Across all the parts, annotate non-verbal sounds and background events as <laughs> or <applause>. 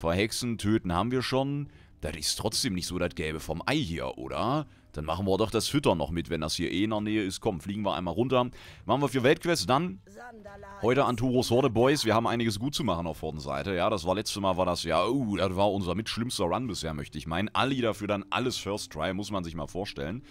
Verhexen, töten haben wir schon. Das ist trotzdem nicht so das Gelbe vom Ei hier, oder? Dann machen wir doch das Füttern noch mit, wenn das hier eh in der Nähe ist. Komm, fliegen wir einmal runter. Machen wir für Weltquests dann heute an Turos Horde Boys. Wir haben einiges gut zu machen auf Hordenseite. Ja, das war letztes Mal war das ja, oh, das war unser mit schlimmster Run bisher, möchte ich meinen. Ali dafür dann alles First Try, muss man sich mal vorstellen.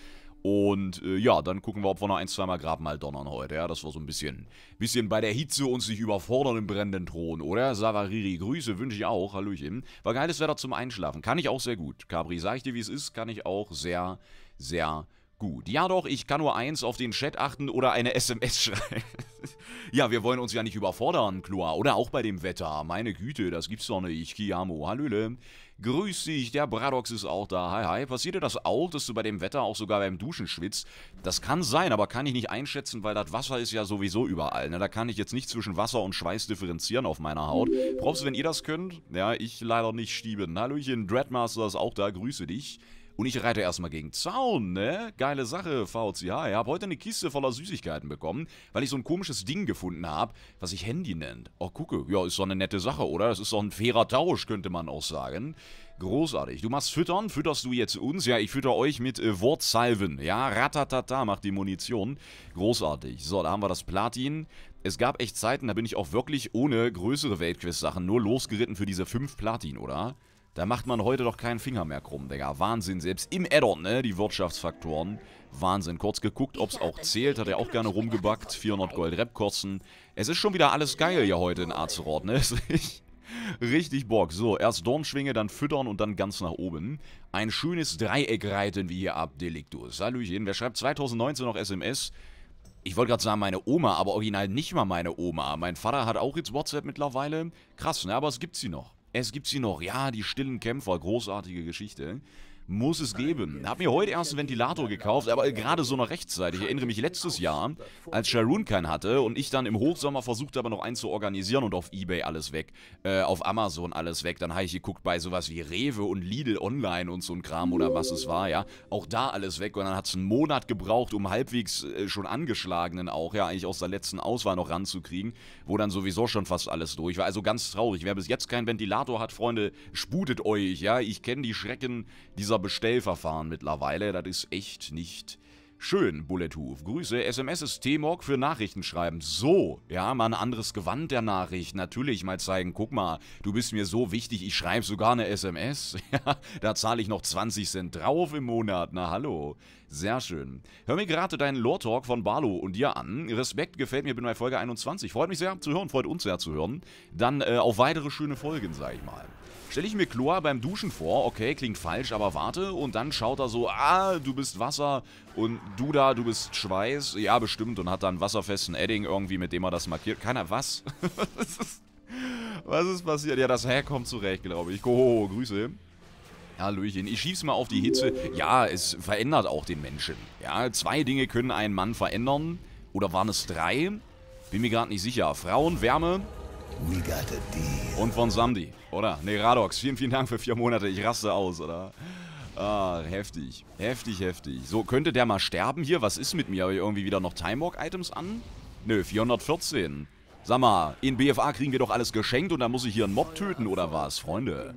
Und äh, ja, dann gucken wir, ob wir noch ein, zweimal Grab mal donnern heute. Ja, das war so ein bisschen, bisschen bei der Hitze uns nicht überfordern im brennenden Thron, oder? Savariri, Grüße wünsche ich auch. Hallöchen. War geiles Wetter zum Einschlafen. Kann ich auch sehr gut. Capri, sag ich dir, wie es ist, kann ich auch sehr, sehr gut Ja doch, ich kann nur eins auf den Chat achten oder eine SMS <laughs> schreiben. ja, wir wollen uns ja nicht überfordern, Kloa. Oder auch bei dem Wetter. Meine Güte, das gibt's doch nicht. Kiyamo, hallöle. Grüß dich, der Bradox ist auch da. Hi, hi. Passiert dir das auch, dass du bei dem Wetter auch sogar beim Duschen schwitzt? Das kann sein, aber kann ich nicht einschätzen, weil das Wasser ist ja sowieso überall. Ne? Da kann ich jetzt nicht zwischen Wasser und Schweiß differenzieren auf meiner Haut. Props, wenn ihr das könnt. Ja, ich leider nicht stieben. Hallöchen, Dreadmaster ist auch da. Grüße dich. Und ich reite erstmal gegen Zaun, ne? Geile Sache, VCH. Ich habe heute eine Kiste voller Süßigkeiten bekommen, weil ich so ein komisches Ding gefunden habe, was ich Handy nennt. Oh, gucke. Ja, ist doch eine nette Sache, oder? Das ist doch ein fairer Tausch, könnte man auch sagen. Großartig. Du machst Füttern, fütterst du jetzt uns? Ja, ich fütter euch mit äh, Wortsalven. Ja, ratatata macht die Munition. Großartig. So, da haben wir das Platin. Es gab echt Zeiten, da bin ich auch wirklich ohne größere Weltquest-Sachen nur losgeritten für diese fünf Platin, oder? Da macht man heute doch keinen Finger mehr krumm, Digga. Wahnsinn, selbst im Addon, ne? Die Wirtschaftsfaktoren. Wahnsinn. Kurz geguckt, ob's auch zählt. Hat er auch gerne rumgebackt. 400 Gold rep Es ist schon wieder alles geil hier heute in Azeroth, ne? <laughs> Richtig Bock. So, erst Dornschwinge, dann füttern und dann ganz nach oben. Ein schönes Dreieck reiten wir hier ab, Delictus. Hallöchen, wer schreibt 2019 noch SMS? Ich wollte gerade sagen, meine Oma, aber original nicht mal meine Oma. Mein Vater hat auch jetzt WhatsApp mittlerweile. Krass, ne? Aber es gibt sie noch. Es gibt sie noch, ja, die stillen Kämpfer, großartige Geschichte muss es geben. Hab mir heute erst einen Ventilator gekauft, aber gerade so noch rechtzeitig. Ich erinnere mich letztes Jahr, als Sharon keinen hatte und ich dann im Hochsommer versuchte aber noch einen zu organisieren und auf Ebay alles weg, äh, auf Amazon alles weg. Dann habe ich geguckt bei sowas wie Rewe und Lidl Online und so ein Kram oder was es war, ja. Auch da alles weg und dann hat es einen Monat gebraucht, um halbwegs äh, schon angeschlagenen auch, ja, eigentlich aus der letzten Auswahl noch ranzukriegen, wo dann sowieso schon fast alles durch war. Also ganz traurig. Wer bis jetzt keinen Ventilator hat, Freunde, sputet euch, ja. Ich kenne die Schrecken dieser unser Bestellverfahren mittlerweile. Das ist echt nicht Schön, Bullet Hoof. Grüße, SMS ist T-Morg für Nachrichten schreiben. So, ja, mal ein anderes Gewand der Nachricht. Natürlich mal zeigen, guck mal, du bist mir so wichtig, ich schreibe sogar eine SMS. <laughs> Ja, da zahle ich noch 20 Cent drauf im Monat. Na hallo. Sehr schön. Hör mir gerade deinen Lore Talk von Barlo und dir an. Respekt gefällt mir, bin bei Folge 21. Freut mich sehr zu hören, freut uns sehr zu hören. Dann äh, auf weitere schöne Folgen, sag ich mal. Stelle ich mir Chlor beim Duschen vor, okay, klingt falsch, aber warte. Und dann schaut er so, ah, du bist Wasser und du da, du bist Schweiß. Ja, bestimmt. Und hat dann wasserfesten Edding irgendwie, mit dem er das markiert. Keiner, was? <laughs> was, ist, passiert? Ja, das Hack kommt zurecht, glaube ich. Oh, Grüße. Hallöchen, ich schieb's mal auf die Hitze. Ja, es verändert auch den Menschen. Ja, zwei Dinge können einen Mann verändern. Oder waren es drei? Bin mir gerade nicht sicher. Frauen, Wärme. Und von Sandy. Oder? Ne, Radox, vielen, vielen Dank für vier Monate. Ich raste aus, oder? Ah, heftig. Heftig, heftig. So, könnte der mal sterben hier? Was ist mit mir? Habe ich irgendwie wieder noch Timewalk-Items an? Nö, 414. Sag mal, in BFA kriegen wir doch alles geschenkt und dann muss ich hier einen Mob töten oder was, Freunde?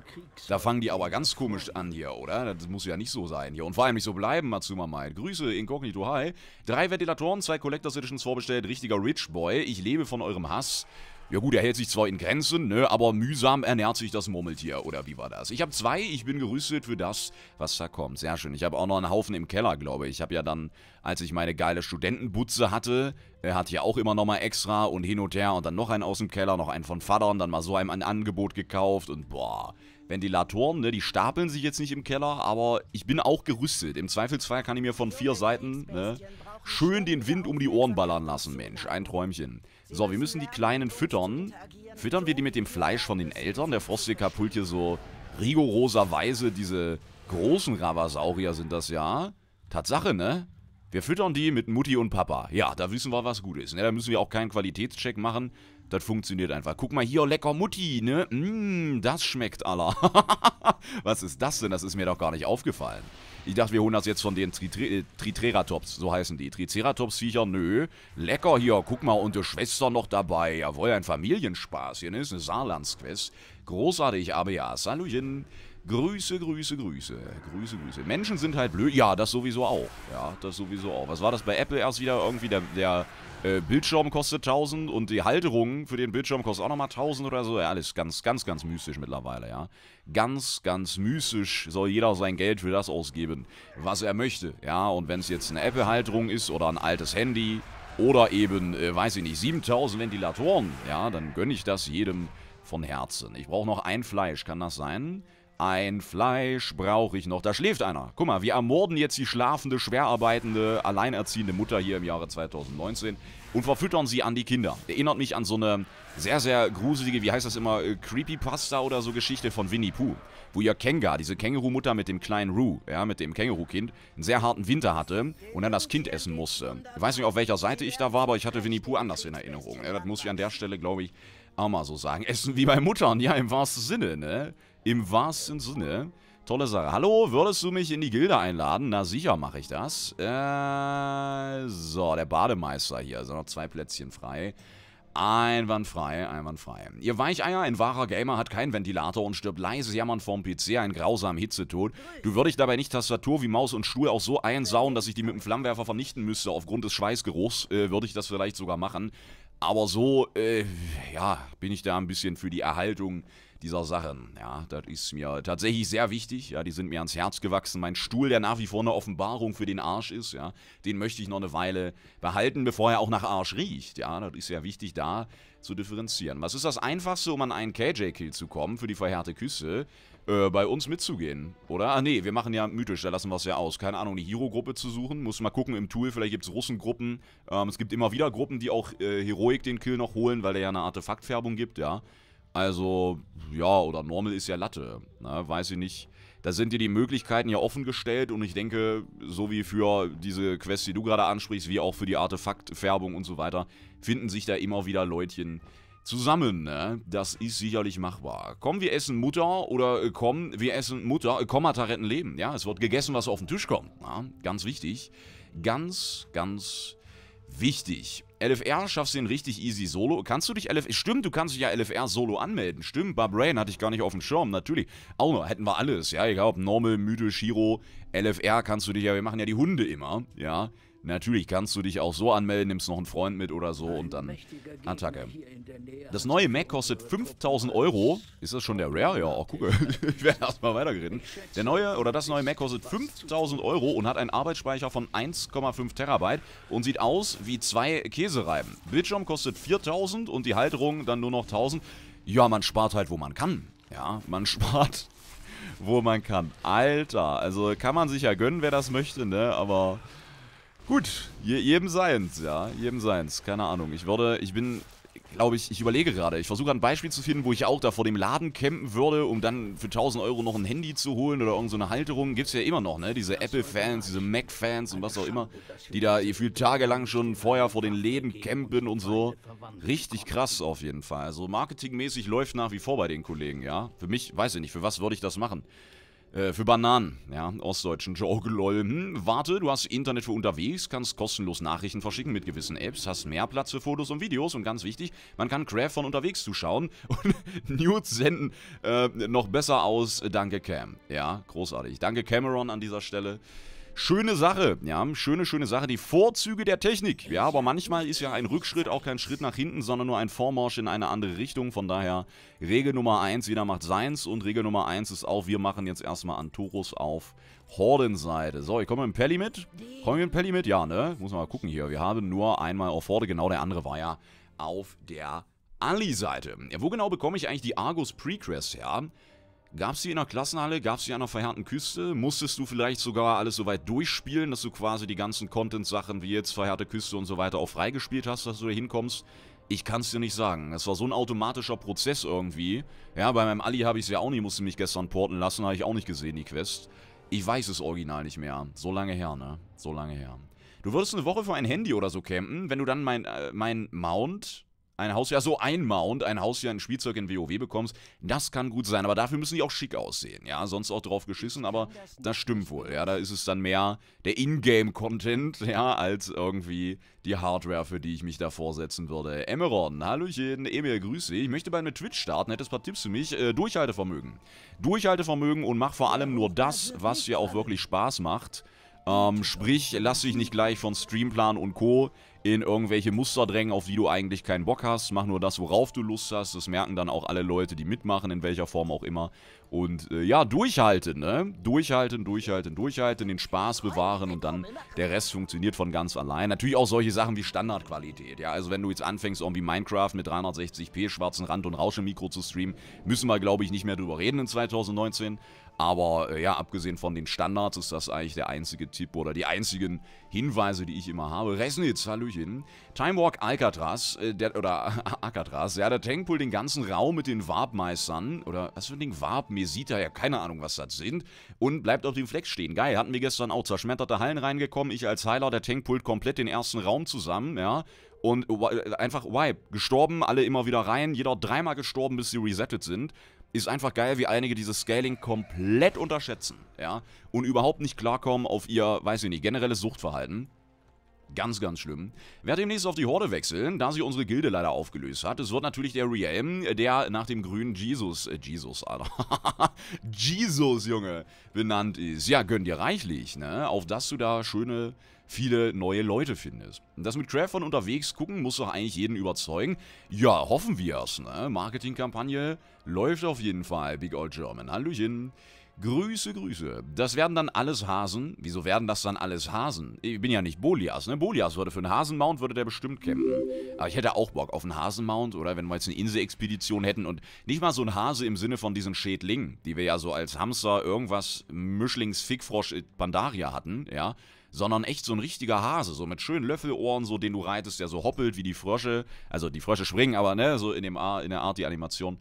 Da fangen die aber ganz komisch an hier, oder? Das muss ja nicht so sein hier. Und vor allem nicht so bleiben, Matsuma Mai. Grüße, Inkognito, hi. Drei Ventilatoren, zwei Collectors Editions vorbestellt, richtiger Rich Boy. Ich lebe von eurem Hass. Ja gut, er hält sich zwar in Grenzen, ne, aber mühsam ernährt sich das Murmeltier, oder wie war das? Ich habe zwei, ich bin gerüstet für das, was da kommt. Sehr schön. Ich habe auch noch einen Haufen im Keller, glaube ich. Ich habe ja dann, als ich meine geile Studentenbutze hatte, er hat hier auch immer nochmal extra und hin und her und dann noch einen aus dem Keller, noch einen von Vater und dann mal so einem ein Angebot gekauft und boah. Ventilatoren, ne, die stapeln sich jetzt nicht im Keller, aber ich bin auch gerüstet. Im Zweifelsfall kann ich mir von vier Seiten, ne, schön den Wind um die Ohren ballern lassen, Mensch. Ein Träumchen. So, wir müssen die Kleinen füttern. Füttern wir die mit dem Fleisch von den Eltern? Der Frostige Kapult hier so rigoroserweise diese großen Ravasaurier sind das ja. Tatsache, ne? Wir füttern die mit Mutti und Papa. Ja, da wissen wir, was gut ist. Ne? Da müssen wir auch keinen Qualitätscheck machen. Das funktioniert einfach. Guck mal hier, lecker Mutti, ne? Mm, das schmeckt aller. <laughs> was ist das denn? Das ist mir doch gar nicht aufgefallen. Ich dachte, wir holen das jetzt von den äh, Triceratops, so heißen die. Triceratops-Viecher, nö. Lecker hier, guck mal, und die Schwester noch dabei. Jawohl, ein Familienspaß. Hier ist eine Saarlandsquest. Großartig, aber ja, Salujin. Grüße, Grüße, Grüße. Grüße, Grüße. Menschen sind halt blöd. Ja, das sowieso auch. Ja, das sowieso auch. Was war das bei Apple erst wieder? Irgendwie der, der äh, Bildschirm kostet 1000 und die Halterung für den Bildschirm kostet auch nochmal 1000 oder so. Ja, alles ganz, ganz, ganz mystisch mittlerweile, ja. Ganz, ganz mystisch soll jeder sein Geld für das ausgeben, was er möchte, ja. Und wenn es jetzt eine Apple-Halterung ist oder ein altes Handy oder eben, äh, weiß ich nicht, 7000 Ventilatoren, ja, dann gönne ich das jedem von Herzen. Ich brauche noch ein Fleisch, kann das sein? Ein Fleisch brauche ich noch. Da schläft einer. Guck mal, wir ermorden jetzt die schlafende, schwer arbeitende, alleinerziehende Mutter hier im Jahre 2019 und verfüttern sie an die Kinder. Erinnert mich an so eine sehr, sehr gruselige, wie heißt das immer, äh, Creepypasta oder so Geschichte von Winnie Pooh. Wo ja Kenga, diese Känguru-Mutter mit dem kleinen Roo, ja, mit dem Känguru-Kind, einen sehr harten Winter hatte und dann das Kind essen musste. Ich weiß nicht, auf welcher Seite ich da war, aber ich hatte Winnie Pooh anders in Erinnerung. Ja, das muss ich an der Stelle, glaube ich, auch mal so sagen. Essen wie bei Muttern, ja, im wahrsten Sinne, ne? Im wahrsten Sinne. Tolle Sache. Hallo, würdest du mich in die Gilde einladen? Na sicher mache ich das. Äh, so, der Bademeister hier. Also noch zwei Plätzchen frei. Einwandfrei, einwandfrei. Ihr Weicheier, ein wahrer Gamer, hat keinen Ventilator und stirbt leise jammern vorm PC, ein grausamen Hitzetod. Du würdest dabei nicht Tastatur wie Maus und Stuhl auch so einsauen, dass ich die mit dem Flammenwerfer vernichten müsste. Aufgrund des Schweißgeruchs äh, würde ich das vielleicht sogar machen. Aber so, äh, ja, bin ich da ein bisschen für die Erhaltung dieser Sachen. Ja, das ist mir tatsächlich sehr wichtig. Ja, die sind mir ans Herz gewachsen. Mein Stuhl, der nach wie vor eine Offenbarung für den Arsch ist, ja, den möchte ich noch eine Weile behalten, bevor er auch nach Arsch riecht. Ja, das ist ja wichtig da zu differenzieren. Was ist das Einfachste, um an einen KJ-Kill zu kommen für die verhärte Küsse? Äh, bei uns mitzugehen, oder? Ah nee, wir machen ja mythisch, da lassen wir es ja aus. Keine Ahnung, eine Hero-Gruppe zu suchen. Muss mal gucken im Tool, vielleicht gibt es Russengruppen. Ähm, es gibt immer wieder Gruppen, die auch äh, Heroik den Kill noch holen, weil der ja eine Artefaktfärbung gibt, ja. Also, ja, oder Normal ist ja Latte. Na, ne? weiß ich nicht. Da sind dir die Möglichkeiten ja offengestellt und ich denke, so wie für diese Quest, die du gerade ansprichst, wie auch für die Artefaktfärbung und so weiter, finden sich da immer wieder Leutchen zusammen, ne? Das ist sicherlich machbar. Komm, wir essen Mutter oder äh, komm, wir essen Mutter, äh, Kommata retten Leben, ja? Es wird gegessen, was auf den Tisch kommt, na? Ne? Ganz wichtig. Ganz, ganz wichtig. LFR schaffst du ihn richtig easy solo. Kannst du dich LFR... Stimmt, du kannst dich ja LFR solo anmelden. Stimmt, Rain hatte ich gar nicht auf dem Schirm, natürlich. Auch noch, hätten wir alles. Ja, egal ob Normal, Müde, Shiro, LFR kannst du dich ja... Wir machen ja die Hunde immer, ja. Natürlich kannst du dich auch so anmelden, nimmst noch einen Freund mit oder so und dann Attacke. Das neue Mac kostet 5000 Euro. Ist das schon der Rare? Ja, oh, gucke. <laughs> ich werde erstmal weitergeritten. Der neue oder das neue Mac kostet 5000 Euro und hat einen Arbeitsspeicher von 1,5 Terabyte und sieht aus wie zwei Käsereiben. Bildschirm kostet 4000 und die Halterung dann nur noch 1000. Ja, man spart halt, wo man kann. Ja, man <laughs> spart, wo man kann. Alter, also kann man sich ja gönnen, wer das möchte, ne? Aber Gut, Je, jedem seins, ja, jedem seins, keine Ahnung. Ich würde, ich bin, glaube ich, ich überlege gerade. Ich versuche ein Beispiel zu finden, wo ich auch da vor dem Laden campen würde, um dann für 1000 Euro noch ein Handy zu holen oder irgendeine so eine Halterung. Gibt's ja immer noch, ne? Diese Apple-Fans, diese Mac-Fans und was auch immer, die da gefühlt tagelang schon vorher vor den Läden campen und so. Richtig krass auf jeden Fall. Also marketingmäßig läuft nach wie vor bei den Kollegen, ja. Für mich, weiß ich nicht, für was würde ich das machen? Äh, für Bananen, ja, ostdeutschen Joke, Hm, warte, du hast Internet für unterwegs, kannst kostenlos Nachrichten verschicken mit gewissen Apps, hast mehr Platz für Fotos und Videos und ganz wichtig, man kann Craft von unterwegs zuschauen <laughs> und Nudes senden äh, noch besser aus. Danke, Cam. Ja, großartig. Danke, Cameron, an dieser Stelle. Schöne Sache, ja, schöne, schöne Sache. Die Vorzüge der Technik, ja, aber manchmal ist ja ein Rückschritt auch kein Schritt nach hinten, sondern nur ein Vormarsch in eine andere Richtung. Von daher, Regel Nummer 1, jeder macht seins und Regel Nummer 1 ist auch, wir machen jetzt erstmal Antorus auf Hordenseite. So, ich komme mit dem Pelli mit. Komme mit dem Pelli mit? Ja, ne? Muss mal gucken hier. Wir haben nur einmal auf Horde, genau der andere war ja auf der Ali-Seite. Ja, wo genau bekomme ich eigentlich die Argus Precrest her? Gab es die in der Klassenhalle? Gab es die an der verhärten Küste? Musstest du vielleicht sogar alles so weit durchspielen, dass du quasi die ganzen Content-Sachen wie jetzt verhärte Küste und so weiter auch freigespielt hast, dass du da hinkommst? Ich kann es dir nicht sagen. Es war so ein automatischer Prozess irgendwie. Ja, bei meinem Ali habe ich es ja auch nicht, musste mich gestern porten lassen, habe ich auch nicht gesehen, die Quest. Ich weiß es original nicht mehr. So lange her, ne? So lange her. Du würdest eine Woche für ein Handy oder so campen, wenn du dann mein, äh, mein Mount ein Haus, ja so ein Mount, ein Haus, ja ein Spielzeug in WoW bekommst, das kann gut sein, aber dafür müssen die auch schick aussehen, ja, sonst auch drauf geschissen, aber das stimmt wohl, ja, da ist es dann mehr der Ingame-Content, ja, als irgendwie die Hardware, für die ich mich da vorsetzen würde. Emeron, Hallöchen, Emil, grüße. Ich möchte bei mir Twitch starten, hättest ein paar Tipps für mich. Äh, Durchhaltevermögen. Durchhaltevermögen und mach vor allem nur das, was dir auch wirklich Spaß macht. Ähm, sprich, lass dich nicht gleich von Streamplan und Co in irgendwelche Muster drängen, auf die du eigentlich keinen Bock hast. Mach nur das, worauf du Lust hast. Das merken dann auch alle Leute, die mitmachen, in welcher Form auch immer. Und äh, ja, durchhalten, ne? Durchhalten, durchhalten, durchhalten, den Spaß bewahren und dann der Rest funktioniert von ganz allein. Natürlich auch solche Sachen wie Standardqualität, ja? Also wenn du jetzt anfängst, irgendwie Minecraft mit 360p, schwarzen Rand und Rauschemikro zu streamen, müssen wir, glaube ich, nicht mehr drüber reden in 2019. Aber äh, ja, abgesehen von den Standards ist das eigentlich der einzige Tipp oder die einzigen Hinweise, die ich immer habe. Resnitz, Hallöchen. Timewalk Alcatraz, äh, der, oder <laughs> Alcatraz, ja, der tankt den ganzen Raum mit den Warpmeistern. Oder was für ein Ding? Warp, Mesita, ja, keine Ahnung, was das sind. Und bleibt auf dem Fleck stehen. Geil, hatten wir gestern auch zerschmetterte Hallen reingekommen. Ich als Heiler, der Tankpult komplett den ersten Raum zusammen, ja. Und äh, einfach wipe. Gestorben, alle immer wieder rein. Jeder dreimal gestorben, bis sie resettet sind ist einfach geil, wie einige dieses Scaling komplett unterschätzen, ja, und überhaupt nicht klarkommen auf ihr, weiß ich nicht, generelles Suchtverhalten. Ganz, ganz schlimm. Werde demnächst auf die Horde wechseln, da sie unsere Gilde leider aufgelöst hat. Es wird natürlich der Realm, der nach dem grünen Jesus, äh, Jesus, Alter, <laughs> Jesus, Junge, benannt ist. Ja, gönn dir reichlich, ne? Auf dass du da schöne, viele neue Leute findest. Das mit Craft von unterwegs gucken, muss doch eigentlich jeden überzeugen. Ja, hoffen wir's, ne? Marketingkampagne läuft auf jeden Fall, Big Old German. Hallöchen. Grüße, Grüße. Das werden dann alles Hasen. Wieso werden das dann alles Hasen? Ich bin ja nicht Bolias, ne? Bolias würde für einen Hasenmount, würde der bestimmt kämpfen. Aber ich hätte auch Bock auf einen Hasenmount oder wenn wir jetzt eine insel hätten und nicht mal so ein Hase im Sinne von diesen Schädlingen, die wir ja so als Hamster irgendwas Mischlings Fickfrosch äh, Pandaria hatten, ja? sondern echt so ein richtiger Hase, so mit schönen Löffelohren, so den du reitest, der so hoppelt wie die Frösche, also die Frösche springen, aber ne, so in dem A in der Art die Animation.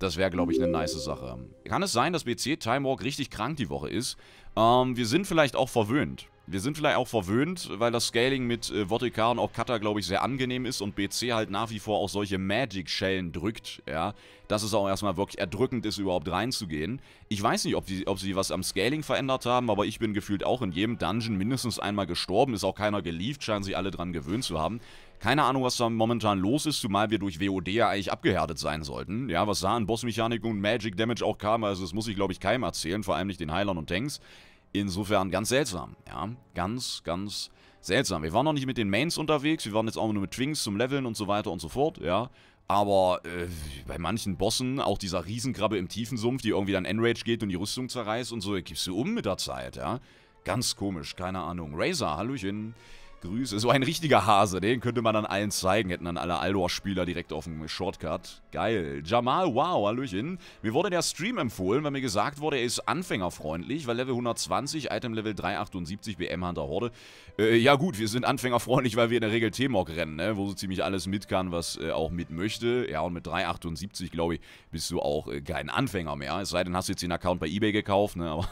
Das wäre, glaube ich, eine nice Sache. Kann es sein, dass BC Time Walk richtig krank die Woche ist? Ähm, wir sind vielleicht auch verwöhnt. Wir sind vielleicht auch verwöhnt, weil das Scaling mit äh, Votika und auch Cutter, glaube ich, sehr angenehm ist und BC halt nach wie vor auch solche Magic-Schellen drückt, ja. Dass es auch erstmal wirklich erdrückend ist, überhaupt reinzugehen. Ich weiß nicht, ob, die, ob sie was am Scaling verändert haben, aber ich bin gefühlt auch in jedem Dungeon mindestens einmal gestorben. Ist auch keiner gelieft, scheinen sich alle dran gewöhnt zu haben. Keine Ahnung, was da momentan los ist, zumal wir durch WOD ja eigentlich abgehärtet sein sollten. Ja, was da an Bossmechanik und Magic Damage auch kam, also das muss ich glaube ich keinem erzählen, vor allem nicht den Heilern und Tanks. Insofern ganz seltsam, ja, ganz, ganz seltsam. Wir waren noch nicht mit den Mains unterwegs, wir waren jetzt auch nur mit Twinks zum Leveln und so weiter und so fort, ja. Aber äh, bei manchen Bossen, auch dieser Riesenkrabbe im Tiefensumpf, die irgendwie dann Enrage geht und die Rüstung zerreißt und so, gibst du um mit der Zeit, ja. Ganz komisch, keine Ahnung. Razor, Hallöchen. Grüße. So ein richtiger Hase, den könnte man dann allen zeigen. Hätten dann alle Aldor-Spieler direkt auf dem Shortcut. Geil. Jamal, wow, hallöchen. Mir wurde der Stream empfohlen, weil mir gesagt wurde, er ist anfängerfreundlich, weil Level 120, Item Level 378, BM Hunter Horde. Äh, ja gut, wir sind anfängerfreundlich, weil wir in der Regel T-Mog rennen, ne? wo so ziemlich alles mit kann, was äh, auch mit möchte. Ja, und mit 3,78, glaube ich, bist du auch äh, kein Anfänger mehr. Es sei denn, hast du jetzt den Account bei Ebay gekauft, ne? aber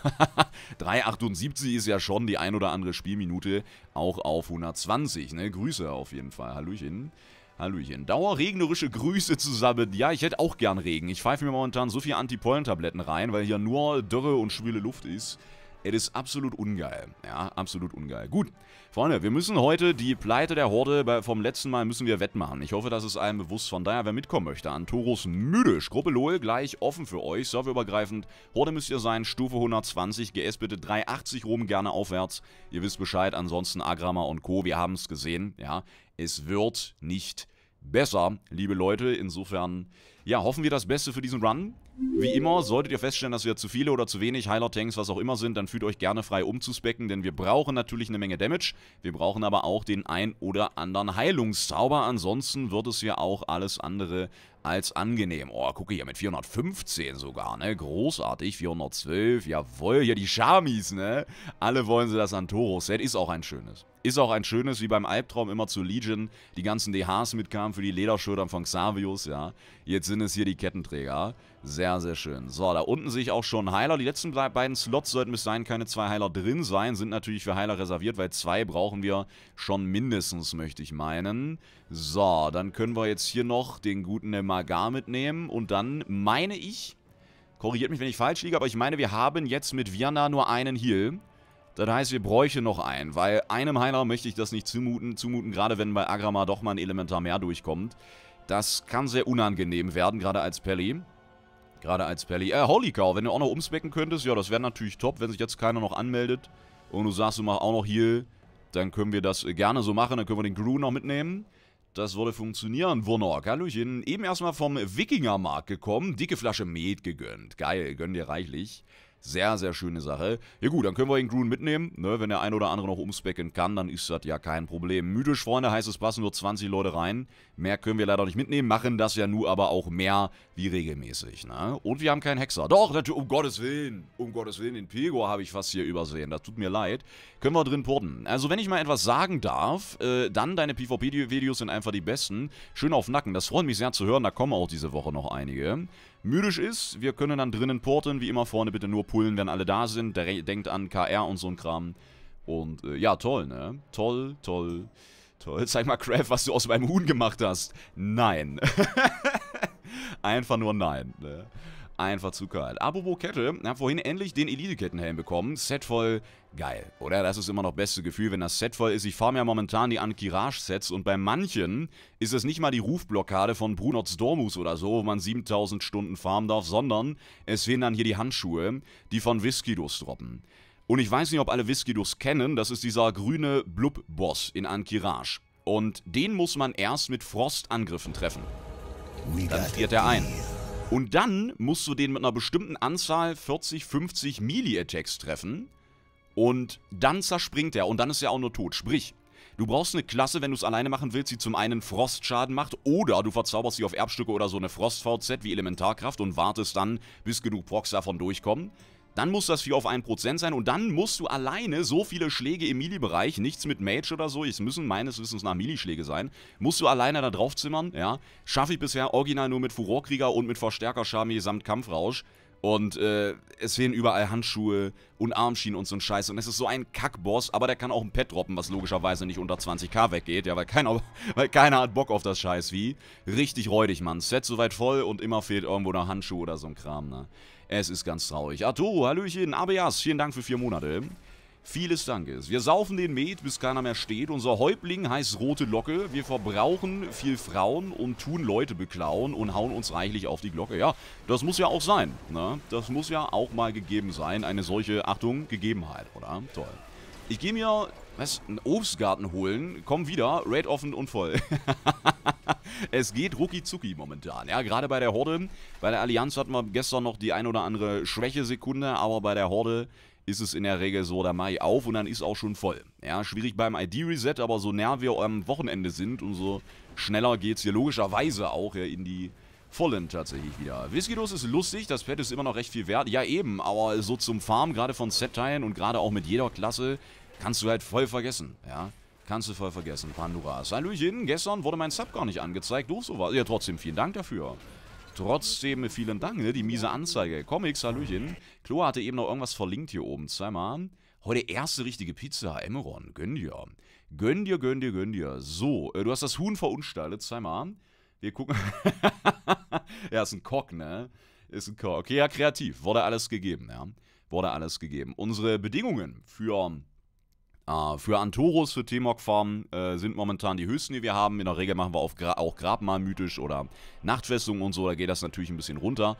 3,78 <laughs> ist ja schon die ein oder andere Spielminute auch auf 120. Ne? Grüße auf jeden Fall, Hallöchen. Hallöchen. Dauerregnerische Grüße zusammen. Ja, ich hätte auch gern Regen. Ich pfeife mir momentan so viel Antipollentabletten rein, weil hier nur Dürre und schwüle Luft ist. Es ist absolut ungeil. Ja, absolut ungeil. Gut, Freunde, wir müssen heute die Pleite der Horde vom letzten Mal müssen wir wettmachen. Ich hoffe, das ist allen bewusst. Von daher, wer mitkommen möchte, an Antorus Müdisch, Gruppe LOL, gleich offen für euch, serverübergreifend. Horde müsst ihr sein, Stufe 120, GS bitte 380 rum, gerne aufwärts. Ihr wisst Bescheid, ansonsten Agrama und Co., wir haben es gesehen, ja. Es wird nicht besser, liebe Leute. Insofern, ja, hoffen wir das Beste für diesen Run. Wie immer, solltet ihr feststellen, dass wir zu viele oder zu wenig Heiler-Tanks, was auch immer sind, dann fühlt euch gerne frei umzuspecken, denn wir brauchen natürlich eine Menge Damage. Wir brauchen aber auch den ein oder anderen Heilungszauber, ansonsten wird es ja auch alles andere als angenehm. Oh, gucke hier, mit 415 sogar, ne? Großartig, 412, jawohl, hier die Shamis, ne? Alle wollen sie das Antoro-Set, ist auch ein schönes. Ist auch ein schönes, wie beim Albtraum immer zu Legion, die ganzen DHs mitkamen für die Lederschultern von Xavius, ja? Jetzt sind es hier die Kettenträger. Sehr, sehr schön. So, da unten sehe ich auch schon Heiler. Die letzten beiden Slots sollten bis dahin keine zwei Heiler drin sein, sind natürlich für Heiler reserviert, weil zwei brauchen wir schon mindestens, möchte ich meinen. So, dann können wir jetzt hier noch den guten Magar mitnehmen und dann meine ich, korrigiert mich, wenn ich falsch liege, aber ich meine, wir haben jetzt mit Vianna nur einen Heal. Das heißt, wir bräuchten noch einen, weil einem Heiler möchte ich das nicht zumuten, zumuten gerade wenn bei Agrama doch mal ein Elementar mehr durchkommt. Das kann sehr unangenehm werden, gerade als Pelli. Gerade als Pally. Äh, Holy Cow, wenn du auch noch umspecken könntest, ja, das wäre natürlich top, wenn sich jetzt keiner noch anmeldet. Und du sagst, du machst auch noch hier, dann können wir das äh, gerne so machen. Dann können wir den Gru noch mitnehmen. Das würde funktionieren. Wurnock, Hallöchen. Eben erstmal vom Wikingermarkt gekommen. Dicke Flasche Met gegönnt. Geil, gönn dir reichlich. Sehr, sehr schöne Sache. Ja gut, dann können wir ihn Grun mitnehmen. Ne, wenn der ein oder andere noch umspecken kann, dann ist das ja kein Problem. Mythisch, Freunde, heißt es passen nur 20 Leute rein. Mehr können wir leider nicht mitnehmen, machen das ja nur aber auch mehr wie regelmäßig. Ne? Und wir haben keinen Hexer. Doch, natürlich, um Gottes Willen. Um Gottes Willen, den Pego habe ich fast hier übersehen. Das tut mir leid. Können wir drin porten. Also wenn ich mal etwas sagen darf, äh, dann deine PvP-Videos sind einfach die besten. Schön auf Nacken. Das freut mich sehr zu hören. Da kommen auch diese Woche noch einige mythisch ist. Wir können dann drinnen porten, wie immer vorne bitte nur pullen, wenn alle da sind. Denkt an KR und so ein Kram. Und äh, ja, toll, ne? Toll, toll, toll. Zeig mal, Craft, was du aus meinem Huhn gemacht hast. Nein. <laughs> Einfach nur nein, ne? Einfach zu kalt. Apropos Kette, hab vorhin endlich den Elite-Kettenhelm bekommen. Set voll, geil, oder? Das ist immer noch beste Gefühl, wenn das Set voll ist. Ich fahre ja momentan die Ankirage-Sets und bei manchen ist es nicht mal die Rufblockade von Brunots Dormus oder so, wo man 7000 Stunden farmen darf, sondern es fehlen dann hier die Handschuhe, die von Whiskydus droppen. Und ich weiß nicht, ob alle Whiskydus kennen, das ist dieser grüne Blub-Boss in Ankirage. Und den muss man erst mit Frostangriffen treffen. Dann friert er ein. Und dann musst du den mit einer bestimmten Anzahl 40, 50 Melee-Attacks treffen und dann zerspringt er und dann ist er auch nur tot. Sprich, du brauchst eine Klasse, wenn du es alleine machen willst, die zum einen Frostschaden macht oder du verzauberst sie auf Erbstücke oder so eine Frost-VZ wie Elementarkraft und wartest dann, bis genug Procs davon durchkommen dann muss das Vieh auf 1% sein und dann musst du alleine so viele Schläge im Melee-Bereich, nichts mit Mage oder so, es müssen meines Wissens nach Melee-Schläge sein, musst du alleine da drauf zimmern, ja. Schaffe ich bisher original nur mit Furorkrieger und mit verstärker samt Kampfrausch. Und äh, es fehlen überall Handschuhe und Armschienen und so ein Scheiß. Und es ist so ein Kackboss, aber der kann auch ein Pet droppen, was logischerweise nicht unter 20k weggeht. Ja, weil keiner, <laughs> weil keiner hat Bock auf das Scheiß wie. Richtig räudig, Mann. Set soweit voll und immer fehlt irgendwo noch Handschuh oder so ein Kram, ne? Es ist ganz traurig. Arturo, Hallöchen, Abias, vielen Dank für vier Monate. Vieles Dankes. Wir saufen den Met, bis keiner mehr steht. Unser Häuptling heißt Rote Locke. Wir verbrauchen viel Frauen und tun Leute beklauen und hauen uns reichlich auf die Glocke. Ja, das muss ja auch sein. Ne? Das muss ja auch mal gegeben sein. Eine solche, Achtung, Gegebenheit, oder? Toll. Ich gehe mir was? Ein Obstgarten holen, komm wieder, Raid offen und voll. <laughs> es geht rucki-zucki momentan. Ja, gerade bei der Horde. Bei der Allianz hatten wir gestern noch die ein oder andere Schwächesekunde, aber bei der Horde ist es in der Regel so, da mache ich auf und dann ist auch schon voll. Ja, schwierig beim ID-Reset, aber so näher wir am Wochenende sind, umso schneller geht es hier logischerweise auch in die vollen tatsächlich wieder. Whiskydos ist lustig, das Pad ist immer noch recht viel wert. Ja eben, aber so zum Farm, gerade von Set-Teilen und gerade auch mit jeder Klasse, Kannst du halt voll vergessen, ja. Kannst du voll vergessen, Panduras. Hallöchen, gestern wurde mein Sub gar nicht angezeigt. Doof sowas. Ja, trotzdem vielen Dank dafür. Trotzdem vielen Dank, ne? Die miese Anzeige. Comics, Hallöchen. Chloe hatte eben noch irgendwas verlinkt hier oben. Zweimal. Heute erste richtige Pizza, Emeron. Gönn dir. Gönn dir, gönn dir, gönn dir. So, äh, du hast das Huhn verunstaltet. Zweimal. Wir gucken. <laughs> ja, ist ein Cock, ne? Ist ein Cock. Okay, ja, kreativ. Wurde alles gegeben, ja. Wurde alles gegeben. Unsere Bedingungen für äh, für Antorus, für T-Mog-Farmen äh, sind momentan die höchsten, die wir haben. In der Regel machen wir auch, Gra auch Grabmal mythisch oder Nachtfestung und so, da geht das natürlich ein bisschen runter.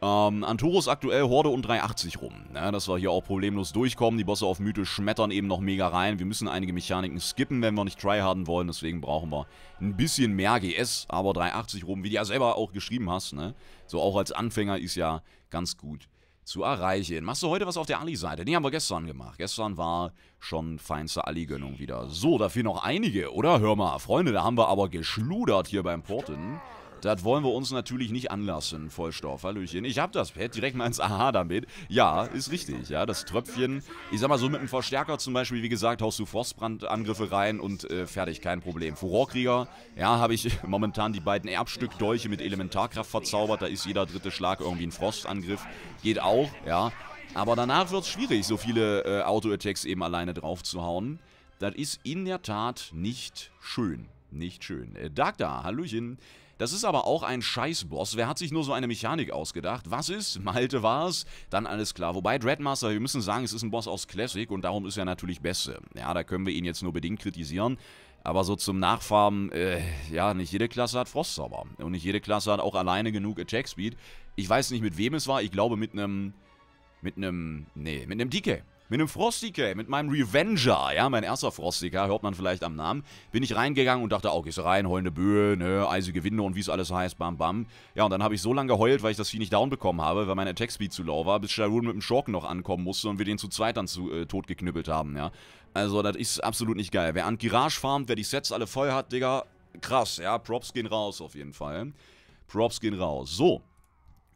Ähm, Antorus aktuell Horde und 380 rum, ne, dass wir hier auch problemlos durchkommen. Die Bosse auf mythisch schmettern eben noch mega rein. Wir müssen einige Mechaniken skippen, wenn wir nicht tryharden wollen, deswegen brauchen wir ein bisschen mehr GS, aber 380 rum, wie du ja selber auch geschrieben hast, ne? so auch als Anfänger ist ja ganz gut zu erreichen. Machst du heute was auf der Ali-Seite? Nee, haben wir gestern gemacht. Gestern war schon feinste Ali-Gönnung wieder. So, da fehlen noch einige, oder? Hör mal, Freunde, da haben wir aber geschludert hier beim Porten. Das wollen wir uns natürlich nicht anlassen, Vollstoff. Hallöchen. Ich hab das Pad direkt mal ins Aha damit. Ja, ist richtig. Ja, das Tröpfchen. Ich sag mal so, mit einem Verstärker zum Beispiel, wie gesagt, haust du Frostbrandangriffe rein und äh, fertig, kein Problem. Furorkrieger, ja, habe ich <laughs> momentan die beiden Erbstückdolche mit Elementarkraft verzaubert. Da ist jeder dritte Schlag irgendwie ein Frostangriff. Geht auch, ja. Aber danach wird es schwierig, so viele äh, Auto-Attacks eben alleine draufzuhauen. Das ist in der Tat nicht schön. Nicht schön. Äh, Dagda, Hallöchen. Das ist aber auch ein Scheißboss. Wer hat sich nur so eine Mechanik ausgedacht? Was ist? Malte war es? Dann alles klar. Wobei Dreadmaster, wir müssen sagen, es ist ein Boss aus Classic und darum ist er natürlich Beste. Ja, da können wir ihn jetzt nur bedingt kritisieren. Aber so zum Nachfarben, äh, ja, nicht jede Klasse hat Frostzauber. Und nicht jede Klasse hat auch alleine genug Attack Speed. Ich weiß nicht, mit wem es war. Ich glaube, mit einem... Mit einem... Nee, mit einem DK. Mit einem Frosty-K, mit meinem Revenger, ja, mein erster Frosty-K, hört man vielleicht am Namen, bin ich reingegangen und dachte, oh, gehst rein, heulende Böe, ne, eisige Winde und wie es alles heißt, bam, bam. Ja, und dann habe ich so lange geheult, weil ich das Vieh nicht down bekommen habe, weil mein Attack-Speed zu low war, bis Sharon mit dem Schurken noch ankommen musste und wir den zu zweit dann zu, äh, tot geknüppelt haben, ja. Also, das ist absolut nicht geil. Wer an Girage farmt, wer die Sets alle voll hat, Digga, krass, ja, Props gehen raus auf jeden Fall. Props gehen raus. So,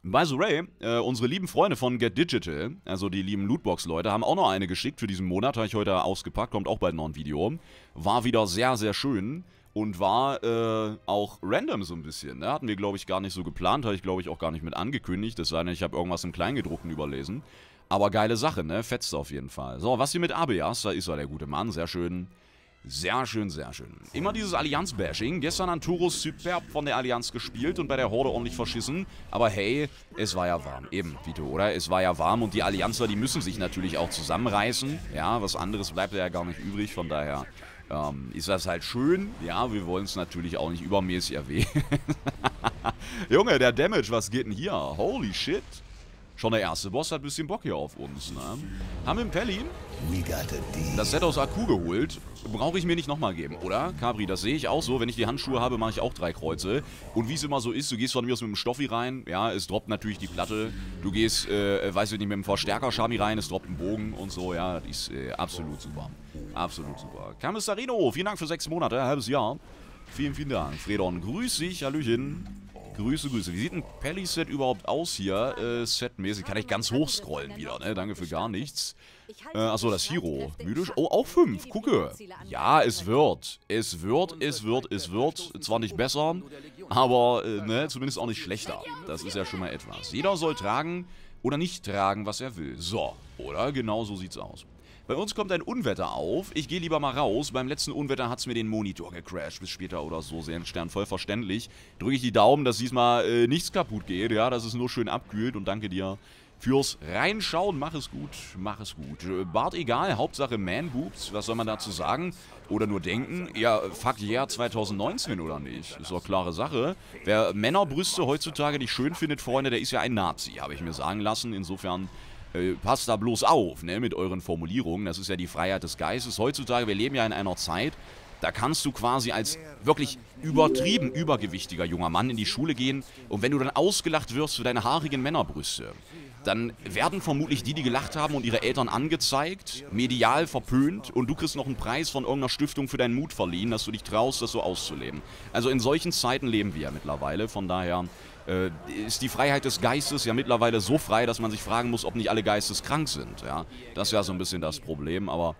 By the way, äh, unsere lieben Freunde von Get Digital, also die lieben Lootbox-Leute, haben auch noch eine geschickt für diesen Monat. Habe ich heute ausgepackt, kommt auch bald noch ein Video. War wieder sehr, sehr schön und war äh, auch random so ein bisschen. Ne? Hatten wir, glaube ich, gar nicht so geplant, Habe ich, glaube ich, auch gar nicht mit angekündigt. Es sei denn, ich habe irgendwas im Kleingedruckten überlesen. Aber geile Sache, ne? Fetzt auf jeden Fall. So, was hier mit Abias? Da ist er, der gute Mann. Sehr schön. Sehr schön, sehr schön. Immer dieses Allianz-Bashing. Gestern Anturus superb von der Allianz gespielt und bei der Horde ordentlich verschissen. Aber hey, es war ja warm. Eben, Vito, oder? Es war ja warm und die Allianzer, die müssen sich natürlich auch zusammenreißen. Ja, was anderes bleibt ja gar nicht übrig. Von daher ähm, ist das halt schön. Ja, wir wollen es natürlich auch nicht übermäßig erwähnen. <laughs> Junge, der Damage, was geht denn hier? Holy shit. Schon der erste Boss hat ein bisschen Bock hier auf uns, ne? Haben wir einen Pelli. Das Set aus Akku geholt. Brauche ich mir nicht nochmal geben, oder? Cabri, das sehe ich auch so. Wenn ich die Handschuhe habe, mache ich auch drei Kreuze. Und wie es immer so ist, du gehst von mir aus mit dem Stoffi rein. Ja, es droppt natürlich die Platte. Du gehst, äh, weiß ich nicht, mit dem Verstärker-Schami rein. Es droppt ein Bogen und so. Ja, die ist äh, absolut super. Absolut super. Camis Sarino, vielen Dank für sechs Monate, halbes Jahr. Vielen, vielen Dank. Fredon, grüß dich. Hallöchen. Grüße, Grüße. Wie sieht ein pally set überhaupt aus hier? Äh, Set-mäßig kann ich ganz hoch scrollen wieder, ne? Danke für gar nichts. Äh, achso, das Hero. Mythisch. Oh, auch fünf. Gucke. Ja, es wird. Es wird, es wird, es wird. Zwar nicht besser, aber äh, ne? zumindest auch nicht schlechter. Das ist ja schon mal etwas. Jeder soll tragen oder nicht tragen, was er will. So, oder? Genau so sieht's aus. Bei uns kommt ein Unwetter auf. Ich gehe lieber mal raus. Beim letzten Unwetter hat es mir den Monitor gecrashed. Bis später oder so. Sehr Seelenstern, voll verständlich. Drücke ich die Daumen, dass diesmal äh, nichts kaputt geht. Ja, dass es nur schön abkühlt. Und danke dir fürs Reinschauen. Mach es gut, mach es gut. Äh, Bart egal, Hauptsache Man-Boobs. Was soll man dazu sagen? Oder nur denken? Ja, fuck yeah, 2019 oder nicht? Ist doch klare Sache. Wer Männerbrüste heutzutage nicht schön findet, Freunde, der ist ja ein Nazi, habe ich mir sagen lassen. Insofern äh, passt da bloß auf, ne, mit euren Formulierungen. Das ist ja die Freiheit des Geistes. Heutzutage, wir leben ja in einer Zeit, da kannst du quasi als wirklich übertrieben übergewichtiger junger Mann in die Schule gehen und wenn du dann ausgelacht wirst für deine haarigen Männerbrüste, dann werden vermutlich die, die gelacht haben und ihre Eltern angezeigt, medial verpönt und du kriegst noch einen Preis von irgendeiner Stiftung für deinen Mut verliehen, dass du dich traust, das so auszuleben. Also in solchen Zeiten leben wir ja mittlerweile, von daher äh, ist die Freiheit des Geistes ja mittlerweile so frei, dass man sich fragen muss, ob nicht alle geisteskrank sind. Ja? Das ja so ein bisschen das Problem, aber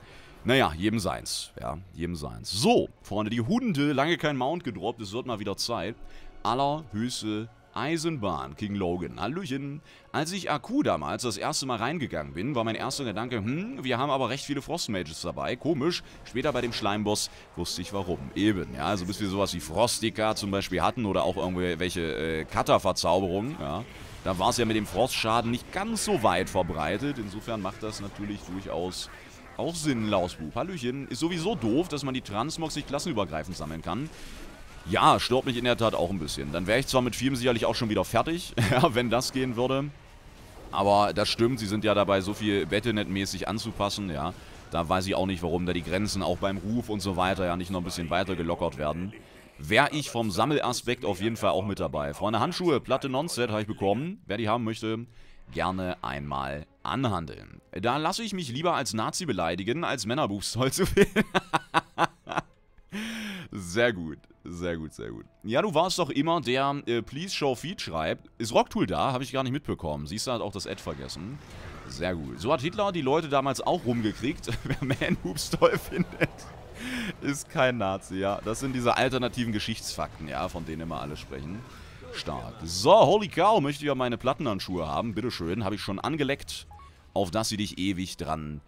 naja, jedem seins. Ja, jedem seins. So, Freunde, die Hunde, lange kein Mount gedroppt, es wird mal wieder Zeit. Allerhöchste Eisenbahn, King Logan. Hallöchen. Als ich Akku damals das erste Mal reingegangen bin, war mein erster Gedanke, hm, wir haben aber recht viele Frostmages dabei. Komisch. Später bei dem Schleimboss wusste ich warum. Eben, ja. Also bis wir sowas wie Frostika zum Beispiel hatten oder auch irgendwelche äh, Cutter-Verzauberungen, ja. Da war es ja mit dem Frostschaden nicht ganz so weit verbreitet. Insofern macht das natürlich durchaus auch Sinn, Lausbub. Hallöchen. Ist sowieso doof, dass man die Transmogs nicht klassenübergreifend sammeln kann. Ja, stört mich in der Tat auch ein bisschen. Dann wäre ich zwar mit vielem sicherlich auch schon wieder fertig, <laughs> wenn das gehen würde. Aber das stimmt, sie sind ja dabei, so viel Battlenet-mäßig anzupassen, ja. Da weiß ich auch nicht, warum da die Grenzen auch beim Ruf und so weiter ja nicht noch ein bisschen weiter gelockert werden. Wäre ich vom Sammelaspekt auf jeden Fall auch mit dabei. Freunde, Handschuhe, Platte Nonset habe ich bekommen. Wer die haben möchte, gerne einmal anhandeln. Da lasse ich mich lieber als Nazi beleidigen, als Männerbuchstoll zu finden. <laughs> Sehr gut. Sehr gut, sehr gut. Ja, du warst doch immer der äh, Please Show Feed schreibt. Ist Rocktool da? Habe ich gar nicht mitbekommen. Siehst du, hat auch das Ad vergessen. Sehr gut. So hat Hitler die Leute damals auch rumgekriegt. <laughs> Wer Manhoops toll findet, ist kein Nazi, ja. Das sind diese alternativen Geschichtsfakten, ja, von denen immer alle sprechen. Stark. So, holy cow, möchte ich ja meine Plattenhandschuhe haben. Bitteschön, habe ich schon angeleckt, auf dass sie dich ewig dran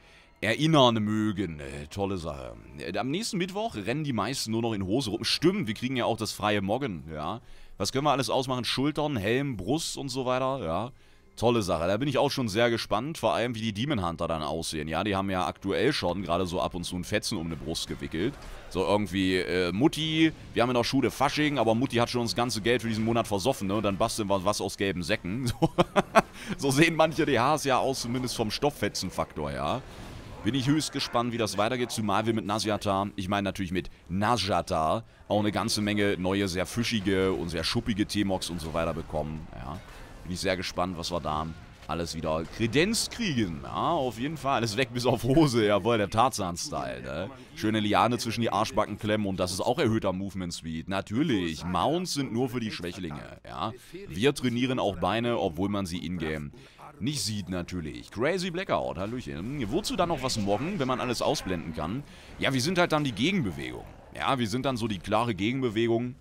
erinnern mögen. Äh, tolle Sache. Äh, am nächsten Mittwoch rennen die meisten nur noch in Hose rum. Stimmt, wir kriegen ja auch das freie Morgen, ja. Was können wir alles ausmachen? Schultern, Helm, Brust und so weiter, ja. Tolle Sache. Da bin ich auch schon sehr gespannt, vor allem wie die Demon Hunter dann aussehen. Ja, die haben ja aktuell schon gerade so ab und zu ein Fetzen um eine Brust gewickelt. So irgendwie, äh, Mutti, wir haben ja noch Schule Fasching, aber Mutti hat schon das ganze Geld für diesen Monat versoffen, ne? Und dann basteln wir was aus gelben Säcken. <laughs> So, so sehen manche DHs ja aus, zumindest vom Stofffetzenfaktor, ja. Bin ich höchst gespannt, wie das weitergeht, zumal wir mit Nasjatar, ich meine natürlich mit Nasjatar, auch eine ganze Menge neue, sehr fischige und sehr schuppige T-Mox und so weiter bekommen. Ja. Bin ich sehr gespannt, was wir da alles wieder Kredenz kriegen. Ja, auf jeden Fall. Alles weg bis auf Hose. Jawohl, der Tarzan-Style. Ne? Schöne Liane zwischen die Arschbacken klemmen und das ist auch erhöhter Movement Speed. Natürlich, Mounts sind nur für die Schwächlinge. Ja? Wir trainieren auch Beine, obwohl man sie in-game nicht sieht natürlich. Crazy Blackout, Hallöchen. Wozu dann noch was morgen, wenn man alles ausblenden kann? Ja, wir sind halt dann die Gegenbewegung. Ja, wir sind dann so die klare Gegenbewegung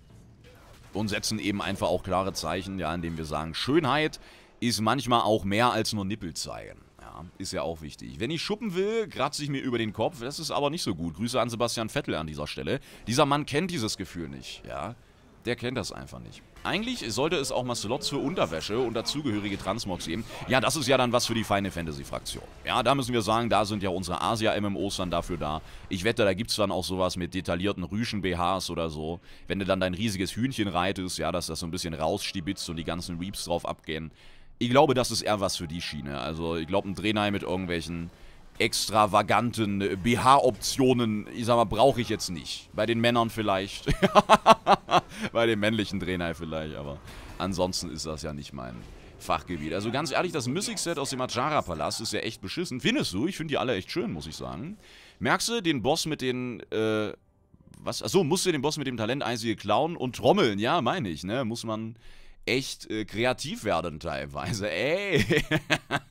und setzen eben einfach auch klare Zeichen, ja, indem wir sagen, Schönheit ist manchmal auch mehr als nur Nippel zeigen. Ja, ist ja auch wichtig. Wenn ich schuppen will, kratze ich mir über den Kopf. Das ist aber nicht so gut. Grüße an Sebastian Vettel an dieser Stelle. Dieser Mann kennt dieses Gefühl nicht, ja. Der kennt das einfach nicht. Eigentlich sollte es auch mal Slots für Unterwäsche und dazugehörige Transmogs geben. Ja, das ist ja dann was für die Final Fantasy-Fraktion. Ja, da müssen wir sagen, da sind ja unsere Asia-MMOs dann dafür da. Ich wette, da gibt es dann auch sowas mit detaillierten Rüschen-BHs oder so. Wenn du dann dein riesiges Hühnchen reitest, ja, dass das so ein bisschen rausstibitzt und die ganzen Reaps drauf abgehen. Ich glaube, das ist eher was für die Schiene. Also, ich glaube, ein Drehnei mit irgendwelchen extravaganten BH-Optionen, ich sag mal, brauche ich jetzt nicht. Bei den Männern vielleicht. <laughs> Bei den männlichen Trainer vielleicht, aber ansonsten ist das ja nicht mein Fachgebiet. Also ganz ehrlich, das Mystic-Set aus dem Ajara-Palast ist ja echt beschissen. Findest du? Ich finde die alle echt schön, muss ich sagen. Merkst du den Boss mit den, äh, was? Achso, musst du den Boss mit dem Talent einzige klauen und trommeln. Ja, meine ich, ne? Muss man echt äh, kreativ werden teilweise. Ey! <laughs>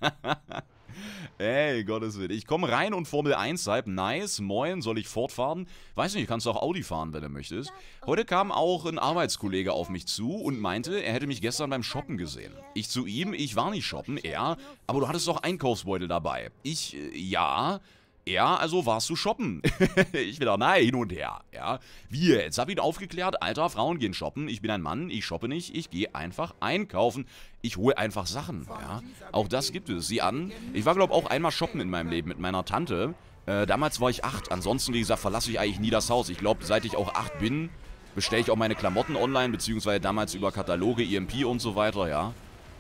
Ey, Gottes Willen. Ich komme rein und Formel 1 halb. Nice. Moin, soll ich fortfahren? Weiß nicht, kannst du auch Audi fahren, wenn du möchtest. Heute kam auch ein Arbeitskollege auf mich zu und meinte, er hätte mich gestern beim Shoppen gesehen. Ich zu ihm, ich war nicht shoppen, er, aber du hattest doch Einkaufsbeutel dabei. Ich, äh, ja. Ja, also warst du shoppen. <laughs> ich wieder, nein, hin und her. Ja, wie jetzt hab ihn aufgeklärt. Alter, Frauen gehen shoppen. Ich bin ein Mann, ich shoppe nicht. Ich gehe einfach einkaufen. Ich hole einfach Sachen. Ja, auch das gibt es. Sieh an. Ich war, glaube auch einmal shoppen in meinem Leben mit meiner Tante. Äh, damals war ich acht. Ansonsten, wie gesagt, verlasse ich eigentlich nie das Haus. Ich glaube, seit ich auch acht bin, bestelle ich auch meine Klamotten online, beziehungsweise damals über Kataloge, EMP und so weiter, ja.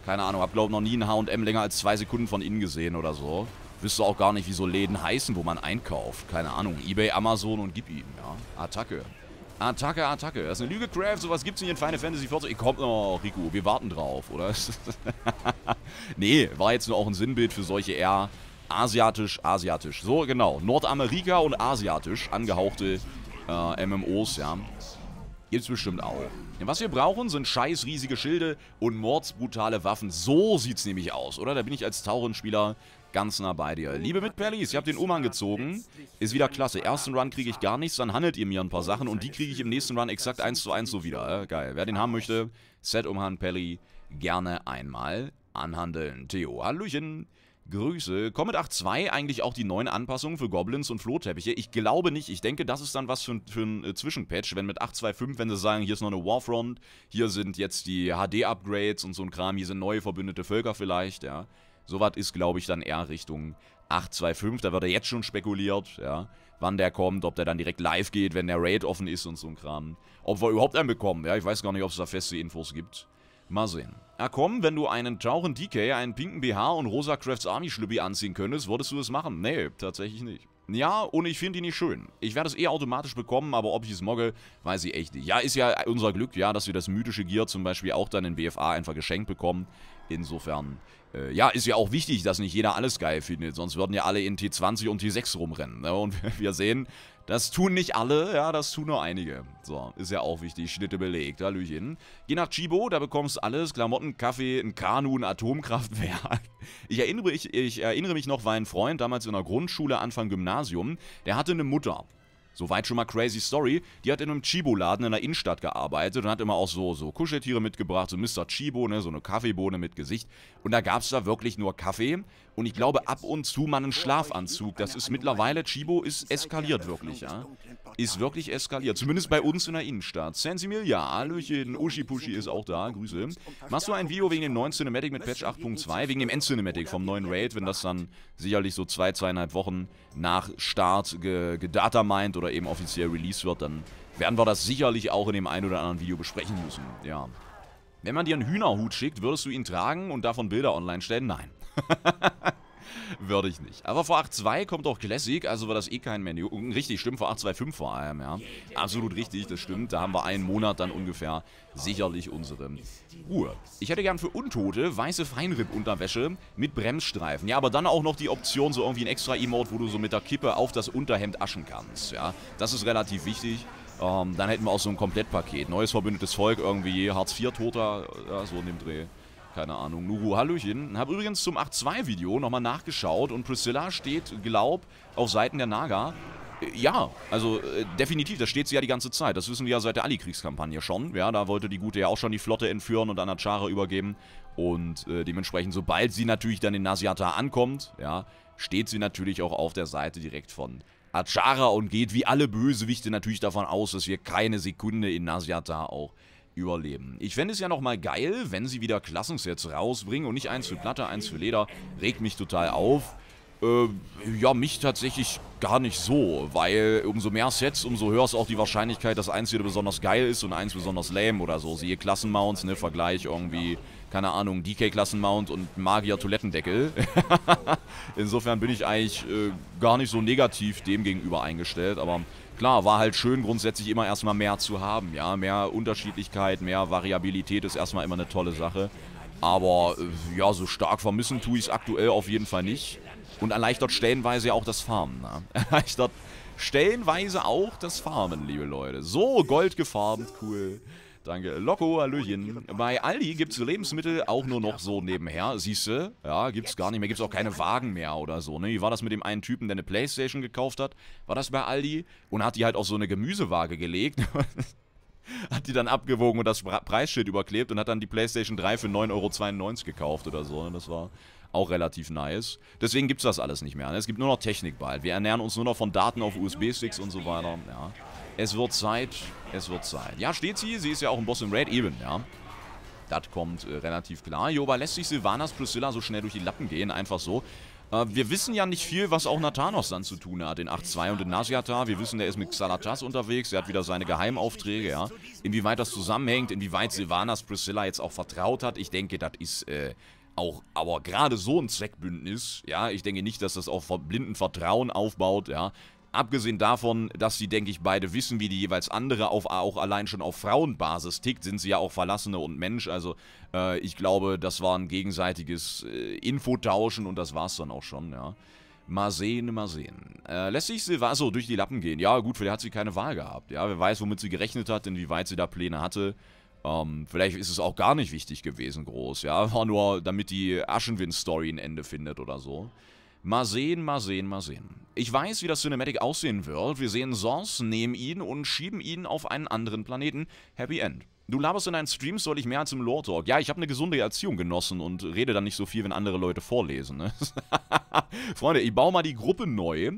Keine Ahnung, hab, glaube noch nie ein H&M länger als zwei Sekunden von innen gesehen oder so. Wisst Wüsste auch gar nicht, wie so Läden heißen, wo man einkauft. Keine Ahnung. Ebay, Amazon und gib ihm, ja. Attacke. Attacke, Attacke. Das ist eine Lüge, Craft. Sowas gibt's nicht in Final Fantasy XIV. Ich komm noch, oh, Rico. Wir warten drauf, oder? <laughs> nee, war jetzt nur auch ein Sinnbild für solche eher asiatisch, asiatisch. So, genau. Nordamerika und asiatisch angehauchte äh, MMOs, ja. Gibt's bestimmt auch. Denn was wir brauchen, sind scheiß riesige Schilde und mordsbrutale Waffen. So sieht's nämlich aus, oder? Da bin ich als Taurenspieler ganz nah bei dir. Liebe Mitpellis, ihr habt den Oman gezogen. Ist wieder klasse. Ersten Run kriege ich gar nichts, dann handelt ihr mir ein paar Sachen und die kriege ich im nächsten Run exakt 1 zu 1 so wieder. Geil. Wer den haben möchte, Set Oman Pelli gerne einmal anhandeln. Theo, Hallöchen. Grüße. Comet 8.2 eigentlich auch die neuen Anpassungen für Goblins und Flohteppiche? Ich glaube nicht. Ich denke, das ist dann was für, für ein äh, Zwischenpatch, wenn mit 8.2.5, wenn sie sagen, hier ist noch eine Warfront, hier sind jetzt die HD-Upgrades und so ein Kram, hier sind neue verbündete Völker vielleicht, ja. Sowas ist, glaube ich, dann eher Richtung 825. Da wird er jetzt schon spekuliert, ja, wann der kommt, ob der dann direkt live geht, wenn der Raid offen ist und so ein Kram. Ob wir überhaupt einen bekommen, ja, ich weiß gar nicht, ob es da feste Infos gibt. Mal sehen. Ah komm, wenn du einen tauren DK, einen pinken BH und rosa Crafts Army Schlüppi anziehen könntest, würdest du es machen? Nee, tatsächlich nicht. Ja, und ich finde die nicht schön. Ich werde es eh automatisch bekommen, aber ob ich es mogge, weiß ich echt nicht. Ja, ist ja unser Glück, ja, dass wir das mythische Gear zum Beispiel auch dann in WFA einfach geschenkt bekommen. Insofern äh, ja, ist ja auch wichtig, dass nicht jeder alles geil findet, sonst würden ja alle in T20 und T6 rumrennen. Ne? Und <laughs> wir sehen, das tun nicht alle, ja, das tun nur einige. So, ist ja auch wichtig, Schnitte belegt, Hallöchen. Geh nach Chibo, da bekommst du alles, Klamotten, Kaffee, ein Kanu, ein Atomkraftwerk. <laughs> Ich erinnere, ich, ich erinnere mich noch, war ein Freund damals in der Grundschule, Anfang Gymnasium, der hatte eine Mutter. Soweit schon mal crazy Story. Die hat in einem Chibo-Laden in der Innenstadt gearbeitet und hat immer auch so, so Kuscheltiere mitgebracht, so Mr. Chibo, ne, so eine Kaffeebohne mit Gesicht. Und da gab's da wirklich nur Kaffee, und ich glaube, ab und zu mal einen Schlafanzug. Das ist mittlerweile, Chibo ist eskaliert wirklich, ja. Ist wirklich eskaliert. Zumindest bei uns in der Innenstadt. Sensimil, ja, Hallöchen, Ushipushi ist auch da, Grüße. Machst du ein Video wegen dem neuen Cinematic mit Patch 8.2? Wegen dem End-Cinematic vom neuen Raid, wenn das dann sicherlich so zwei, zweieinhalb Wochen nach Start gedatamined oder eben offiziell released wird, dann werden wir das sicherlich auch in dem einen oder anderen Video besprechen müssen, ja. Wenn man dir einen Hühnerhut schickt, würdest du ihn tragen und davon Bilder online stellen? Nein. <laughs> Würde ich nicht. Aber vor 8.2 kommt auch Classic, also war das eh kein Menü. Richtig, stimmt, vor 8.2.5 vor allem, ja. Absolut richtig, das stimmt. Da haben wir einen Monat dann ungefähr sicherlich unsere Ruhe. Ich hätte gern für Untote weiße Feinripp-Unterwäsche mit Bremsstreifen. Ja, aber dann auch noch die Option, so irgendwie ein extra Emote, wo du so mit der Kippe auf das Unterhemd aschen kannst, ja. Das ist relativ wichtig. Ähm, dann hätten wir auch so ein Komplettpaket. Neues verbündetes Volk irgendwie, Hartz-IV-Toter, ja, so in dem Dreh. Keine Ahnung. Nuru, Hallöchen. Hab übrigens zum 8-2-Video nochmal nachgeschaut und Priscilla steht, glaub, auf Seiten der Naga. Äh, ja, also äh, definitiv, da steht sie ja die ganze Zeit. Das wissen wir ja seit der Ali-Kriegskampagne schon. Ja, da wollte die Gute ja auch schon die Flotte entführen und an Achara übergeben. Und äh, dementsprechend, sobald sie natürlich dann in Nasiata ankommt, ja, steht sie natürlich auch auf der Seite direkt von Achara und geht wie alle Bösewichte natürlich davon aus, dass wir keine Sekunde in Nasiata auch überleben. Ich fände es ja nochmal geil, wenn sie wieder Klassensets rausbringen und nicht eins für Platte, eins für Leder. Regt mich total auf. Äh, ja, mich tatsächlich gar nicht so, weil umso mehr Sets, umso höher ist auch die Wahrscheinlichkeit, dass eins wieder besonders geil ist und eins besonders lame oder so. Siehe Klassenmounts, ne, Vergleich irgendwie, keine Ahnung, DK-Klassenmount und Magier-Toilettendeckel. <laughs> Insofern bin ich eigentlich äh, gar nicht so negativ dem gegenüber eingestellt, aber Klar, war halt schön grundsätzlich immer erstmal mehr zu haben, ja. Mehr Unterschiedlichkeit, mehr Variabilität ist erstmal immer eine tolle Sache. Aber äh, ja, so stark vermissen tue ich es aktuell auf jeden Fall nicht. Und erleichtert stellenweise ja auch das Farmen. Ne? <laughs> Erleichtert stellenweise auch das Farmen, liebe Leute. So, gold gefarmt, cool. Danke. Loco, Hallöchen. Bei Aldi gibt es Lebensmittel auch nur noch so nebenher. Siehst du? ja, gibt's gar nicht mehr. Gibt's auch keine Wagen mehr oder so, ne? Wie war das mit dem einen Typen, der eine Playstation gekauft hat? War das bei Aldi? Und hat die halt auf so eine Gemüsewaage gelegt. <laughs> hat die dann abgewogen und das Preisschild überklebt und hat dann die Playstation 3 für 9,92 Euro gekauft oder so. Ne? Das war auch relativ nice. Deswegen gibt's das alles nicht mehr. Ne? Es gibt nur noch Technik bald. Wir ernähren uns nur noch von Daten auf USB-Sticks und so weiter. Ja. Es wird Zeit, es wird Zeit. Ja, steht sie, sie ist ja auch ein Boss im Raid, eben, ja. Das kommt äh, relativ klar. Joba lässt sich Sylvanas Priscilla so schnell durch die Lappen gehen, einfach so. Äh, wir wissen ja nicht viel, was auch Nathanos dann zu tun hat, in 8-2 und in Nasiata. Wir wissen, der ist mit Xalatas unterwegs, er hat wieder seine Geheimaufträge, ja. Inwieweit das zusammenhängt, inwieweit Sylvanas Priscilla jetzt auch vertraut hat, ich denke, das ist... Äh, auch, aber gerade so ein Zweckbündnis, ja, ich denke nicht, dass das auf blinden Vertrauen aufbaut, ja, Abgesehen davon, dass sie, denke ich, beide wissen, wie die jeweils andere auf, auch allein schon auf Frauenbasis tickt, sind sie ja auch Verlassene und Mensch. Also äh, ich glaube, das war ein gegenseitiges äh, Infotauschen und das war's dann auch schon, ja. Mal sehen, mal sehen. Äh, lässt sich Silva so durch die Lappen gehen. Ja, gut, vielleicht hat sie keine Wahl gehabt. Ja, wer weiß, womit sie gerechnet hat, inwieweit sie da Pläne hatte. Ähm, vielleicht ist es auch gar nicht wichtig gewesen, groß. Ja, war nur, damit die Aschenwind-Story ein Ende findet oder so. Mal sehen, mal sehen, mal sehen. Ich weiß, wie das Cinematic aussehen wird. Wir sehen Sans, nehmen ihn und schieben ihn auf einen anderen Planeten. Happy End. Du laberst in deinen Streams deutlich mehr als im Lore Talk. Ja, ich habe eine gesunde Erziehung genossen und rede dann nicht so viel, wenn andere Leute vorlesen. Ne? <laughs> Freunde, ich baue mal die Gruppe neu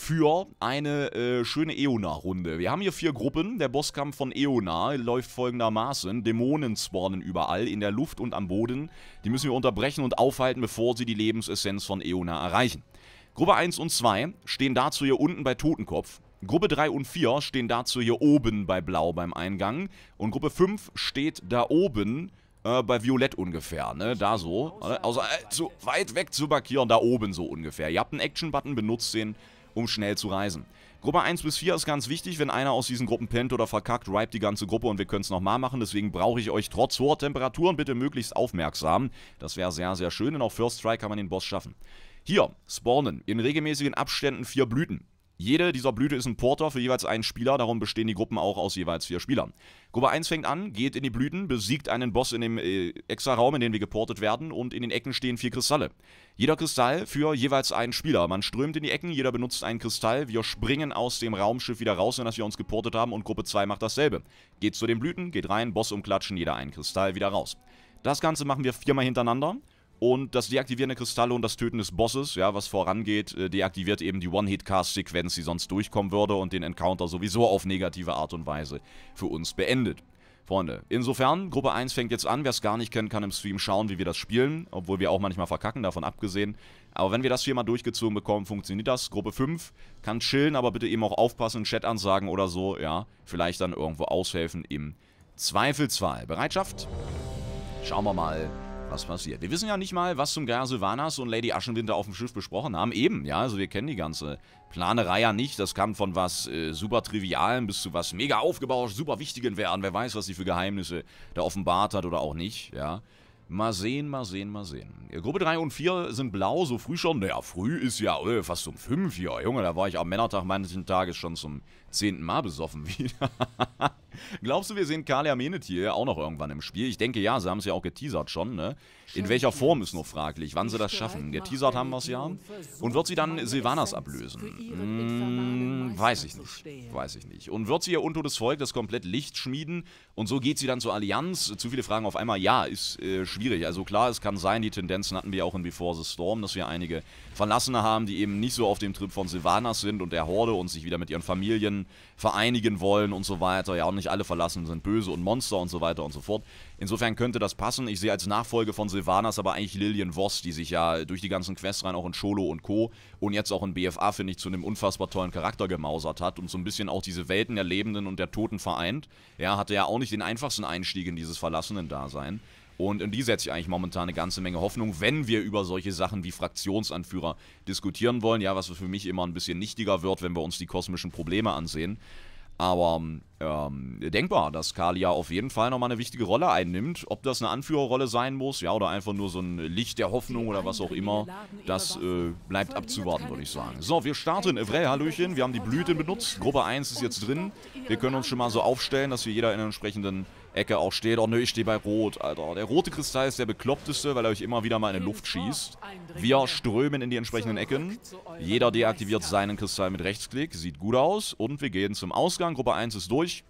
für eine äh, schöne eona runde Wir haben hier vier Gruppen. Der Bosskampf von Eona läuft folgendermaßen. Dämonen spawnen überall, in der Luft und am Boden. Die müssen wir unterbrechen und aufhalten, bevor sie die Lebensessenz von Eona erreichen. Gruppe 1 und 2 stehen dazu hier unten bei Totenkopf. Gruppe 3 und 4 stehen dazu hier oben bei Blau beim Eingang. Und Gruppe 5 steht da oben äh, bei Violett ungefähr, ne? Da so. Äh, also, äh, zu weit weg zu markieren, da oben so ungefähr. Ihr habt einen Action-Button, benutzt den um schnell zu reisen. Gruppe 1 bis 4 ist ganz wichtig, wenn einer aus diesen Gruppen pennt oder verkackt, reibt die ganze Gruppe und wir können es nochmal machen, deswegen brauche ich euch trotz hoher Temperaturen bitte möglichst aufmerksam. Das wäre sehr, sehr schön, denn auch First Try kann man den Boss schaffen. Hier, spawnen, in regelmäßigen Abständen vier Blüten. Jede dieser Blüte ist ein Porter für jeweils einen Spieler, darum bestehen die Gruppen auch aus jeweils vier Spielern. Gruppe 1 fängt an, geht in die Blüten, besiegt einen Boss in dem äh, Extra-Raum, in den wir geportet werden, und in den Ecken stehen vier Kristalle. Jeder Kristall für jeweils einen Spieler. Man strömt in die Ecken, jeder benutzt einen Kristall, wir springen aus dem Raumschiff wieder raus, in das wir uns geportet haben, und Gruppe 2 macht dasselbe. Geht zu den Blüten, geht rein, Boss umklatschen, jeder einen Kristall, wieder raus. Das Ganze machen wir viermal hintereinander. Und das Deaktivieren der Kristalle und das Töten des Bosses, ja, was vorangeht, äh, deaktiviert eben die One-Hit-Cast-Sequenz, die sonst durchkommen würde und den Encounter sowieso auf negative Art und Weise für uns beendet. Freunde, insofern, Gruppe 1 fängt jetzt an. Wer es gar nicht kennt, kann im Stream schauen, wie wir das spielen. Obwohl wir auch manchmal verkacken, davon abgesehen. Aber wenn wir das hier mal durchgezogen bekommen, funktioniert das. Gruppe 5 kann chillen, aber bitte eben auch aufpassen, Chat-Ansagen oder so. Ja, vielleicht dann irgendwo aushelfen im Zweifelsfall. Bereitschaft? Schauen wir mal was passiert. Wir wissen ja nicht mal, was zum Geier Sylvanas und Lady Aschenwinter auf dem Schiff besprochen haben. Eben, ja, also wir kennen die ganze Planerei ja nicht. Das kann von was äh, super Trivialem bis zu was mega aufgebauscht, super Wichtigen werden. Wer weiß, was sie für Geheimnisse da offenbart hat oder auch nicht, ja. Mal sehen, mal sehen, mal sehen. Gruppe 3 und 4 sind blau, so früh schon. Naja, früh ist ja öh, fast um 5 hier. Junge, da war ich am Männertag manchen Tages schon zum 10. Mal besoffen <laughs> wieder. Glaubst du, wir sehen Kali Menet hier auch noch irgendwann im Spiel? Ich denke ja, sie haben es ja auch geteasert schon, ne? In welcher Form ist noch fraglich, wann sie das schaffen. Geteasert haben wir es ja. Und wird sie dann Silvanas ablösen? Hm, weiß ich nicht. Weiß ich nicht. Und wird sie ihr untotes Volk das komplett Licht schmieden? Und so geht sie dann zur Allianz. Zu viele Fragen auf einmal. Ja, ist äh, schwierig. Also klar, es kann sein, die Tendenzen hatten wir auch in Before the Storm, dass wir einige Verlassene haben, die eben nicht so auf dem Trip von Silvanas sind und der Horde und sich wieder mit ihren Familien vereinigen wollen und so weiter. Ja, und nicht alle Verlassenen sind böse und Monster und so weiter und so fort. Insofern könnte das passen. Ich sehe als Nachfolge von Silvanas aber eigentlich Lillian Voss, die sich ja durch die ganzen Quests rein auch in Cholo und Co. und jetzt auch in BFA, finde ich, zu einem unfassbar tollen Charakter gemausert hat und so ein bisschen auch diese Welten der Lebenden und der Toten vereint. Ja, hatte ja auch nicht den einfachsten Einstieg in dieses Verlassenen-Dasein. Und in die setze ich eigentlich momentan eine ganze Menge Hoffnung, wenn wir über solche Sachen wie Fraktionsanführer diskutieren wollen. Ja, was für mich immer ein bisschen nichtiger wird, wenn wir uns die kosmischen Probleme ansehen. Aber ähm, denkbar, dass Kalia auf jeden Fall nochmal eine wichtige Rolle einnimmt. Ob das eine Anführerrolle sein muss, ja, oder einfach nur so ein Licht der Hoffnung oder was auch immer, das äh, bleibt abzuwarten, würde ich sagen. So, wir starten. Evrel, Hallöchen. Wir haben die Blüten benutzt. Gruppe 1 ist jetzt drin. Wir können uns schon mal so aufstellen, dass wir jeder in der entsprechenden Ecke auch steht. Oh nö, ich stehe bei Rot, Alter. Der rote Kristall ist der bekloppteste, weil er euch immer wieder mal in die Luft schießt. Wir strömen in die entsprechenden Ecken. Jeder deaktiviert seinen Kristall mit Rechtsklick. Sieht gut aus. Und wir gehen zum Ausgang. Gruppe 1 ist durch.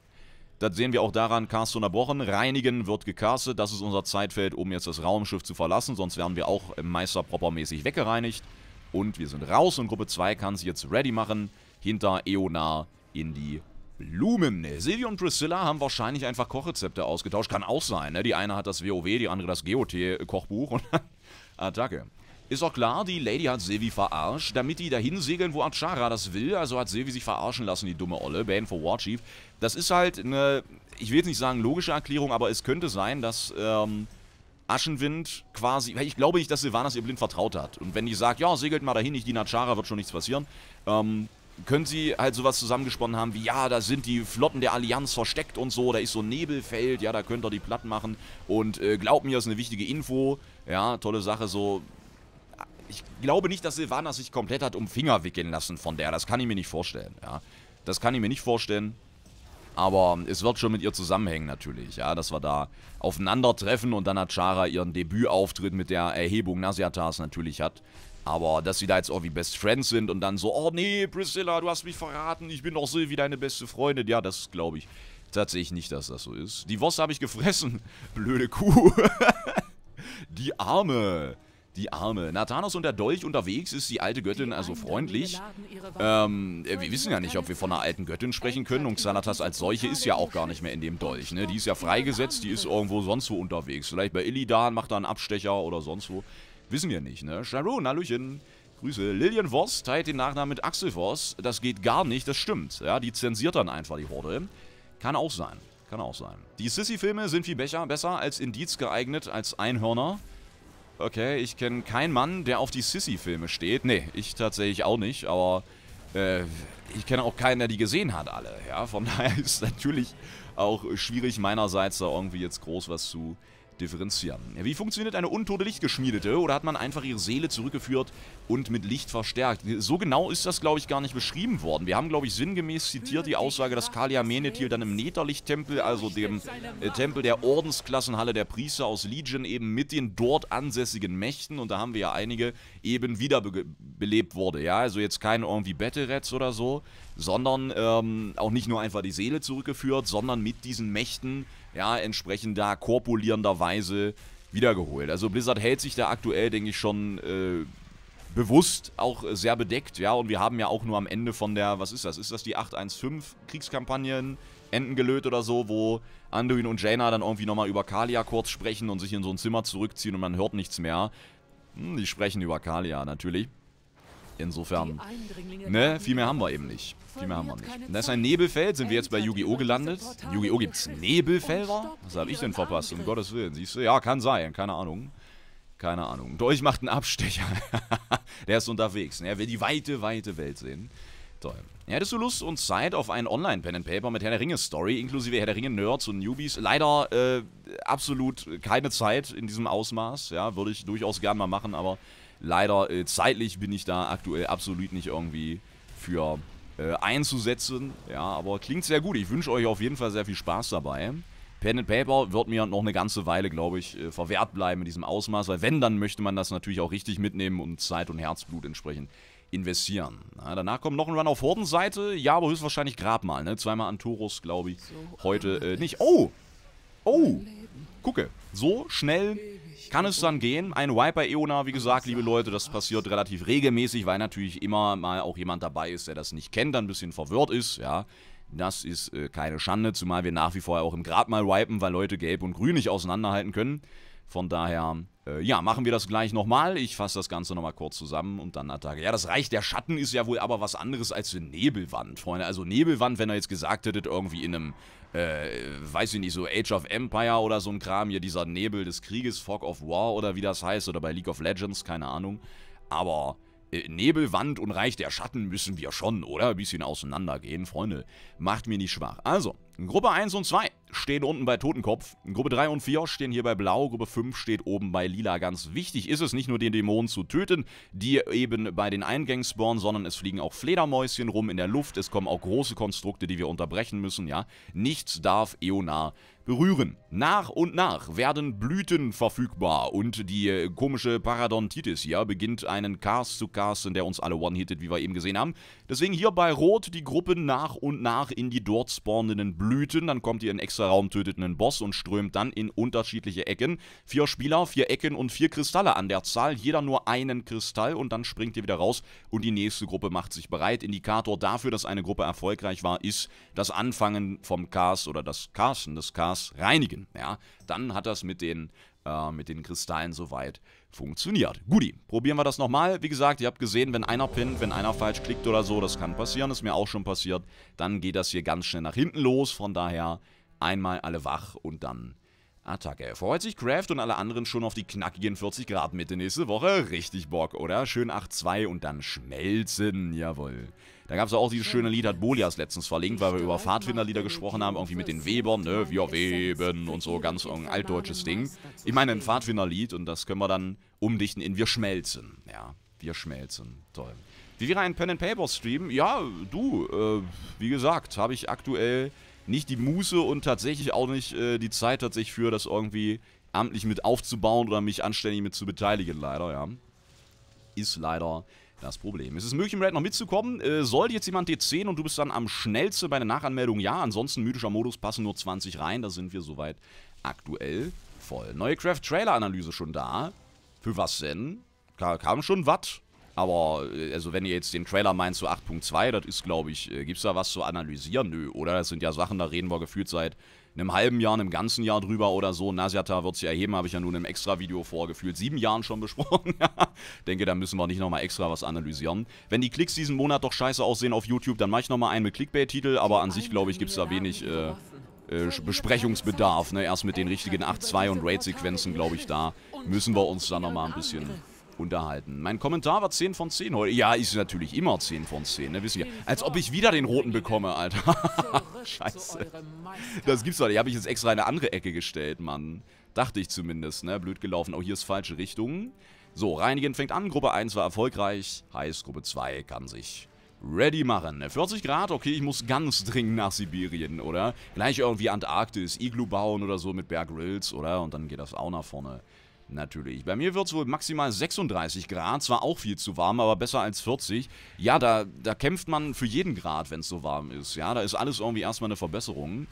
Das sehen wir auch daran, Cast unterbrochen. Reinigen wird gecastet. Das ist unser Zeitfeld, um jetzt das Raumschiff zu verlassen. Sonst werden wir auch Meisterpropermäßig weggereinigt. Und wir sind raus und Gruppe 2 kann sich jetzt ready machen. Hinter Eonar in die Blumen. Silvia und Priscilla haben wahrscheinlich einfach Kochrezepte ausgetauscht. Kann auch sein, ne? Die eine hat das WoW, die andere das GOT-Kochbuch und <laughs> Attacke. Ist auch klar, die Lady hat Silvi verarscht, damit die dahin segeln, wo Achara das will. Also hat Silvi sich verarschen lassen, die dumme Olle. Ban for Warchief. Das ist halt eine, ich will jetzt nicht sagen logische Erklärung, aber es könnte sein, dass ähm, Aschenwind quasi, ich glaube nicht, dass Silvanas ihr blind vertraut hat. Und wenn die sagt, ja, segelt mal dahin, ich die Achara, wird schon nichts passieren. Ähm, können sie halt sowas zusammengesponnen haben wie, ja, da sind die Flotten der Allianz versteckt und so, da ist so ein Nebelfeld, ja, da könnt ihr die platt machen. Und äh, glaubt mir, das ist eine wichtige Info. Ja, tolle Sache, so. Ich glaube nicht, dass Silvana sich komplett hat um Finger wickeln lassen von der. Das kann ich mir nicht vorstellen, ja. Das kann ich mir nicht vorstellen. Aber es wird schon mit ihr zusammenhängen natürlich, ja, dass wir da aufeinandertreffen und dann hat Chara ihren Debütauftritt mit der Erhebung Nasiatas natürlich hat. Aber dass sie da jetzt irgendwie Best Friends sind und dann so, oh nee, Priscilla, du hast mich verraten, ich bin doch so wie deine beste Freundin. Ja, das glaube ich tatsächlich nicht, dass das so ist. Die Wosse habe ich gefressen. <laughs> Blöde Kuh. <laughs> die Arme. Die Arme. Nathanos und der Dolch unterwegs ist die alte Göttin also freundlich. Ähm, äh, wir wissen ja nicht, ob wir von einer alten Göttin sprechen können. Und Xanatas als solche ist ja auch gar nicht mehr in dem Dolch, ne? Die ist ja freigesetzt, die ist irgendwo sonst wo unterwegs. Vielleicht bei Illidan macht er einen Abstecher oder sonst wo. Wissen wir nicht, ne? Sharon, Hallöchen. Grüße. Lillian Voss teilt den Nachnamen mit Axel Voss. Das geht gar nicht, das stimmt. Ja, die zensiert dann einfach die Horde. Kann auch sein. Kann auch sein. Die Sissy-Filme sind viel Becher besser als Indiz geeignet als Einhörner. Okay, ich kenne keinen Mann, der auf die Sissy-Filme steht. Nee, ich tatsächlich auch nicht, aber äh, ich kenne auch keinen, der die gesehen hat alle. Ja, von <laughs> daher ist es natürlich auch schwierig meinerseits da irgendwie jetzt groß was zu differenzieren. Wie funktioniert eine untote Lichtgeschmiedete? Oder hat man einfach ihre Seele zurückgeführt und mit Licht verstärkt? So genau ist das, glaube ich, gar nicht beschrieben worden. Wir haben, glaube ich, sinngemäß zitiert die hm, Aussage, dass Kalia Menethil dann im Netherlichttempel, also dem äh, Tempel der Ordensklassenhalle der Priester aus Legion, eben mit den dort ansässigen Mächten, und da haben wir ja einige, eben wiederbelebt wurde. Ja, also jetzt kein irgendwie Battle-Rats oder so, sondern ähm, auch nicht nur einfach die Seele zurückgeführt, sondern mit diesen Mächten ja, entsprechender, korpulierender Weise wiedergeholt. Also Blizzard hält sich da aktuell, denke ich, schon äh, bewusst auch äh, sehr bedeckt, ja, und wir haben ja auch nur am Ende von der, was ist das, ist das die 815 Kriegskampagnen, Enten gelöt oder so, wo Anduin und Jaina dann irgendwie nochmal über Kalia kurz sprechen und sich in so ein Zimmer zurückziehen und man hört nichts mehr. Hm, die sprechen über Kalia natürlich. Insofern, ne, viel mehr haben wir eben nicht. Viel mehr haben wir nicht. Und das ist ein Nebelfeld, sind wir jetzt bei Yu-Gi-Oh! gelandet. In Yu-Gi-Oh! gibt's Nebelfelder? Was habe ich denn verpasst? Um Gottes Willen, siehst du? Ja, kann sein, keine Ahnung. Keine Ahnung. Dolch macht einen Abstecher. <laughs> Der ist unterwegs. Er will die weite, weite Welt sehen. Toll. Ja, hättest du Lust und Zeit auf einen Online-Pen-and-Paper mit Herr der Ringe-Story, inklusive Herr der Ringe-Nerds und Newbies? Leider äh, absolut keine Zeit in diesem Ausmaß. Ja, würde ich durchaus gern mal machen, aber Leider äh, zeitlich bin ich da aktuell absolut nicht irgendwie für äh, einzusetzen. Ja, aber klingt sehr gut. Ich wünsche euch auf jeden Fall sehr viel Spaß dabei. Pen and Paper wird mir noch eine ganze Weile, glaube ich, äh, verwehrt bleiben in diesem Ausmaß, weil wenn, dann möchte man das natürlich auch richtig mitnehmen und Zeit und Herzblut entsprechend investieren. Na, danach kommt noch ein Run auf Hordenseite. Ja, aber höchstwahrscheinlich Grabmal, ne? Zweimal Antorus, glaube ich, so heute äh, nicht. Oh! Oh! Gucke, so schnell kann es dann gehen. Ein Wiper-Eona, wie gesagt, liebe Leute, das passiert relativ regelmäßig, weil natürlich immer mal auch jemand dabei ist, der das nicht kennt, dann ein bisschen verwirrt ist, ja. Das ist äh, keine Schande, zumal wir nach wie vor auch im Grab mal wipen, weil Leute gelb und grün nicht auseinanderhalten können. Von daher äh, ja, machen wir das gleich nochmal. Ich fasse das Ganze nochmal kurz zusammen und dann Attacke. Ja, das Reich der Schatten ist ja wohl aber was anderes als eine Nebelwand, Freunde. Also Nebelwand, wenn ihr jetzt gesagt hättet, irgendwie in einem, äh, weiß ich nicht, so Age of Empire oder so ein Kram, hier dieser Nebel des Krieges, Fog of War oder wie das heißt, oder bei League of Legends, keine Ahnung. Aber äh, Nebelwand und Reich der Schatten müssen wir schon, oder? Ein bisschen auseinandergehen, Freunde. Macht mir nicht schwach. Also, Gruppe 1 und 2 stehen unten bei Totenkopf. Gruppe 3 und 4 stehen hier bei Blau, Gruppe 5 steht oben bei Lila. Ganz wichtig ist es, nicht nur den Dämonen zu töten, die eben bei den Eingängen spawnen, sondern es fliegen auch Fledermäuschen rum in der Luft. Es kommen auch große Konstrukte, die wir unterbrechen müssen, ja. Nichts darf Eonar berühren. Nach und nach werden Blüten verfügbar und die äh, komische Paradontitis hier beginnt einen Cast zu casten, der uns alle one hitted wie wir eben gesehen haben. Deswegen hier bei Rot die Gruppen nach und nach in die dort spawnenden Blüten. Dann kommt ihr in extra Nächster Raum tötet einen Boss und strömt dann in unterschiedliche Ecken. Vier Spieler, vier Ecken und vier Kristalle an der Zahl. Jeder nur einen Kristall und dann springt ihr wieder raus und die nächste Gruppe macht sich bereit. Indikator dafür, dass eine Gruppe erfolgreich war, ist das Anfangen vom Cars oder das Casten des Cars reinigen. Ja, dann hat das mit den äh, mit den Kristallen soweit funktioniert. Guti, probieren wir das nochmal. Wie gesagt, ihr habt gesehen, wenn einer pinnt, wenn einer falsch klickt oder so, das kann passieren, ist mir auch schon passiert, dann geht das hier ganz schnell nach hinten los. Von daher Einmal alle wach und dann Attacke. Ah, Freut sich Kraft und alle anderen schon auf die knackigen 40 Grad Mitte nächste Woche. Richtig Bock, oder? Schön 8-2 und dann schmelzen. Jawohl. Da gab es auch dieses schöne Lied, hat Bolias letztens verlinkt, weil wir über Pfadfinderlieder gesprochen haben, irgendwie mit den Webern, ne? Wir weben und so, ganz ein altdeutsches Ding. Ich meine, ein Pfadfinderlied und das können wir dann umdichten in Wir schmelzen. Ja, wir schmelzen. Toll. Wie wäre ein Pen-and-Paper-Stream? Ja, du, äh, wie gesagt, habe ich aktuell nicht die Muße und tatsächlich auch nicht äh, die Zeit tatsächlich für, das irgendwie amtlich mit aufzubauen oder mich anständig mit zu beteiligen, leider, ja. Ist leider das Problem. Ist es möglich, im Raid noch mitzukommen? Äh, sollte jetzt jemand D10 und du bist dann am schnellsten bei der Nachanmeldung? Ja, ansonsten mythischer Modus passen nur 20 rein, da sind wir soweit aktuell voll. Neue Craft-Trailer-Analyse schon da. Für was denn? Kam schon was? Aber, äh, also wenn ihr jetzt den Trailer meint zu so 8.2, das ist, glaube ich, äh, gibt's da was zu analysieren? Nö, oder? Das sind ja Sachen, da reden wir gefühlt seit einem halben Jahr, einem ganzen Jahr drüber oder so. Nasiata wird sich erheben, habe ich ja nun im Extra-Video vor gefühlt sieben Jahren schon <laughs> besprochen. Denke, da müssen wir nicht nochmal extra was analysieren. Wenn die Klicks diesen Monat doch scheiße aussehen auf YouTube, dann mache ich nochmal einen mit Clickbait-Titel, aber an sich, glaube ich, gibt es da wenig... Äh, äh, Besprechungsbedarf, ne? erst mit den richtigen 8.2 und Raid-Sequenzen, glaube ich, da müssen wir uns dann nochmal ein bisschen unterhalten. Mein Kommentar war 10 von 10 heute. Ja, ist natürlich immer 10 von 10, ne? Wissen wir. Als ob ich wieder den roten bekomme, Alter. <laughs> Scheiße. Das gibt's doch nicht. Habe ich jetzt extra in eine andere Ecke gestellt, Mann. Dachte ich zumindest, ne? Blöd gelaufen. Auch oh, hier ist falsche Richtung. So, Reinigen fängt an. Gruppe 1 war erfolgreich. Heißt, Gruppe 2 kann sich ready machen. 40 ne? Grad, okay, ich muss ganz dringend nach Sibirien, oder? Gleich irgendwie Antarktis, Iglu bauen oder so mit Bear Grylls, oder? Und dann geht das auch nach vorne natürlich. Bei mir wird es wohl maximal 36 Grad, zwar auch viel zu warm, aber besser als 40. Ja, da, da kämpft man für jeden Grad, wenn es so warm ist. Ja, da ist alles irgendwie erstmal eine Verbesserung.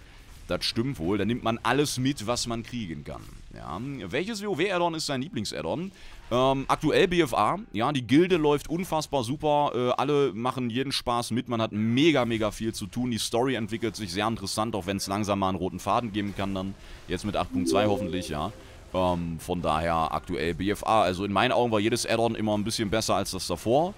Das stimmt wohl, da nimmt man alles mit, was man kriegen kann. Ja. Welches WoW-Addon ist sein Lieblings-Addon? Ähm, aktuell BFA, ja, die Gilde läuft unfassbar super, äh, alle machen jeden Spaß mit, man hat mega, mega viel zu tun, die Story entwickelt sich sehr interessant, auch wenn es langsam mal einen roten Faden geben kann dann, jetzt mit 8.2 hoffentlich, ja. Ähm, von daher aktuell BFA. Also in meinen Augen war jedes Addon immer ein bisschen besser als das davor.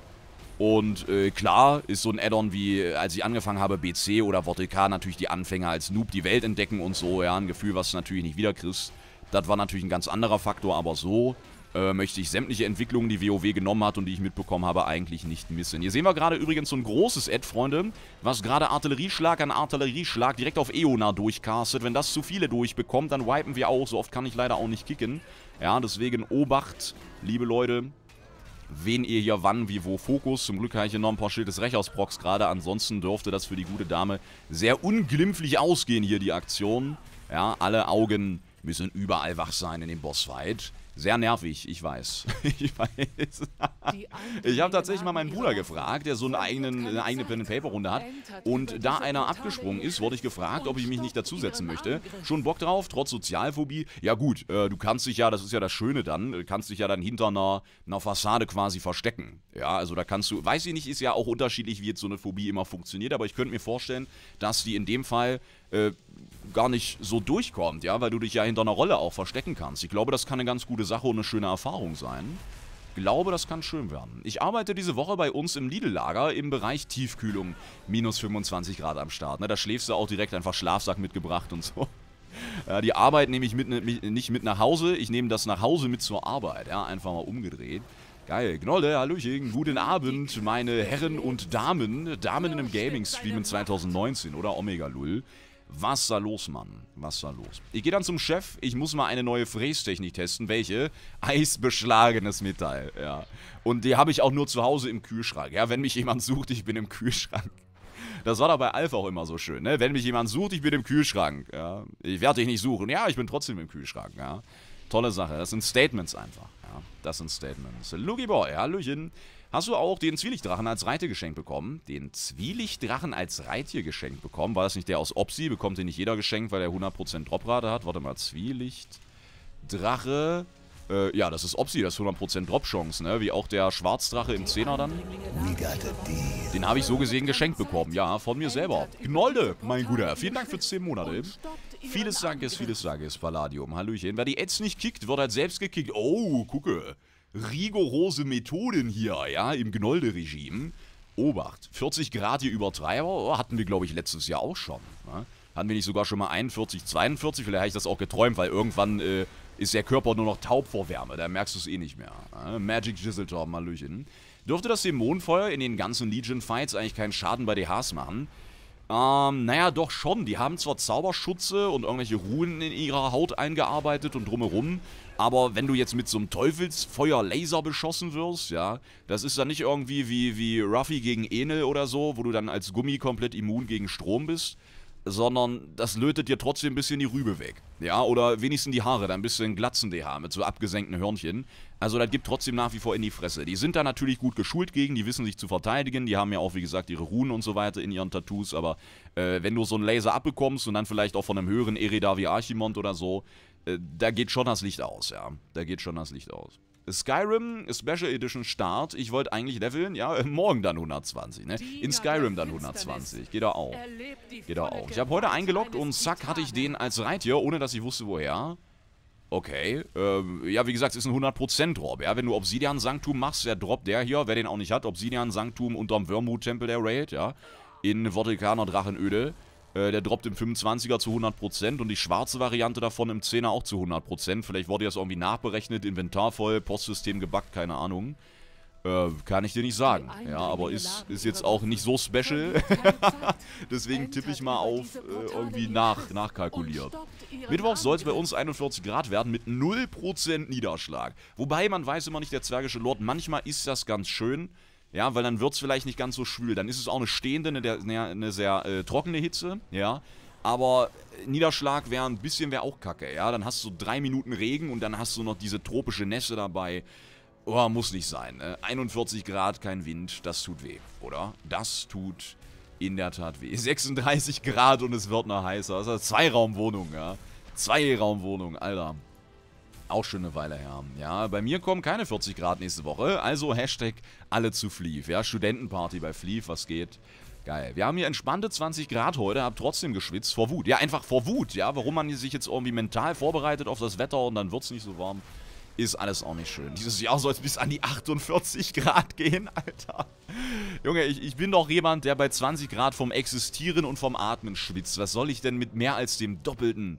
Und äh, klar ist so ein Addon wie, äh, als ich angefangen habe, BC oder K, natürlich die Anfänger als Noob die Welt entdecken und so. Ja, ein Gefühl, was du natürlich nicht wiederkriegst. Das war natürlich ein ganz anderer Faktor, aber so äh, möchte ich sämtliche Entwicklungen, die WoW genommen hat und die ich mitbekommen habe, eigentlich nicht missen. Hier sehen wir gerade übrigens so ein großes Ad, Freunde, was gerade Artillerieschlag an Artillerieschlag direkt auf Eona durchcastet. Wenn das zu viele durchbekommt, dann wipen wir auch. So oft kann ich leider auch nicht kicken. Ja, deswegen Obacht, liebe Leute, wen ihr hier wann wie wo Fokus. Zum Glück habe ich hier noch ein paar Schildes Rechersprox gerade. Ansonsten dürfte das für die gute Dame sehr unglimpflich ausgehen hier, die Aktion. Ja, alle Augen müssen überall wach sein in dem Bossfight. Sehr nervig, ich weiß. <laughs> ich weiß. <laughs> ich habe tatsächlich mal meinen Bruder gefragt, der so einen eigenen, eine eigene Pen and Paper Runde hat. Und da einer abgesprungen ist, wurde ich gefragt, ob ich mich nicht dazusetzen möchte. Schon Bock drauf, trotz Sozialphobie. Ja gut, äh, du kannst dich ja, das ist ja das Schöne dann, äh, kannst dich ja dann hinter einer, einer Fassade quasi verstecken. Ja, also da kannst du, weiß ich nicht, ist ja auch unterschiedlich, wie jetzt so eine Phobie immer funktioniert, aber ich könnte mir vorstellen, dass die in dem Fall äh, gar nicht so durchkommt, ja, weil du dich ja hinter einer Rolle auch verstecken kannst. Ich glaube, das kann eine ganz gute Sache und eine schöne Erfahrung sein. Ich glaube, das kann schön werden. Ich arbeite diese Woche bei uns im Lidl-Lager im Bereich Tiefkühlung. Minus 25 Grad am Start. Ne? Da schläfst du auch direkt einfach Schlafsack mitgebracht und so. Ja, die Arbeit nehme ich mit, ne, nicht mit nach Hause, ich nehme das nach Hause mit zur Arbeit. Ja, einfach mal umgedreht. Geil. Gnolle, Hallöchen, guten Abend, meine Herren und Damen. Damen in einem Gaming-Stream in 2019, oder? Omega Lull. Was da los, Mann? Was da los? Ich gehe dann zum Chef. Ich muss mal eine neue Frästechnik testen. Welche? Eisbeschlagenes Metall, ja. Und die habe ich auch nur zu Hause im Kühlschrank. Ja, wenn mich jemand sucht, ich bin im Kühlschrank. Das war doch bei Alpha auch immer so schön, ne? Wenn mich jemand sucht, ich bin im Kühlschrank, ja. Ich werde dich nicht suchen. Ja, ich bin trotzdem im Kühlschrank, ja. Tolle Sache. Das sind Statements einfach, ja. Das sind Statements. Lugi Boy, Hallöchen hast du auch den Zwielichtdrachen als Reittier geschenkt bekommen. Den Zwielichtdrachen als Reittier geschenkt bekommen. War das nicht der aus Opsi? Bekommt den nicht jeder geschenkt, weil der 100% Droprate hat. Warte mal, Zwielichtdrache. Äh, ja, das ist Opsi, das ist 100% Drop-Chance, ne? Wie auch der Schwarzdrache im Zehner dann. Den habe ich so gesehen geschenkt bekommen, ja, von mir selber. Gnolde, mein Guter, vielen Dank für 10 Monate. Vieles Dankes, vieles Dankes, Palladium. Hallöchen, wer die Ads nicht kickt, wird halt selbst gekickt. Oh, gucke rigorose Methoden hier, ja, im Gnolde-Regime. Obacht, 40 Grad hier Übertreiber, oh, hatten wir, glaube ich, letztes Jahr auch schon. Ne? Hatten wir nicht sogar schon mal 41, 42? Vielleicht habe ich das auch geträumt, weil irgendwann äh, ist der Körper nur noch taub vor Wärme. Da merkst du es eh nicht mehr. Ne? Magic Gizzletor, Hallöchen. Dürfte das Dämonenfeuer in den ganzen Legion-Fights eigentlich keinen Schaden bei DHs machen? Ähm, naja, doch schon. Die haben zwar Zauberschutze und irgendwelche Runen in ihrer Haut eingearbeitet und drumherum, aber wenn du jetzt mit so einem Teufelsfeuer-Laser beschossen wirst, ja, das ist dann nicht irgendwie wie, wie Ruffy gegen Enel oder so, wo du dann als Gummi komplett immun gegen Strom bist, sondern das lötet dir trotzdem ein bisschen die Rübe weg. Ja, oder wenigstens die Haare, da ein bisschen glatzen die Haare mit so abgesenkten Hörnchen. Also das gibt trotzdem nach wie vor in die Fresse. Die sind da natürlich gut geschult gegen, die wissen sich zu verteidigen, die haben ja auch, wie gesagt, ihre Runen und so weiter in ihren Tattoos, aber äh, wenn du so einen Laser abbekommst und dann vielleicht auch von einem höheren wie Archimond oder so, äh, da geht schon das Licht aus, ja. Da geht schon das Licht aus. Skyrim Special Edition Start. Ich wollte eigentlich leveln, ja, <laughs> morgen dann 120, ne? In Skyrim dann 120. Geht da auch. Geht da auch. Ich habe heute eingeloggt und zack hatte ich den als Reittier, ohne dass ich wusste, woher. Okay, ähm, ja, wie gesagt, es ist ein 100% Drop, ja, wenn du Obsidian-Sanktum machst, der droppt der hier, wer den auch nicht hat, Obsidian-Sanktum unterm Wormwood-Tempel der Raid, ja, in Vortikaner Drachenöde, äh, der droppt im 25er zu 100% und die schwarze Variante davon im 10er auch zu 100%. Vielleicht wurde das irgendwie nachberechnet, Inventar voll, Postsystem gebackt, keine Ahnung. Äh, kann ich dir nicht sagen. Ja, aber ist, ist jetzt auch nicht so special. <laughs> Deswegen tippe ich mal auf äh, irgendwie nach, nachkalkuliert. Mittwoch soll es bei uns 41 Grad werden mit 0% Niederschlag. Wobei man weiß immer nicht, der Zwergische Lord, manchmal ist das ganz schön. Ja, weil dann wird es vielleicht nicht ganz so schwül. Dann ist es auch eine stehende, eine, eine sehr äh, trockene Hitze, ja. Aber äh, Niederschlag wäre ein bisschen wäre auch kacke, ja. Dann hast du drei Minuten Regen und dann hast du noch diese tropische Nässe dabei. Oh, muss nicht sein. Ne? 41 Grad, kein Wind, das tut weh, oder? Das tut in der Tat weh. 36 <laughs> Grad und es wird noch heißer. Das also ist eine Zweiraumwohnung, ja. Zweiraumwohnung, Alter auch schon eine Weile her. Ja, bei mir kommen keine 40 Grad nächste Woche, also Hashtag alle zu Fleef. Ja, Studentenparty bei Fleef, was geht? Geil. Wir haben hier entspannte 20 Grad heute, hab trotzdem geschwitzt vor Wut. Ja, einfach vor Wut, ja, warum man sich jetzt irgendwie mental vorbereitet auf das Wetter und dann wird's nicht so warm. Ist alles auch nicht schön. Dieses Jahr soll es bis an die 48 Grad gehen, <laughs> Alter. Junge, ich, ich bin doch jemand, der bei 20 Grad vom Existieren und vom Atmen schwitzt. Was soll ich denn mit mehr als dem Doppelten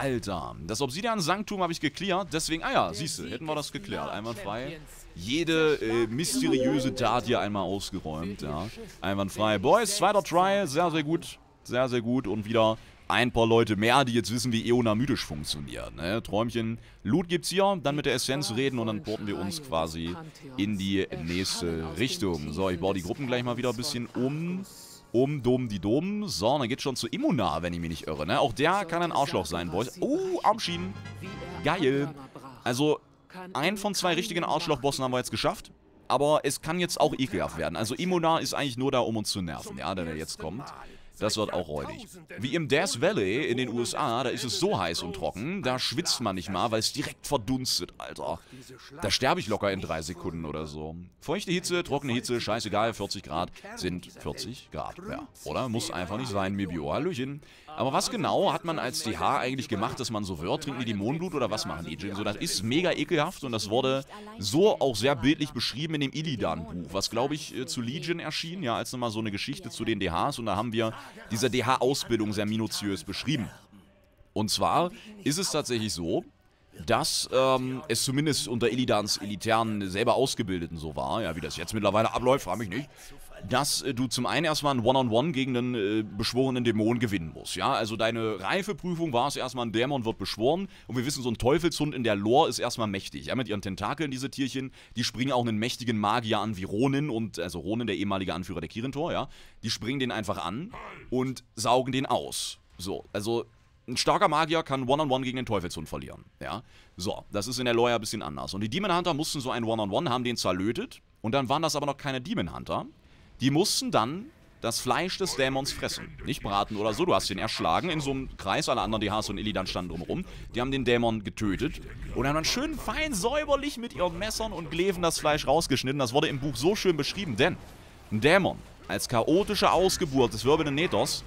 Alter, das Obsidian-Sanktum habe ich geklärt, deswegen... Ah ja, siehst du, hätten wir das geklärt, einwandfrei. Jede äh, mysteriöse Tat hier einmal ausgeräumt, ja. Einwandfrei. Boys, zweiter Try, sehr, sehr gut. Sehr, sehr gut und wieder ein paar Leute mehr, die jetzt wissen, wie Eona mythisch funktioniert. Ne? Träumchen, Loot gibt's hier, dann mit der Essenz reden und dann porten wir uns quasi in die nächste Richtung. So, ich baue die Gruppen gleich mal wieder ein bisschen um um Dom die Dom. So, dann geht's schon zu Immuna, wenn ich mich nicht irre, ne? Auch der kann ein Arschloch sein, Boys. Oh, Armschienen. Geil. Also, ein von zwei richtigen Arschlochbossen haben wir jetzt geschafft. Aber es kann jetzt auch ekelhaft werden. Also Immuna ist eigentlich nur da, um uns zu nerven, ja, der jetzt kommt. Das wird auch räudig. Wie im Death Valley in den USA, da ist es so heiß und trocken, da schwitzt man nicht mal, weil es direkt verdunstet, Alter. Da sterbe ich locker in drei Sekunden oder so. Feuchte Hitze, trockene Hitze, scheißegal, 40 Grad sind 40 Grad, ja. Oder? Muss einfach nicht sein, Mibio. Hallöchen. Aber was genau hat man als DH eigentlich gemacht, dass man so wird? Trinken die Dämonenblut oder was machen die? So, das ist mega ekelhaft und das wurde so auch sehr bildlich beschrieben in dem Illidan-Buch, was glaube ich äh, zu Legion erschien, ja, als nochmal so eine Geschichte zu den DHs und da haben wir diese DH-Ausbildung sehr minutiös beschrieben. Und zwar ist es tatsächlich so, dass ähm, es zumindest unter Illidans elitären selber Ausgebildeten so war, ja, wie das jetzt mittlerweile abläuft, frage mich nicht, dass äh, du zum einen erstmal ein One-on-One -on -One gegen einen äh, beschworenen Dämon gewinnen musst. Ja, also deine Reifeprüfung war es erstmal, ein Dämon wird beschworen und wir wissen, so ein Teufelshund in der Lore ist erstmal mächtig. Ja, mit ihren Tentakeln, diese Tierchen, die springen auch einen mächtigen Magier an wie Ronin und, also Ronin, der ehemalige Anführer der Kirintor, ja, die springen den einfach an und saugen den aus. So, also ein starker Magier kann One-on-One -on -One gegen den Teufelshund verlieren. Ja, so, das ist in der Lore ein bisschen anders. Und die Demon Hunter mussten so einen One-on-One, -on -One, haben den zerlötet. Und dann waren das aber noch keine Demon Hunter, die mussten dann das Fleisch des Dämons fressen. Nicht braten oder so, du hast ihn erschlagen in so einem Kreis, alle anderen die Haas und Illidan standen drumherum. Die haben den Dämon getötet und haben dann schön fein säuberlich mit ihren Messern und Gleven das Fleisch rausgeschnitten. Das wurde im Buch so schön beschrieben, denn ein Dämon als chaotische Ausgeburt des wirbelnden Nethos,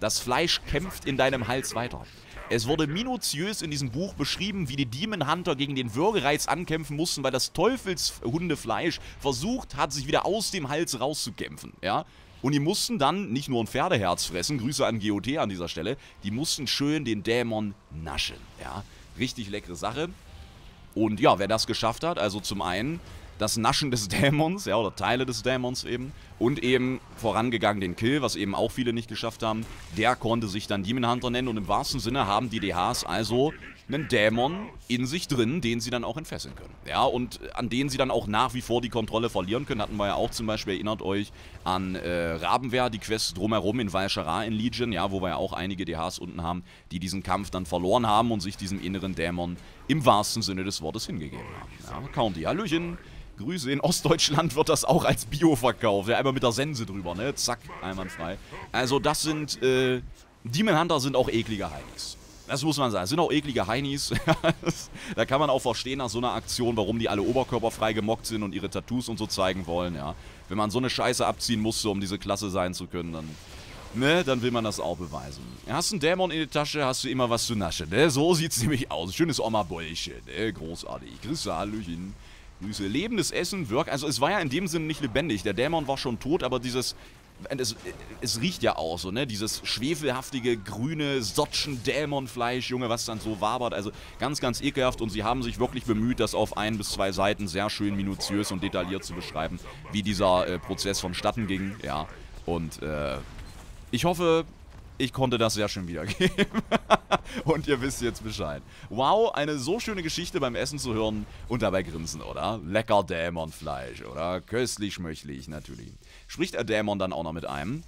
das Fleisch kämpft in deinem Hals weiter. Es wurde minutiös in diesem Buch beschrieben, wie die Demon Hunter gegen den Würgereiz ankämpfen mussten, weil das Teufelshundefleisch versucht hat, sich wieder aus dem Hals rauszukämpfen, ja. Und die mussten dann nicht nur ein Pferdeherz fressen, Grüße an GOT an dieser Stelle, die mussten schön den Dämon naschen, ja. Richtig leckere Sache. Und ja, wer das geschafft hat, also zum einen das Naschen des Dämons, ja, oder Teile des Dämons eben. Und eben vorangegangen den Kill, was eben auch viele nicht geschafft haben. Der konnte sich dann Demon Hunter nennen und im wahrsten Sinne haben die DHs also einen Dämon in sich drin, den sie dann auch entfesseln können. Ja, und an den sie dann auch nach wie vor die Kontrolle verlieren können. Hatten wir ja auch zum Beispiel, erinnert euch an äh, Rabenwehr, die Quest drumherum in Valshara in Legion, ja, wo wir ja auch einige DHs unten haben, die diesen Kampf dann verloren haben und sich diesem inneren Dämon im wahrsten Sinne des Wortes hingegeben haben. Ja, County, Hallöchen! Grüße. In Ostdeutschland wird das auch als Bio verkauft. Ja, einmal mit der Sense drüber, ne? Zack, einwandfrei. Also das sind, äh, Demon Hunter sind auch eklige Heinis. Das muss man sagen. Das sind auch eklige Heinis. <laughs> da kann man auch verstehen nach so einer Aktion, warum die alle oberkörperfrei gemockt sind und ihre Tattoos und so zeigen wollen, ja. Wenn man so eine Scheiße abziehen musste, um diese Klasse sein zu können, dann... Ne, dann will man das auch beweisen. Hast einen Dämon in der Tasche, hast du immer was zu naschen, ne? So sieht's nämlich aus. Schönes Oma-Bäulchen, ne? Großartig. Grüße, Hallöchen. Süße. Lebendes Essen, Work. Also es war ja in dem Sinne nicht lebendig. Der Dämon war schon tot, aber dieses. Äh, es, äh, es riecht ja auch so, ne? Dieses schwefelhaftige, grüne, sotschen Dämonfleisch, Junge, was dann so wabert. Also ganz, ganz ekelhaft. Und sie haben sich wirklich bemüht, das auf ein bis zwei Seiten sehr schön minutiös und detailliert zu beschreiben, wie dieser äh, Prozess vonstatten ging. Ja. Und äh, ich hoffe, ich konnte das ja schon wiedergeben. <laughs> und ihr wisst jetzt Bescheid. Wow, eine so schöne Geschichte beim Essen zu hören und dabei grinsen, oder? Lecker Dämonfleisch, oder? Köstlich schmöchlich, natürlich. Spricht der Dämon dann auch noch mit einem?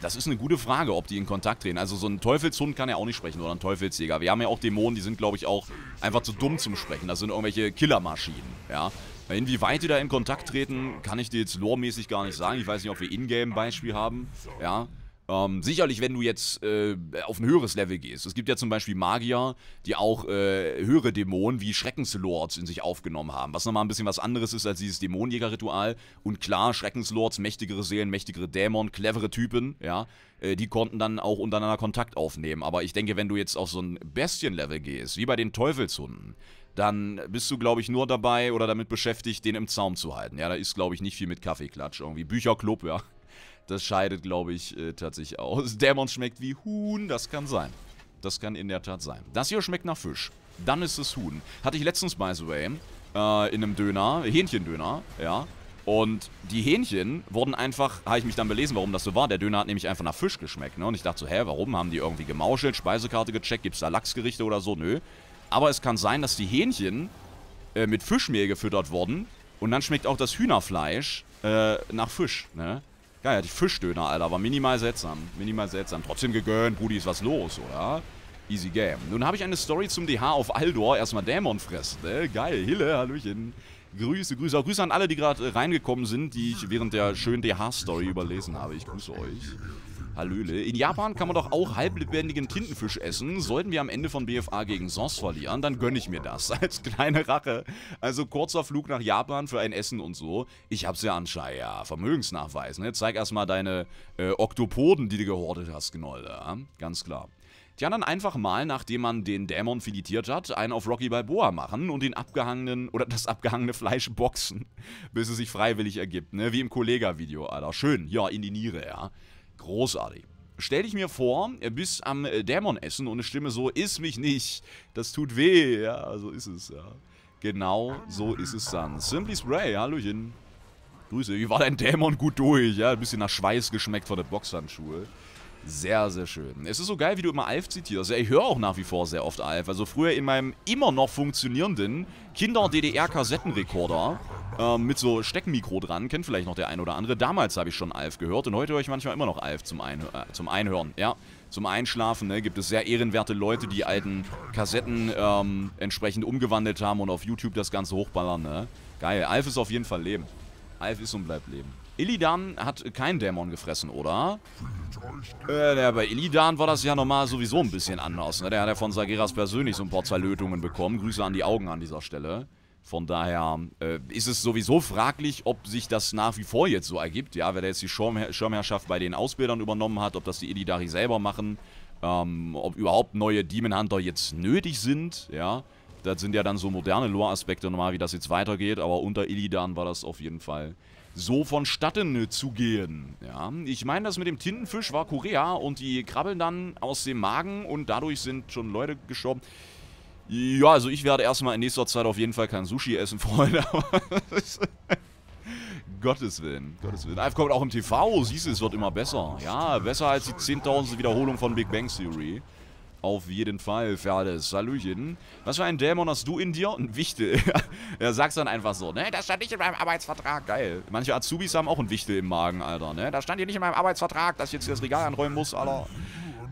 Das ist eine gute Frage, ob die in Kontakt treten. Also so ein Teufelshund kann ja auch nicht sprechen oder ein Teufelsjäger. Wir haben ja auch Dämonen, die sind, glaube ich, auch einfach zu dumm zum Sprechen. Das sind irgendwelche Killermaschinen, ja. Inwieweit die da in Kontakt treten, kann ich dir jetzt loremäßig gar nicht sagen. Ich weiß nicht, ob wir Ingame-Beispiel haben, ja. Ähm, sicherlich, wenn du jetzt äh, auf ein höheres Level gehst. Es gibt ja zum Beispiel Magier, die auch äh, höhere Dämonen wie Schreckenslords in sich aufgenommen haben, was nochmal ein bisschen was anderes ist als dieses Dämonenjäger-Ritual. Und klar, Schreckenslords, mächtigere Seelen, mächtigere Dämonen, clevere Typen, ja, äh, die konnten dann auch untereinander Kontakt aufnehmen. Aber ich denke, wenn du jetzt auf so ein Bestienlevel gehst, wie bei den Teufelshunden, dann bist du, glaube ich, nur dabei oder damit beschäftigt, den im Zaum zu halten. Ja, da ist, glaube ich, nicht viel mit Kaffeeklatsch irgendwie. Bücherclub, ja. Das scheidet, glaube ich, äh, tatsächlich aus. Dämon schmeckt wie Huhn, das kann sein. Das kann in der Tat sein. Das hier schmeckt nach Fisch. Dann ist es Huhn. Hatte ich letztens, by the way, äh, in einem Döner, Hähnchendöner, ja. Und die Hähnchen wurden einfach, habe ich mich dann belesen, warum das so war. Der Döner hat nämlich einfach nach Fisch geschmeckt, ne? Und ich dachte so, hä, warum? Haben die irgendwie gemauschelt, Speisekarte gecheckt, gibt es da Lachsgerichte oder so? Nö. Aber es kann sein, dass die Hähnchen äh, mit Fischmehl gefüttert wurden. Und dann schmeckt auch das Hühnerfleisch äh, nach Fisch, ne? Ja, ja, die Fischdöner, Alter, war minimal seltsam. Minimal seltsam. Trotzdem gegönnt, Brudi, ist was los, oder? Easy Game. Nun habe ich eine Story zum DH auf Aldor. Erstmal Dämon fressen, ne? Geil. Hille, Hallöchen. Grüße, Grüße. Auch Grüße an alle, die gerade reingekommen sind, die ich während der schönen DH-Story überlesen habe. Ich grüße euch. Hallöle. In Japan kann man doch auch halblebendigen Tintenfisch essen. Sollten wir am Ende von BFA gegen SOS verlieren, dann gönne ich mir das. <laughs> Als kleine Rache. Also kurzer Flug nach Japan für ein Essen und so. Ich hab's ja anscheinend, ja. Vermögensnachweis, ne? Zeig erstmal deine äh, Oktopoden, die du gehortet hast, Gnoll. Ja? Ganz klar. Tja, dann einfach mal, nachdem man den Dämon filetiert hat, einen auf Rocky Balboa machen und den abgehangenen oder das abgehangene Fleisch boxen, <laughs> bis es sich freiwillig ergibt, ne? Wie im Kollega-Video, Alter. Schön, ja, in die Niere, ja. Großartig. Stell dich mir vor, bist am äh, Dämon essen und eine Stimme so, iss mich nicht, das tut weh, ja, so ist es, ja. Genau so ist es dann. Simply Spray, hallöchen. Grüße, wie war dein Dämon gut durch, ja, ein bisschen nach Schweiß geschmeckt von der Boxhandschuhe. Sehr, sehr schön. Es ist so geil, wie du immer Alf zitierst. Ja, ich höre auch nach wie vor sehr oft Alf. Also früher in meinem immer noch funktionierenden Kinder-DDR-Kassettenrekorder äh, mit so Steckmikro dran, kennt vielleicht noch der ein oder andere. Damals habe ich schon Alf gehört und heute höre ich manchmal immer noch Alf zum, ein äh, zum Einhören. Ja, zum Einschlafen ne, gibt es sehr ehrenwerte Leute, die alten Kassetten ähm, entsprechend umgewandelt haben und auf YouTube das Ganze hochballern. Ne? Geil, Alf ist auf jeden Fall Leben. Alf ist und bleibt Leben. Illidan hat keinen Dämon gefressen, oder? Äh, bei Illidan war das ja normal sowieso ein bisschen anders. Ne? Der hat ja von Sageras persönlich so ein paar zwei Lötungen bekommen. Grüße an die Augen an dieser Stelle. Von daher äh, ist es sowieso fraglich, ob sich das nach wie vor jetzt so ergibt. Ja, wer da jetzt die Schirmher Schirmherrschaft bei den Ausbildern übernommen hat, ob das die Illidari selber machen, ähm, ob überhaupt neue Demon Hunter jetzt nötig sind, ja. Das sind ja dann so moderne Lore-Aspekte nochmal, wie das jetzt weitergeht, aber unter Illidan war das auf jeden Fall so vonstatten äh, zu gehen. Ja, ich meine, das mit dem Tintenfisch war Korea und die krabbeln dann aus dem Magen und dadurch sind schon Leute gestorben. Ja, also ich werde erstmal in nächster Zeit auf jeden Fall kein Sushi essen, <laughs> Freunde. Gottes Willen, Gottes Willen. Live ah, kommt auch im TV, siehst du, es wird immer besser. Ja, besser als die 10.000. Wiederholung von Big Bang Theory. Auf jeden Fall, Ferdes. Hallöchen. Was für ein Dämon hast du in dir? Ein Wichtel. <laughs> ja, sag's dann einfach so. Ne, das stand nicht in meinem Arbeitsvertrag. Geil. Manche Azubis haben auch ein Wichtel im Magen, Alter. Ne, das stand hier nicht in meinem Arbeitsvertrag, dass ich jetzt das Regal anräumen muss, Alter.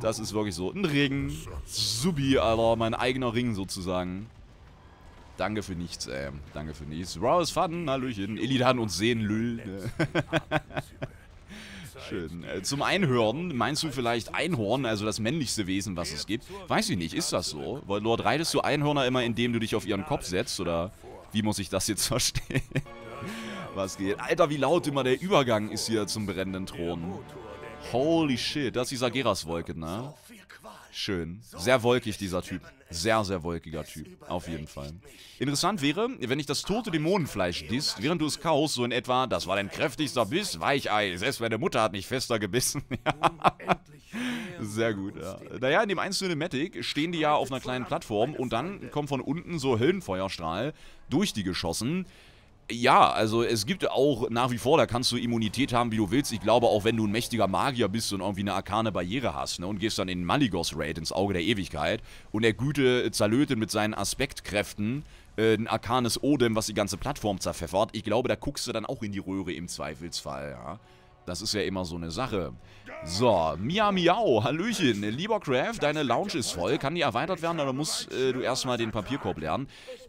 Das ist wirklich so. Ein Ring. Subi, Alter. Mein eigener Ring sozusagen. Danke für nichts, ey. Danke für nichts. Wow, ist Fun, Hallöchen. Elidan und Seen, Lüll. Ne? <laughs> Schön. Äh, zum Einhören meinst du vielleicht Einhorn, also das männlichste Wesen, was es gibt? Weiß ich nicht, ist das so? Weil Lord, reitest du Einhörner immer, indem du dich auf ihren Kopf setzt? Oder wie muss ich das jetzt <laughs> verstehen? Was geht? Alter, wie laut immer der Übergang ist hier zum brennenden Thron. Holy shit, das ist die Sageras-Wolke, ne? Schön. Sehr wolkig, dieser Typ. Sehr, sehr wolkiger Typ. Auf jeden Fall. Interessant wäre, wenn ich das tote Dämonenfleisch disst, während du es kaust, so in etwa, das war dein kräftigster Biss, Weichei, selbst meine Mutter hat mich fester gebissen. <laughs> Sehr gut, ja. Naja, in dem einzelnen Matic stehen die ja auf einer kleinen Plattform und dann kommt von unten so Höllenfeuerstrahl durch die geschossen. Ja, also es gibt auch nach wie vor, da kannst du Immunität haben, wie du willst. Ich glaube, auch wenn du ein mächtiger Magier bist und irgendwie eine arkane Barriere hast, ne, und gehst dann in den Maligos-Raid ins Auge der Ewigkeit und der Güte zerlötet mit seinen Aspektkräften äh, ein arkanes Odem, was die ganze Plattform zerpfeffert, ich glaube, da guckst du dann auch in die Röhre im Zweifelsfall, ja. Das ist ja immer so eine Sache. So, Mia Miau, Hallöchen. Lieber Craft, deine Lounge ist voll. Kann die erweitert werden oder musst äh, du erstmal den Papierkorb lernen?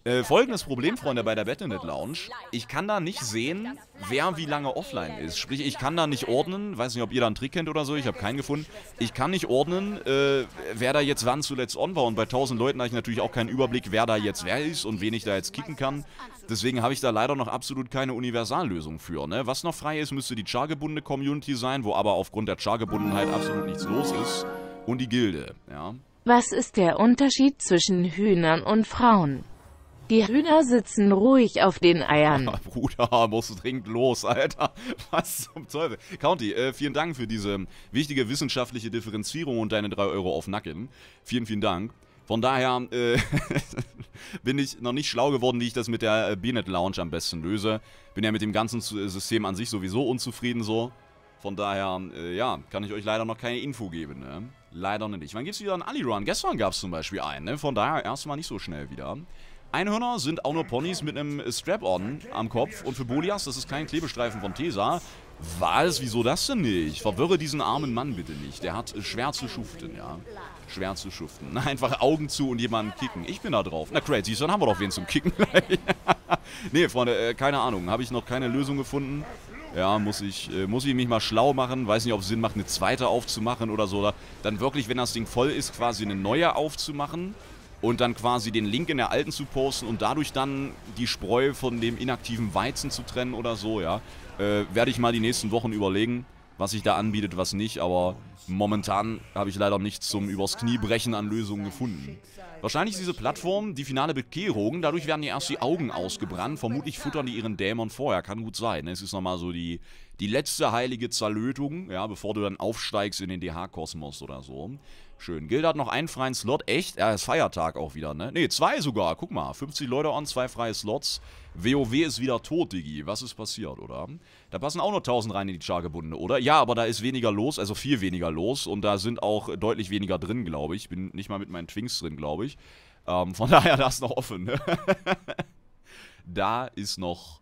Äh, folgendes Problem, Freunde, bei der Battle.net Lounge. Ich kann da nicht sehen, wer wie lange offline ist. Sprich, ich kann da nicht ordnen. Weiß nicht, ob ihr da einen Trick kennt oder so. Ich habe keinen gefunden. Ich kann nicht ordnen, äh, wer da jetzt wann zuletzt on war. Und bei 1000 Leuten habe ich natürlich auch keinen Überblick, wer da jetzt wer ist und wen ich da jetzt kicken kann. Deswegen habe ich da leider noch absolut keine Universallösung für. Ne? Was noch frei ist, müsste die chargebundene Community sein, wo aber aufgrund der Chargebundenheit absolut nichts los ist. Und die Gilde, ja. Was ist der Unterschied zwischen Hühnern und Frauen? Die Hühner sitzen ruhig auf den Eiern. <laughs> Bruder, musst du dringend los, Alter. <laughs> Was zum Teufel. County, äh, vielen Dank für diese wichtige wissenschaftliche Differenzierung und deine 3 Euro auf Nacken. Vielen, vielen Dank. Von daher äh, <laughs> bin ich noch nicht schlau geworden, wie ich das mit der äh, Benet Lounge am besten löse. Bin ja mit dem ganzen äh, System an sich sowieso unzufrieden so. Von daher, äh, ja, kann ich euch leider noch keine Info geben, ne? Leider nicht. Wann gibt's wieder einen Ali-Run? Gestern gab's zum Beispiel einen, ne? Von daher erstmal nicht so schnell wieder. Einhörner sind auch nur Ponys mit einem Strap-On am Kopf. Und für Bolias, das ist kein Klebestreifen von Tesa. Was? Wieso das denn nicht? Verwirre diesen armen Mann bitte nicht. Der hat schwer zu schuften, ja. Schwer zu schuften. <laughs> Einfach Augen zu und jemanden kicken. Ich bin da drauf. Na, crazy, dann haben wir doch wen zum Kicken. <laughs> nee, Freunde, äh, keine Ahnung. Habe ich noch keine Lösung gefunden. Ja, muss ich, äh, muss ich mich mal schlau machen. Weiß nicht, ob es Sinn macht, eine zweite aufzumachen oder so. Oder dann wirklich, wenn das Ding voll ist, quasi eine neue aufzumachen und dann quasi den Link in der alten zu posten und dadurch dann die Spreu von dem inaktiven Weizen zu trennen oder so, ja. Äh, werde ich mal die nächsten Wochen überlegen, was sich da anbietet, was nicht, aber momentan habe ich leider nichts zum übers Knie brechen an Lösungen gefunden. Wahrscheinlich ist diese Plattform die finale Bekehrung, dadurch werden ja erst die Augen ausgebrannt, vermutlich futtern die ihren Dämon vorher, kann gut sein. Ne? Es ist nochmal so die, die letzte heilige Zerlötung, ja, bevor du dann aufsteigst in den DH-Kosmos oder so. Schön. Gilda hat noch einen freien Slot. Echt? Ja, ist Feiertag auch wieder, ne? Ne, zwei sogar. Guck mal. 50 Leute an, zwei freie Slots. WoW ist wieder tot, Digi. Was ist passiert, oder? Da passen auch nur 1000 rein in die Chargebunde, oder? Ja, aber da ist weniger los, also viel weniger los. Und da sind auch deutlich weniger drin, glaube ich. bin nicht mal mit meinen Twinks drin, glaube ich. Ähm, von <laughs> daher, da ist noch offen. Ne? <laughs> da ist noch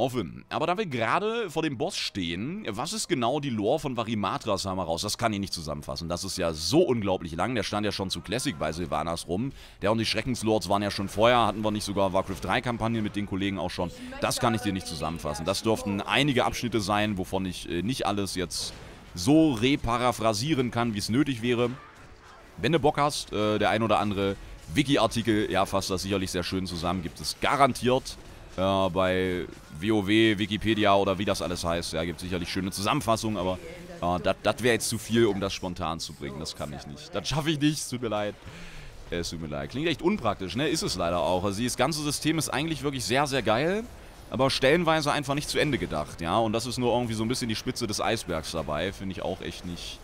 offen. Aber da wir gerade vor dem Boss stehen, was ist genau die Lore von Varimatras, haben wir raus? Das kann ich nicht zusammenfassen. Das ist ja so unglaublich lang. Der stand ja schon zu Classic bei Silvanas rum. Der und die Schreckenslords waren ja schon vorher. Hatten wir nicht sogar Warcraft 3 Kampagnen mit den Kollegen auch schon. Das kann ich dir nicht zusammenfassen. Das dürften einige Abschnitte sein, wovon ich äh, nicht alles jetzt so reparaphrasieren kann, wie es nötig wäre. Wenn du Bock hast, äh, der ein oder andere Wiki-Artikel, ja, fasst das sicherlich sehr schön zusammen. Gibt es garantiert äh, bei WoW, Wikipedia oder wie das alles heißt. Ja, gibt sicherlich schöne Zusammenfassungen, aber äh, das wäre jetzt zu viel, um das spontan zu bringen. Das kann ich nicht. Das schaffe ich nicht, es tut mir leid. Es tut mir leid. Klingt echt unpraktisch, ne? Ist es leider auch. Also das ganze System ist eigentlich wirklich sehr, sehr geil, aber stellenweise einfach nicht zu Ende gedacht, ja? Und das ist nur irgendwie so ein bisschen die Spitze des Eisbergs dabei. Finde ich auch echt nicht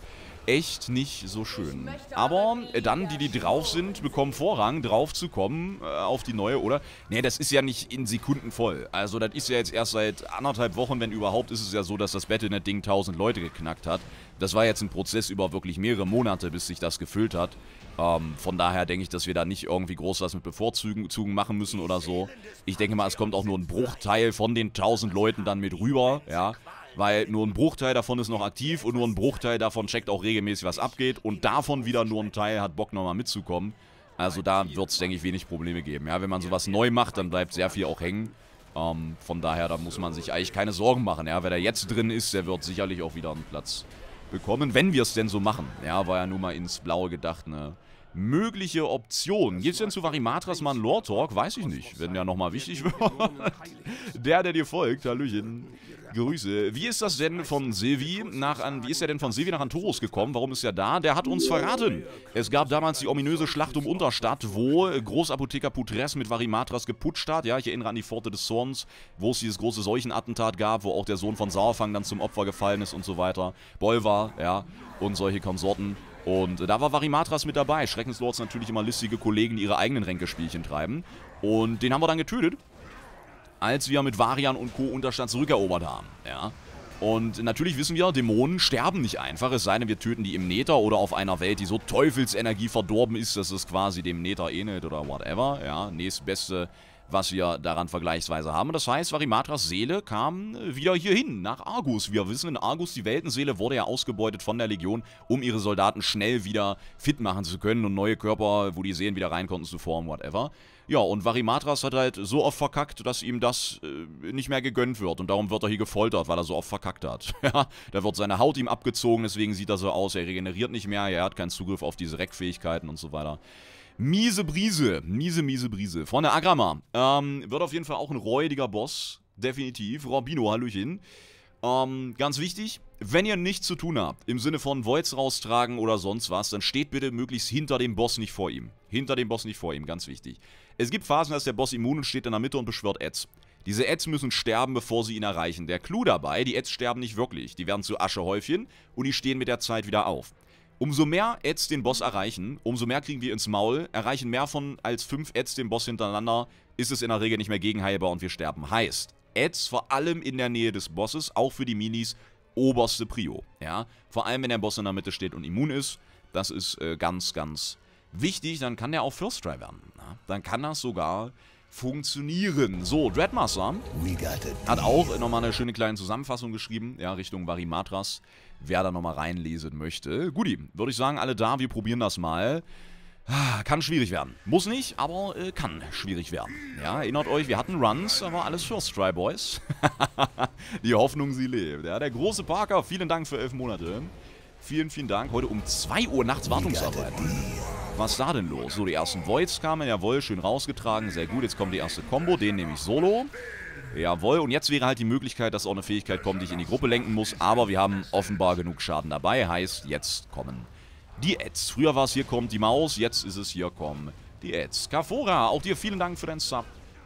echt nicht so schön. Aber dann, die, die drauf sind, bekommen Vorrang, drauf zu kommen äh, auf die neue, oder? Ne, das ist ja nicht in Sekunden voll. Also das ist ja jetzt erst seit anderthalb Wochen, wenn überhaupt, ist es ja so, dass das Battlenet-Ding 1000 Leute geknackt hat. Das war jetzt ein Prozess über wirklich mehrere Monate, bis sich das gefüllt hat. Ähm, von daher denke ich, dass wir da nicht irgendwie groß was mit Bevorzugen machen müssen oder so. Ich denke mal, es kommt auch nur ein Bruchteil von den 1000 Leuten dann mit rüber, ja weil nur ein Bruchteil davon ist noch aktiv und nur ein Bruchteil davon checkt auch regelmäßig, was abgeht und davon wieder nur ein Teil hat Bock nochmal mitzukommen. Also da wird es, denke ich, wenig Probleme geben. Ja, wenn man sowas neu macht, dann bleibt sehr viel auch hängen. Ähm, von daher, da muss man sich eigentlich keine Sorgen machen. Ja, wer da jetzt drin ist, der wird sicherlich auch wieder einen Platz bekommen, wenn wir es denn so machen. Ja, war ja nur mal ins Blaue gedacht eine mögliche Option. Geht es denn zu Varimatras mal ein Lore-Talk? Weiß ich nicht. Wenn der nochmal wichtig <laughs> wird. der, der dir folgt, Hallöchen. Grüße. Wie ist das denn von Silvi nach an, wie ist er denn von Silvi nach Antorus gekommen? Warum ist er da? Der hat uns verraten. Es gab damals die ominöse Schlacht um Unterstadt, wo Großapotheker Putres mit Varimatras geputscht hat. Ja, ich erinnere an die Pforte des Zorns, wo es dieses große Seuchenattentat gab, wo auch der Sohn von Sauerfang dann zum Opfer gefallen ist und so weiter. Bolvar, ja, und solche Konsorten. Und da war Varimatras mit dabei. Schreckenslords natürlich immer listige Kollegen, die ihre eigenen Ränkespielchen treiben. Und den haben wir dann getötet als wir mit Varian und Co. Unterstand zurückerobert haben. Ja. Und natürlich wissen wir, Dämonen sterben nicht einfach, es sei denn, wir töten die im Nether oder auf einer Welt, die so Teufelsenergie verdorben ist, dass es quasi dem Nether ähnelt oder whatever. Ja, nächstbeste was wir daran vergleichsweise haben. Das heißt, Varimatras Seele kam äh, wieder hierhin, nach Argus. Wir wissen, in Argus, die Weltenseele wurde ja ausgebeutet von der Legion, um ihre Soldaten schnell wieder fit machen zu können und neue Körper, wo die Seelen wieder rein konnten, zu formen, whatever. Ja, und Varimatras hat halt so oft verkackt, dass ihm das äh, nicht mehr gegönnt wird. Und darum wird er hier gefoltert, weil er so oft verkackt hat. <laughs> ja, da wird seine Haut ihm abgezogen, deswegen sieht er so aus. Er regeneriert nicht mehr, er hat keinen Zugriff auf diese Reckfähigkeiten und so weiter. Miese Brise. Miese, miese Brise. Von der Agrama. Ähm, wird auf jeden Fall auch ein räudiger Boss. Definitiv. Robino, Hallöchen. Ähm, ganz wichtig, wenn ihr nichts zu tun habt, im Sinne von Voids raustragen oder sonst was, dann steht bitte möglichst hinter dem Boss, nicht vor ihm. Hinter dem Boss, nicht vor ihm, ganz wichtig. Es gibt Phasen, da ist der Boss immun und steht in der Mitte und beschwört Ads. Diese Ads müssen sterben, bevor sie ihn erreichen. Der Clou dabei, die Ads sterben nicht wirklich. Die werden zu Aschehäufchen und die stehen mit der Zeit wieder auf. Umso mehr Ads den Boss erreichen, umso mehr kriegen wir ins Maul, erreichen mehr von als 5 Ads den Boss hintereinander, ist es in der Regel nicht mehr gegenheilbar und wir sterben. Heißt, Ads vor allem in der Nähe des Bosses, auch für die Minis, oberste Prio. Ja? Vor allem, wenn der Boss in der Mitte steht und immun ist, das ist äh, ganz, ganz wichtig, dann kann der auch First Try werden. Na? Dann kann das sogar funktionieren. So, Dreadmaster hat auch nochmal eine schöne kleine Zusammenfassung geschrieben, ja, Richtung Varimatras wer da nochmal reinlesen möchte. Guti, würde ich sagen, alle da, wir probieren das mal. Ah, kann schwierig werden. Muss nicht, aber äh, kann schwierig werden. Ja, erinnert euch, wir hatten Runs, aber alles First Try Boys. <laughs> Die Hoffnung, sie lebt. Ja, der große Parker, vielen Dank für elf Monate. Vielen, vielen Dank. Heute um 2 Uhr nachts Wartungsarbeit. Was ist da denn los? So, die ersten Voids kamen. Jawohl, schön rausgetragen. Sehr gut. Jetzt kommt die erste Combo. Den nehme ich solo. Jawohl, und jetzt wäre halt die Möglichkeit, dass auch eine Fähigkeit kommt, die ich in die Gruppe lenken muss. Aber wir haben offenbar genug Schaden dabei. Heißt, jetzt kommen die Ads. Früher war es, hier kommt die Maus. Jetzt ist es, hier kommen die Ads. Kafora, auch dir vielen Dank für deinen Sub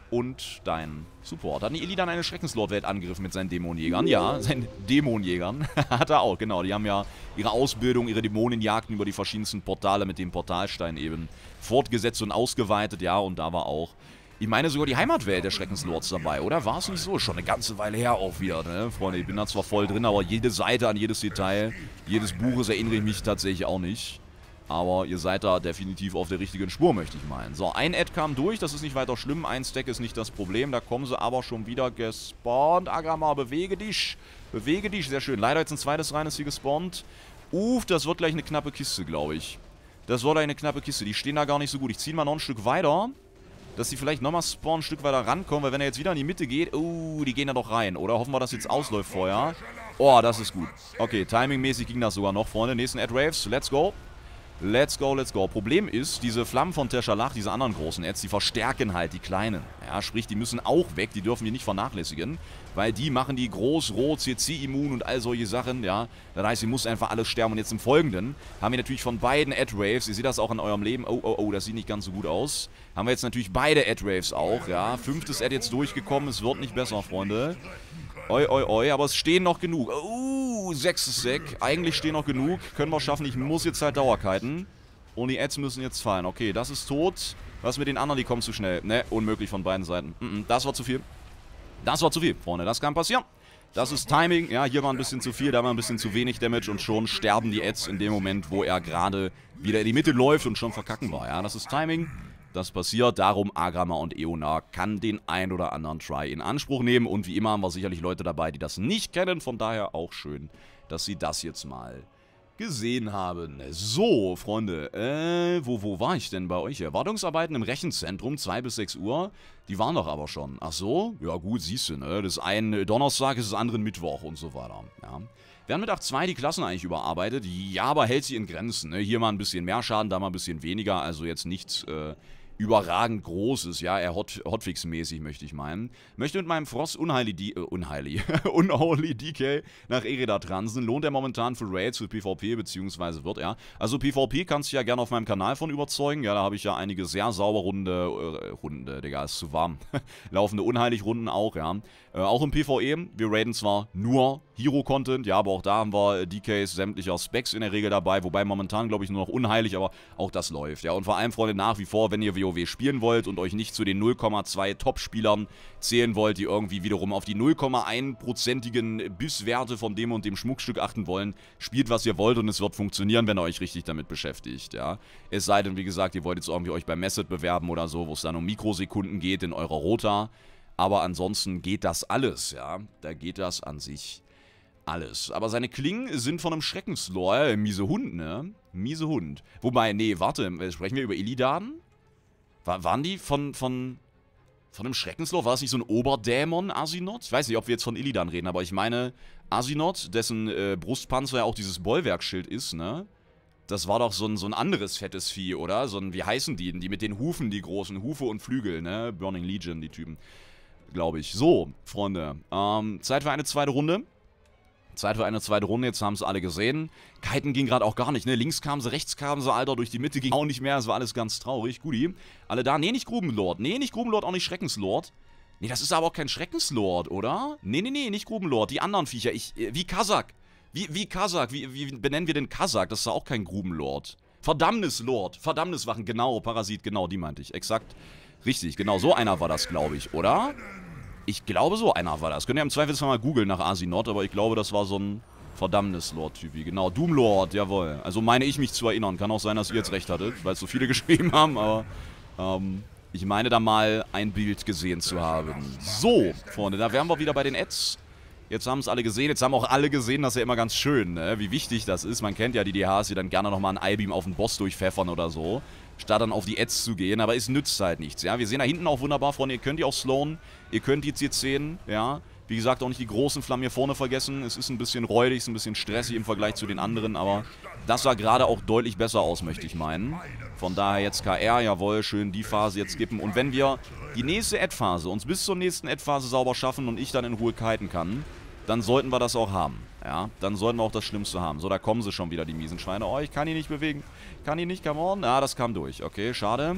und dein Support. Hat Eli dann eine Schreckenslordwelt angegriffen mit seinen Dämonenjägern? Ja, seinen Dämonenjägern <laughs> hat er auch, genau. Die haben ja ihre Ausbildung, ihre Dämonenjagden über die verschiedensten Portale mit dem Portalstein eben fortgesetzt und ausgeweitet. Ja, und da war auch ich meine sogar die Heimatwelt der Schreckenslords dabei, oder? War es nicht so? Schon eine ganze Weile her auch wieder, ne? Freunde, ich bin da zwar voll drin, aber jede Seite an jedes Detail, jedes Buches erinnere ich mich tatsächlich auch nicht. Aber ihr seid da definitiv auf der richtigen Spur, möchte ich meinen. So, ein Ad kam durch, das ist nicht weiter schlimm. Ein Stack ist nicht das Problem. Da kommen sie aber schon wieder gespawnt. Agama, bewege dich. Bewege dich, sehr schön. Leider jetzt ein zweites rein, ist hier gespawnt. Uff, das wird gleich eine knappe Kiste, glaube ich. Das wird eine knappe Kiste. Die stehen da gar nicht so gut. Ich ziehe mal noch ein Stück weiter dass sie vielleicht nochmal spawnen, ein Stück weiter rankommen, weil wenn er jetzt wieder in die Mitte geht, oh, die gehen da doch rein, oder? Hoffen wir, dass jetzt ausläuft vorher. Oh, das ist gut. Okay, timingmäßig ging das sogar noch, Freunde. Nächsten Ad Waves, let's go. Let's go, let's go. Problem ist, diese Flammen von Teschalach, diese anderen großen Ads, die verstärken halt die kleinen. Ja, sprich, die müssen auch weg, die dürfen wir nicht vernachlässigen, weil die machen die groß, rot, CC, immun und all solche Sachen, ja. Das heißt, sie muss einfach alles sterben. Und jetzt im Folgenden haben wir natürlich von beiden Ad-Waves, ihr seht das auch in eurem Leben, oh, oh, oh, das sieht nicht ganz so gut aus. Haben wir jetzt natürlich beide Ad-Raves auch, ja. Fünftes Ad jetzt durchgekommen, es wird nicht besser, Freunde. Oi, oi, oi, aber es stehen noch genug. Uh, sechstes Sack. Eigentlich stehen noch genug. Können wir schaffen, ich muss jetzt halt Dauerkiten. Und die Ads müssen jetzt fallen. Okay, das ist tot. Was mit den anderen, die kommen zu schnell. Ne, unmöglich von beiden Seiten. Mm -mm, das war zu viel. Das war zu viel, Freunde. Das kann passieren. Das ist Timing. Ja, hier war ein bisschen zu viel, da war ein bisschen zu wenig Damage und schon sterben die Ads in dem Moment, wo er gerade wieder in die Mitte läuft und schon verkacken war. Ja, das ist Timing. Das passiert, darum Agrama und Eona kann den ein oder anderen Try in Anspruch nehmen. Und wie immer haben wir sicherlich Leute dabei, die das nicht kennen. Von daher auch schön, dass sie das jetzt mal gesehen haben. So, Freunde, äh, wo, wo war ich denn bei euch? Erwartungsarbeiten im Rechenzentrum, 2 bis 6 Uhr. Die waren doch aber schon. Ach so? Ja gut, siehst du, ne? Das ein Donnerstag ist das andere Mittwoch und so weiter. Ja. Wir haben mit 8.2 die Klassen eigentlich überarbeitet? Ja, aber hält sie in Grenzen, ne? Hier mal ein bisschen mehr Schaden, da mal ein bisschen weniger. Also jetzt nichts, äh, überragend großes, ja, er Hot, Hotfix-mäßig, möchte ich meinen. Möchte mit meinem Frost Unheili, äh, Unheili, <laughs> Unholy DK nach Ereda transen. Lohnt er momentan für Raids, für PvP, beziehungsweise wird er. Also PvP kannst du ja gerne auf meinem Kanal von überzeugen. Ja, da habe ich ja einige sehr sauber runde, äh, Runde, Digga, ist zu warm. <laughs> Laufende Unheilig-Runden auch, ja. Äh, auch im PvE, wir raiden zwar nur Hero-Content, ja, aber auch da haben wir äh, DKs sämtlicher Specs in der Regel dabei, wobei momentan, glaube ich, nur noch unheilig, aber auch das läuft, ja. Und vor allem, Freunde, nach wie vor, wenn ihr WoW WoW spielen wollt und euch nicht zu den 0,2 Top-Spielern zählen wollt, die irgendwie wiederum auf die 0,1%igen Bisswerte von dem und dem Schmuckstück achten wollen, spielt was ihr wollt und es wird funktionieren, wenn ihr euch richtig damit beschäftigt, ja. Es sei denn, wie gesagt, ihr wollt jetzt irgendwie euch bei Messed bewerben oder so, wo es dann um Mikrosekunden geht in eurer Rota. Aber ansonsten geht das alles, ja. Da geht das an sich alles. Aber seine Klingen sind von einem Schreckenslore. Miese Hund, ne? Miese Hund. Wobei, nee, warte, sprechen wir über Illidan? War, waren die von, von, von einem Schreckenslauf? War das nicht so ein Oberdämon Asinot? Ich weiß nicht, ob wir jetzt von Illidan reden, aber ich meine, Asinot, dessen äh, Brustpanzer ja auch dieses Bollwerkschild ist, ne? Das war doch so ein, so ein anderes fettes Vieh, oder? So ein, wie heißen die denn? Die mit den Hufen, die großen. Hufe und Flügel, ne? Burning Legion, die Typen. Glaube ich. So, Freunde. Ähm, Zeit für eine zweite Runde. Zeit für eine zweite Runde, jetzt haben sie alle gesehen. Kiten ging gerade auch gar nicht, ne? Links kamen sie, rechts kamen sie, Alter, durch die Mitte ging auch nicht mehr. Es war alles ganz traurig. Guti. Alle da. Nee, nicht Grubenlord. Nee, nicht Grubenlord, auch nicht Schreckenslord. Nee, das ist aber auch kein Schreckenslord, oder? Nee, nee, nee, nicht Grubenlord. Die anderen Viecher. Ich, äh, wie Kazak. Wie, wie Kazak. Wie, wie benennen wir den Kazak? Das ist auch kein Grubenlord. Verdammnislord. Verdammniswachen. Genau, Parasit. Genau, die meinte ich. Exakt. Richtig, genau so einer war das, glaube ich, oder? Ich glaube, so einer war das. Könnt ihr im Zweifelsfall mal googeln nach Asinot, aber ich glaube, das war so ein Verdammnis-Lord-Typi. Genau, Doomlord, jawohl. Also meine ich mich zu erinnern. Kann auch sein, dass ihr jetzt recht hattet, weil es so viele <laughs> geschrieben haben, aber ähm, ich meine da mal ein Bild gesehen zu haben. So, Freunde, da wären wir wieder bei den Ads. Jetzt haben es alle gesehen, jetzt haben auch alle gesehen, das ist ja immer ganz schön, ne? wie wichtig das ist. Man kennt ja die DHs, die dann gerne nochmal einen Eibeam auf den Boss durchpfeffern oder so statt dann auf die Ads zu gehen. Aber es nützt halt nichts, ja. Wir sehen da hinten auch wunderbar, Freunde, ihr könnt die auch slowen, ihr könnt die jetzt sehen, ja. Wie gesagt, auch nicht die großen Flammen hier vorne vergessen. Es ist ein bisschen räudig, es ist ein bisschen stressig im Vergleich zu den anderen, aber das sah gerade auch deutlich besser aus, möchte ich meinen. Von daher jetzt KR, jawohl, schön die Phase jetzt skippen. Und wenn wir die nächste Ad-Phase uns bis zur nächsten Ad-Phase sauber schaffen und ich dann in Ruhe kiten kann, dann sollten wir das auch haben. Ja, dann sollten wir auch das Schlimmste haben. So, da kommen sie schon wieder, die miesen Schweine. Oh, ich kann ihn nicht bewegen. Kann ihn nicht, come on. Ja, das kam durch. Okay, schade.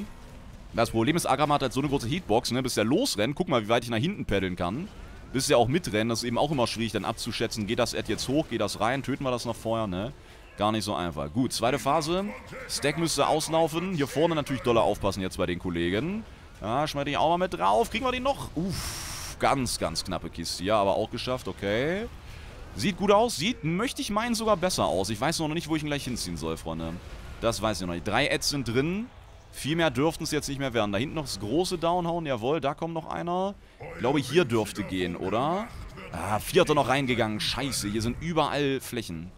Das Problem ist, Agam hat halt so eine große Heatbox, ne? Bis der losrennt, guck mal, wie weit ich nach hinten paddeln kann. Bis der auch mitrennt. das ist eben auch immer schwierig, dann abzuschätzen. Geht das Ed jetzt hoch, geht das rein, töten wir das noch vorher, ne? Gar nicht so einfach. Gut, zweite Phase. Stack müsste auslaufen. Hier vorne natürlich doller aufpassen jetzt bei den Kollegen. Ja, schmeiß ich auch mal mit drauf. Kriegen wir den noch? Uff, ganz, ganz knappe Kiste. Ja, aber auch geschafft, okay. Sieht gut aus. Sieht, möchte ich meinen, sogar besser aus. Ich weiß noch nicht, wo ich ihn gleich hinziehen soll, Freunde. Das weiß ich noch nicht. Drei Ads sind drin. Viel mehr dürften es jetzt nicht mehr werden. Da hinten noch das große Downhauen. Jawohl, da kommt noch einer. Ich glaube, hier dürfte gehen, oder? Ah, vierter noch reingegangen. Scheiße, hier sind überall Flächen.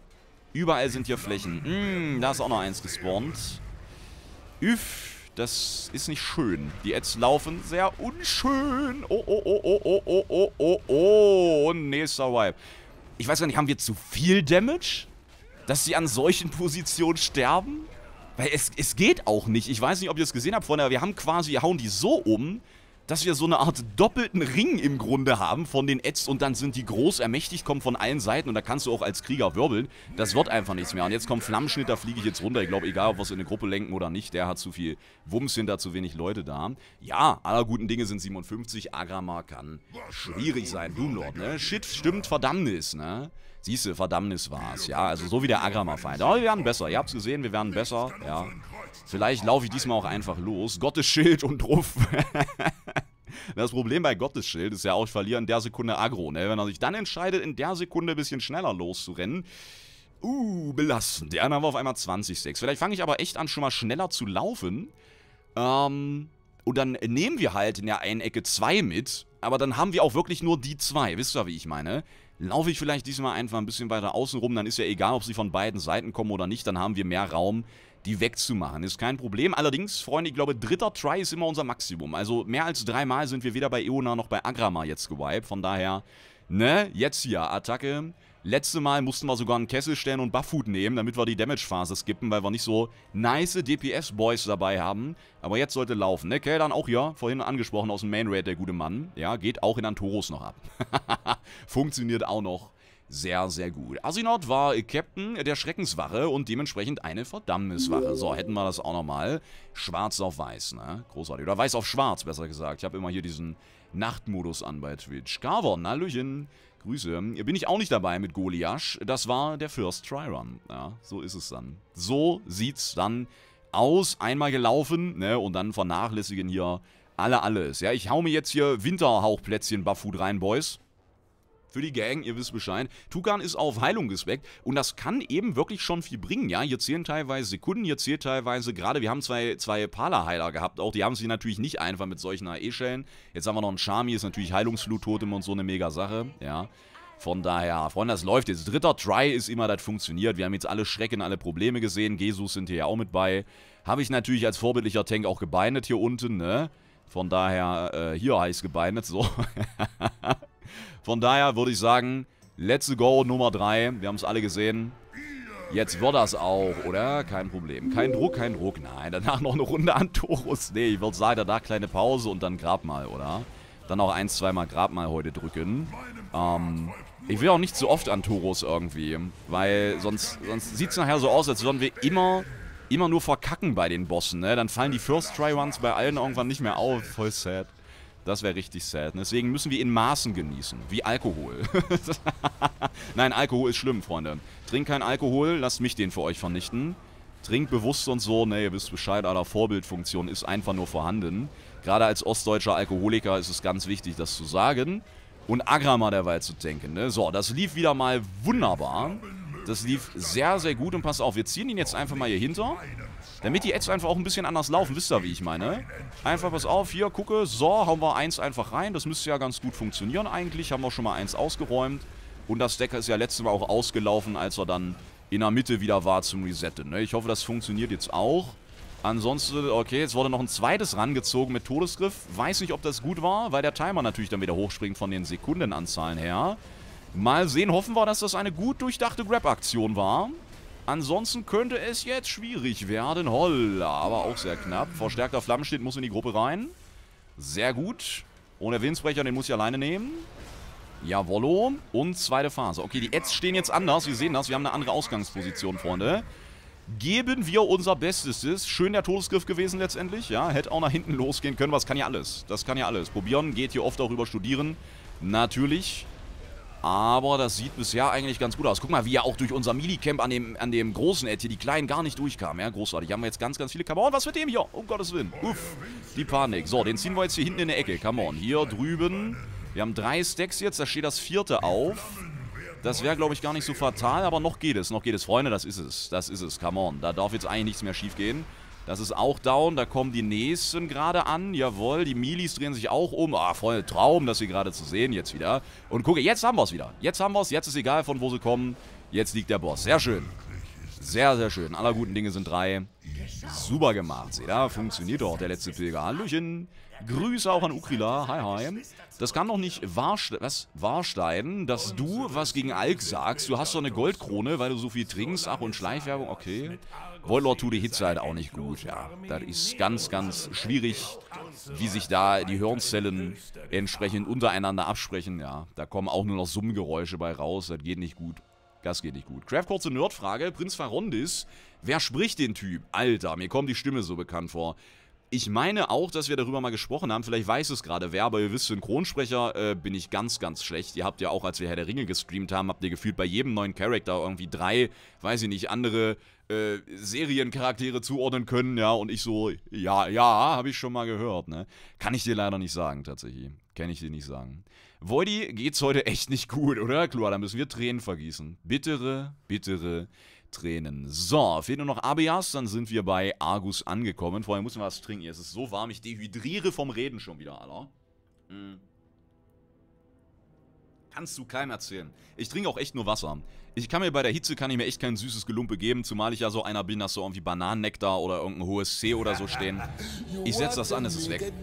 Überall sind hier Flächen. Hm, da ist auch noch eins gespawnt. Üff, das ist nicht schön. Die Ads laufen sehr unschön. Oh, oh, oh, oh, oh, oh, oh, oh, oh. Und nächster Wipe. Ich weiß gar nicht, haben wir zu viel Damage? Dass sie an solchen Positionen sterben? Weil es, es geht auch nicht. Ich weiß nicht, ob ihr es gesehen habt vorhin, aber wir haben quasi, hauen die so um, dass wir so eine Art doppelten Ring im Grunde haben von den Eds und dann sind die groß ermächtigt, kommen von allen Seiten und da kannst du auch als Krieger wirbeln. Das wird einfach nichts mehr. Und jetzt kommt Flammschnitt, da fliege ich jetzt runter. Ich glaube, egal, ob wir es in eine Gruppe lenken oder nicht, der hat zu viel Wumms hinter, zu wenig Leute da. Ja, aller guten Dinge sind 57. Agramar kann schwierig sein. Doomlord, ne? Shit, stimmt, Verdammnis, ne? Diese Verdammnis war's, ja. Also so wie der Agrama-Feind. Aber wir werden besser. Ihr habt's gesehen, wir werden besser, ja. Vielleicht laufe ich diesmal auch einfach los. Gottes Schild und Ruf. <laughs> Das Problem bei Gottes Schild ist ja auch, ich verliere in der Sekunde Agro. Ne? Wenn er sich dann entscheidet, in der Sekunde ein bisschen schneller loszurennen, uh, belastend. Ja, dann haben wir auf einmal 20,6. Vielleicht fange ich aber echt an, schon mal schneller zu laufen. Ähm, und dann nehmen wir halt in der einen Ecke zwei mit, aber dann haben wir auch wirklich nur die zwei. Wisst ihr, wie ich meine? Laufe ich vielleicht diesmal einfach ein bisschen weiter außen rum, dann ist ja egal, ob sie von beiden Seiten kommen oder nicht, dann haben wir mehr Raum, die wegzumachen. Ist kein Problem. Allerdings, Freunde, ich glaube, dritter Try ist immer unser Maximum. Also mehr als dreimal sind wir weder bei Eona noch bei Agrama jetzt gewiped. Von daher, ne, jetzt hier, Attacke. Letzte Mal mussten wir sogar einen Kessel stellen und Buffhood nehmen, damit wir die Damage-Phase skippen, weil wir nicht so nice DPS-Boys dabei haben. Aber jetzt sollte laufen. Ne, dann auch hier, vorhin angesprochen aus dem Main Raid, der gute Mann. Ja, geht auch in Antoros noch ab. <laughs> Funktioniert auch noch sehr, sehr gut. Asinot war Captain der Schreckenswache und dementsprechend eine Verdammniswache. So, hätten wir das auch nochmal. Schwarz auf weiß, ne? Großartig. Oder weiß auf schwarz, besser gesagt. Ich habe immer hier diesen Nachtmodus an bei Twitch. Carver, Hallöchen. Grüße. Bin ich auch nicht dabei mit Goliath. Das war der First Try Run. Ja, so ist es dann. So sieht's dann aus. Einmal gelaufen, ne? Und dann vernachlässigen hier alle alles. Ja, ich hau mir jetzt hier Winterhauchplätzchen Barfood rein, Boys für die Gang, ihr wisst Bescheid. Tukan ist auf Heilung gespeckt und das kann eben wirklich schon viel bringen, ja. Hier zählen teilweise Sekunden, hier zählt teilweise gerade, wir haben zwei, zwei Pala-Heiler gehabt, auch die haben sie natürlich nicht einfach mit solchen AE-Schellen. Jetzt haben wir noch einen Charmi, ist natürlich Heilungsflut-Totem und so eine mega Sache, ja. Von daher, Freunde, das läuft jetzt. Dritter Try ist immer, das funktioniert. Wir haben jetzt alle Schrecken, alle Probleme gesehen. Jesus sind hier ja auch mit bei. Habe ich natürlich als vorbildlicher Tank auch gebeindet hier unten, ne? Von daher, äh, hier heiß gebeinet, so. <laughs> Von daher würde ich sagen, let's go Nummer 3. Wir haben es alle gesehen. Jetzt wird das auch, oder? Kein Problem. Kein Druck, kein Druck. Nein, danach noch eine Runde an Torus. Nee, ich würde sagen, danach kleine Pause und dann Grabmal, oder? Dann auch ein, zweimal Grabmal heute drücken. Ähm, ich will auch nicht zu so oft an Torus irgendwie, weil sonst, sonst sieht es nachher so aus, als würden wir immer immer nur verkacken bei den Bossen, ne? Dann fallen die First Try Runs bei allen irgendwann nicht mehr auf. Voll sad. Das wäre richtig sad. Deswegen müssen wir in Maßen genießen. Wie Alkohol. <laughs> Nein, Alkohol ist schlimm, Freunde. Trink kein Alkohol, lasst mich den für euch vernichten. Trink bewusst und so, ne, ihr wisst Bescheid, aller Vorbildfunktion ist einfach nur vorhanden. Gerade als ostdeutscher Alkoholiker ist es ganz wichtig, das zu sagen. Und Agrama derweil zu denken, ne? So, das lief wieder mal wunderbar. Das lief sehr, sehr gut. Und pass auf, wir ziehen ihn jetzt einfach mal hier hinter. Damit die Ads einfach auch ein bisschen anders laufen. Wisst ihr, wie ich meine? Einfach, pass auf, hier, gucke. So, hauen wir eins einfach rein. Das müsste ja ganz gut funktionieren eigentlich. Haben wir schon mal eins ausgeräumt. Und das Decker ist ja letztes Mal auch ausgelaufen, als er dann in der Mitte wieder war zum Resetten. Ne? Ich hoffe, das funktioniert jetzt auch. Ansonsten, okay, jetzt wurde noch ein zweites rangezogen mit Todesgriff. Weiß nicht, ob das gut war, weil der Timer natürlich dann wieder hochspringt von den Sekundenanzahlen her. Mal sehen, hoffen wir, dass das eine gut durchdachte Grab-Aktion war. Ansonsten könnte es jetzt schwierig werden. Holla, aber auch sehr knapp. Verstärkter Flammenschild muss in die Gruppe rein. Sehr gut. Und der Windsbrecher, den muss ich alleine nehmen. Jawollo. Und zweite Phase. Okay, die Ads stehen jetzt anders. Wir sehen das. Wir haben eine andere Ausgangsposition, Freunde. Geben wir unser Bestes. Schön der Todesgriff gewesen letztendlich. Ja, hätte auch nach hinten losgehen können. Was kann ja alles. Das kann ja alles. Probieren geht hier oft auch über Studieren. Natürlich. Aber das sieht bisher eigentlich ganz gut aus. Guck mal, wie ja auch durch unser Minicamp an dem, an dem großen Ed hier die Kleinen gar nicht durchkamen. Ja, großartig. haben wir jetzt ganz, ganz viele. Come on, oh, was mit dem hier? Um Gottes Willen. Uff, die Panik. So, den ziehen wir jetzt hier hinten in der Ecke. Come on, hier drüben. Wir haben drei Stacks jetzt, da steht das vierte auf. Das wäre, glaube ich, gar nicht so fatal, aber noch geht es, noch geht es. Freunde, das ist es, das ist es, come on. Da darf jetzt eigentlich nichts mehr schief gehen. Das ist auch down. Da kommen die nächsten gerade an. Jawohl, die Milis drehen sich auch um. Ah, Freunde, Traum, das hier gerade zu sehen jetzt wieder. Und gucke, jetzt haben wir es wieder. Jetzt haben wir es. Jetzt ist egal, von wo sie kommen. Jetzt liegt der Boss. Sehr schön. Sehr, sehr schön. Aller guten Dinge sind drei. Super gemacht. Seht ihr? Funktioniert doch der letzte Pilger. Hallöchen. Grüße auch an Ukrila. Hi, hi. Das kann doch nicht wahrsteigen, dass du was gegen Alk sagst. Du hast doch eine Goldkrone, weil du so viel trinkst. Ach, und Schleichwerbung. Okay. Warlord tut die Hitze halt auch nicht gut, ja. Das ist ganz, ganz schwierig, wie sich da die Hirnzellen entsprechend untereinander absprechen, ja. Da kommen auch nur noch Summengeräusche bei raus, das geht nicht gut. Das geht nicht gut. Craft, kurze Nerdfrage. Prinz Farondis, wer spricht den Typ? Alter, mir kommt die Stimme so bekannt vor. Ich meine auch, dass wir darüber mal gesprochen haben. Vielleicht weiß es gerade wer, aber ihr wisst, Synchronsprecher äh, bin ich ganz, ganz schlecht. Ihr habt ja auch, als wir Herr der Ringe gestreamt haben, habt ihr gefühlt bei jedem neuen Charakter irgendwie drei, weiß ich nicht, andere äh, Seriencharaktere zuordnen können, ja, und ich so, ja, ja, habe ich schon mal gehört, ne? Kann ich dir leider nicht sagen, tatsächlich. Kann ich dir nicht sagen. Voidi geht's heute echt nicht gut, oder? Klar, da müssen wir Tränen vergießen. Bittere, bittere Tränen. So, fehlt nur noch Abias, dann sind wir bei Argus angekommen. Vorher müssen wir was trinken. Hier. Es ist so warm, ich dehydriere vom Reden schon wieder, Alter. Hm. Kannst du keinem erzählen. Ich trinke auch echt nur Wasser ich kann mir bei der Hitze, kann ich mir echt kein süßes Gelumpe geben, zumal ich ja so einer bin, dass so irgendwie Bananennektar oder irgendein hohes C oder so stehen. Ich setze das an, es ist weg.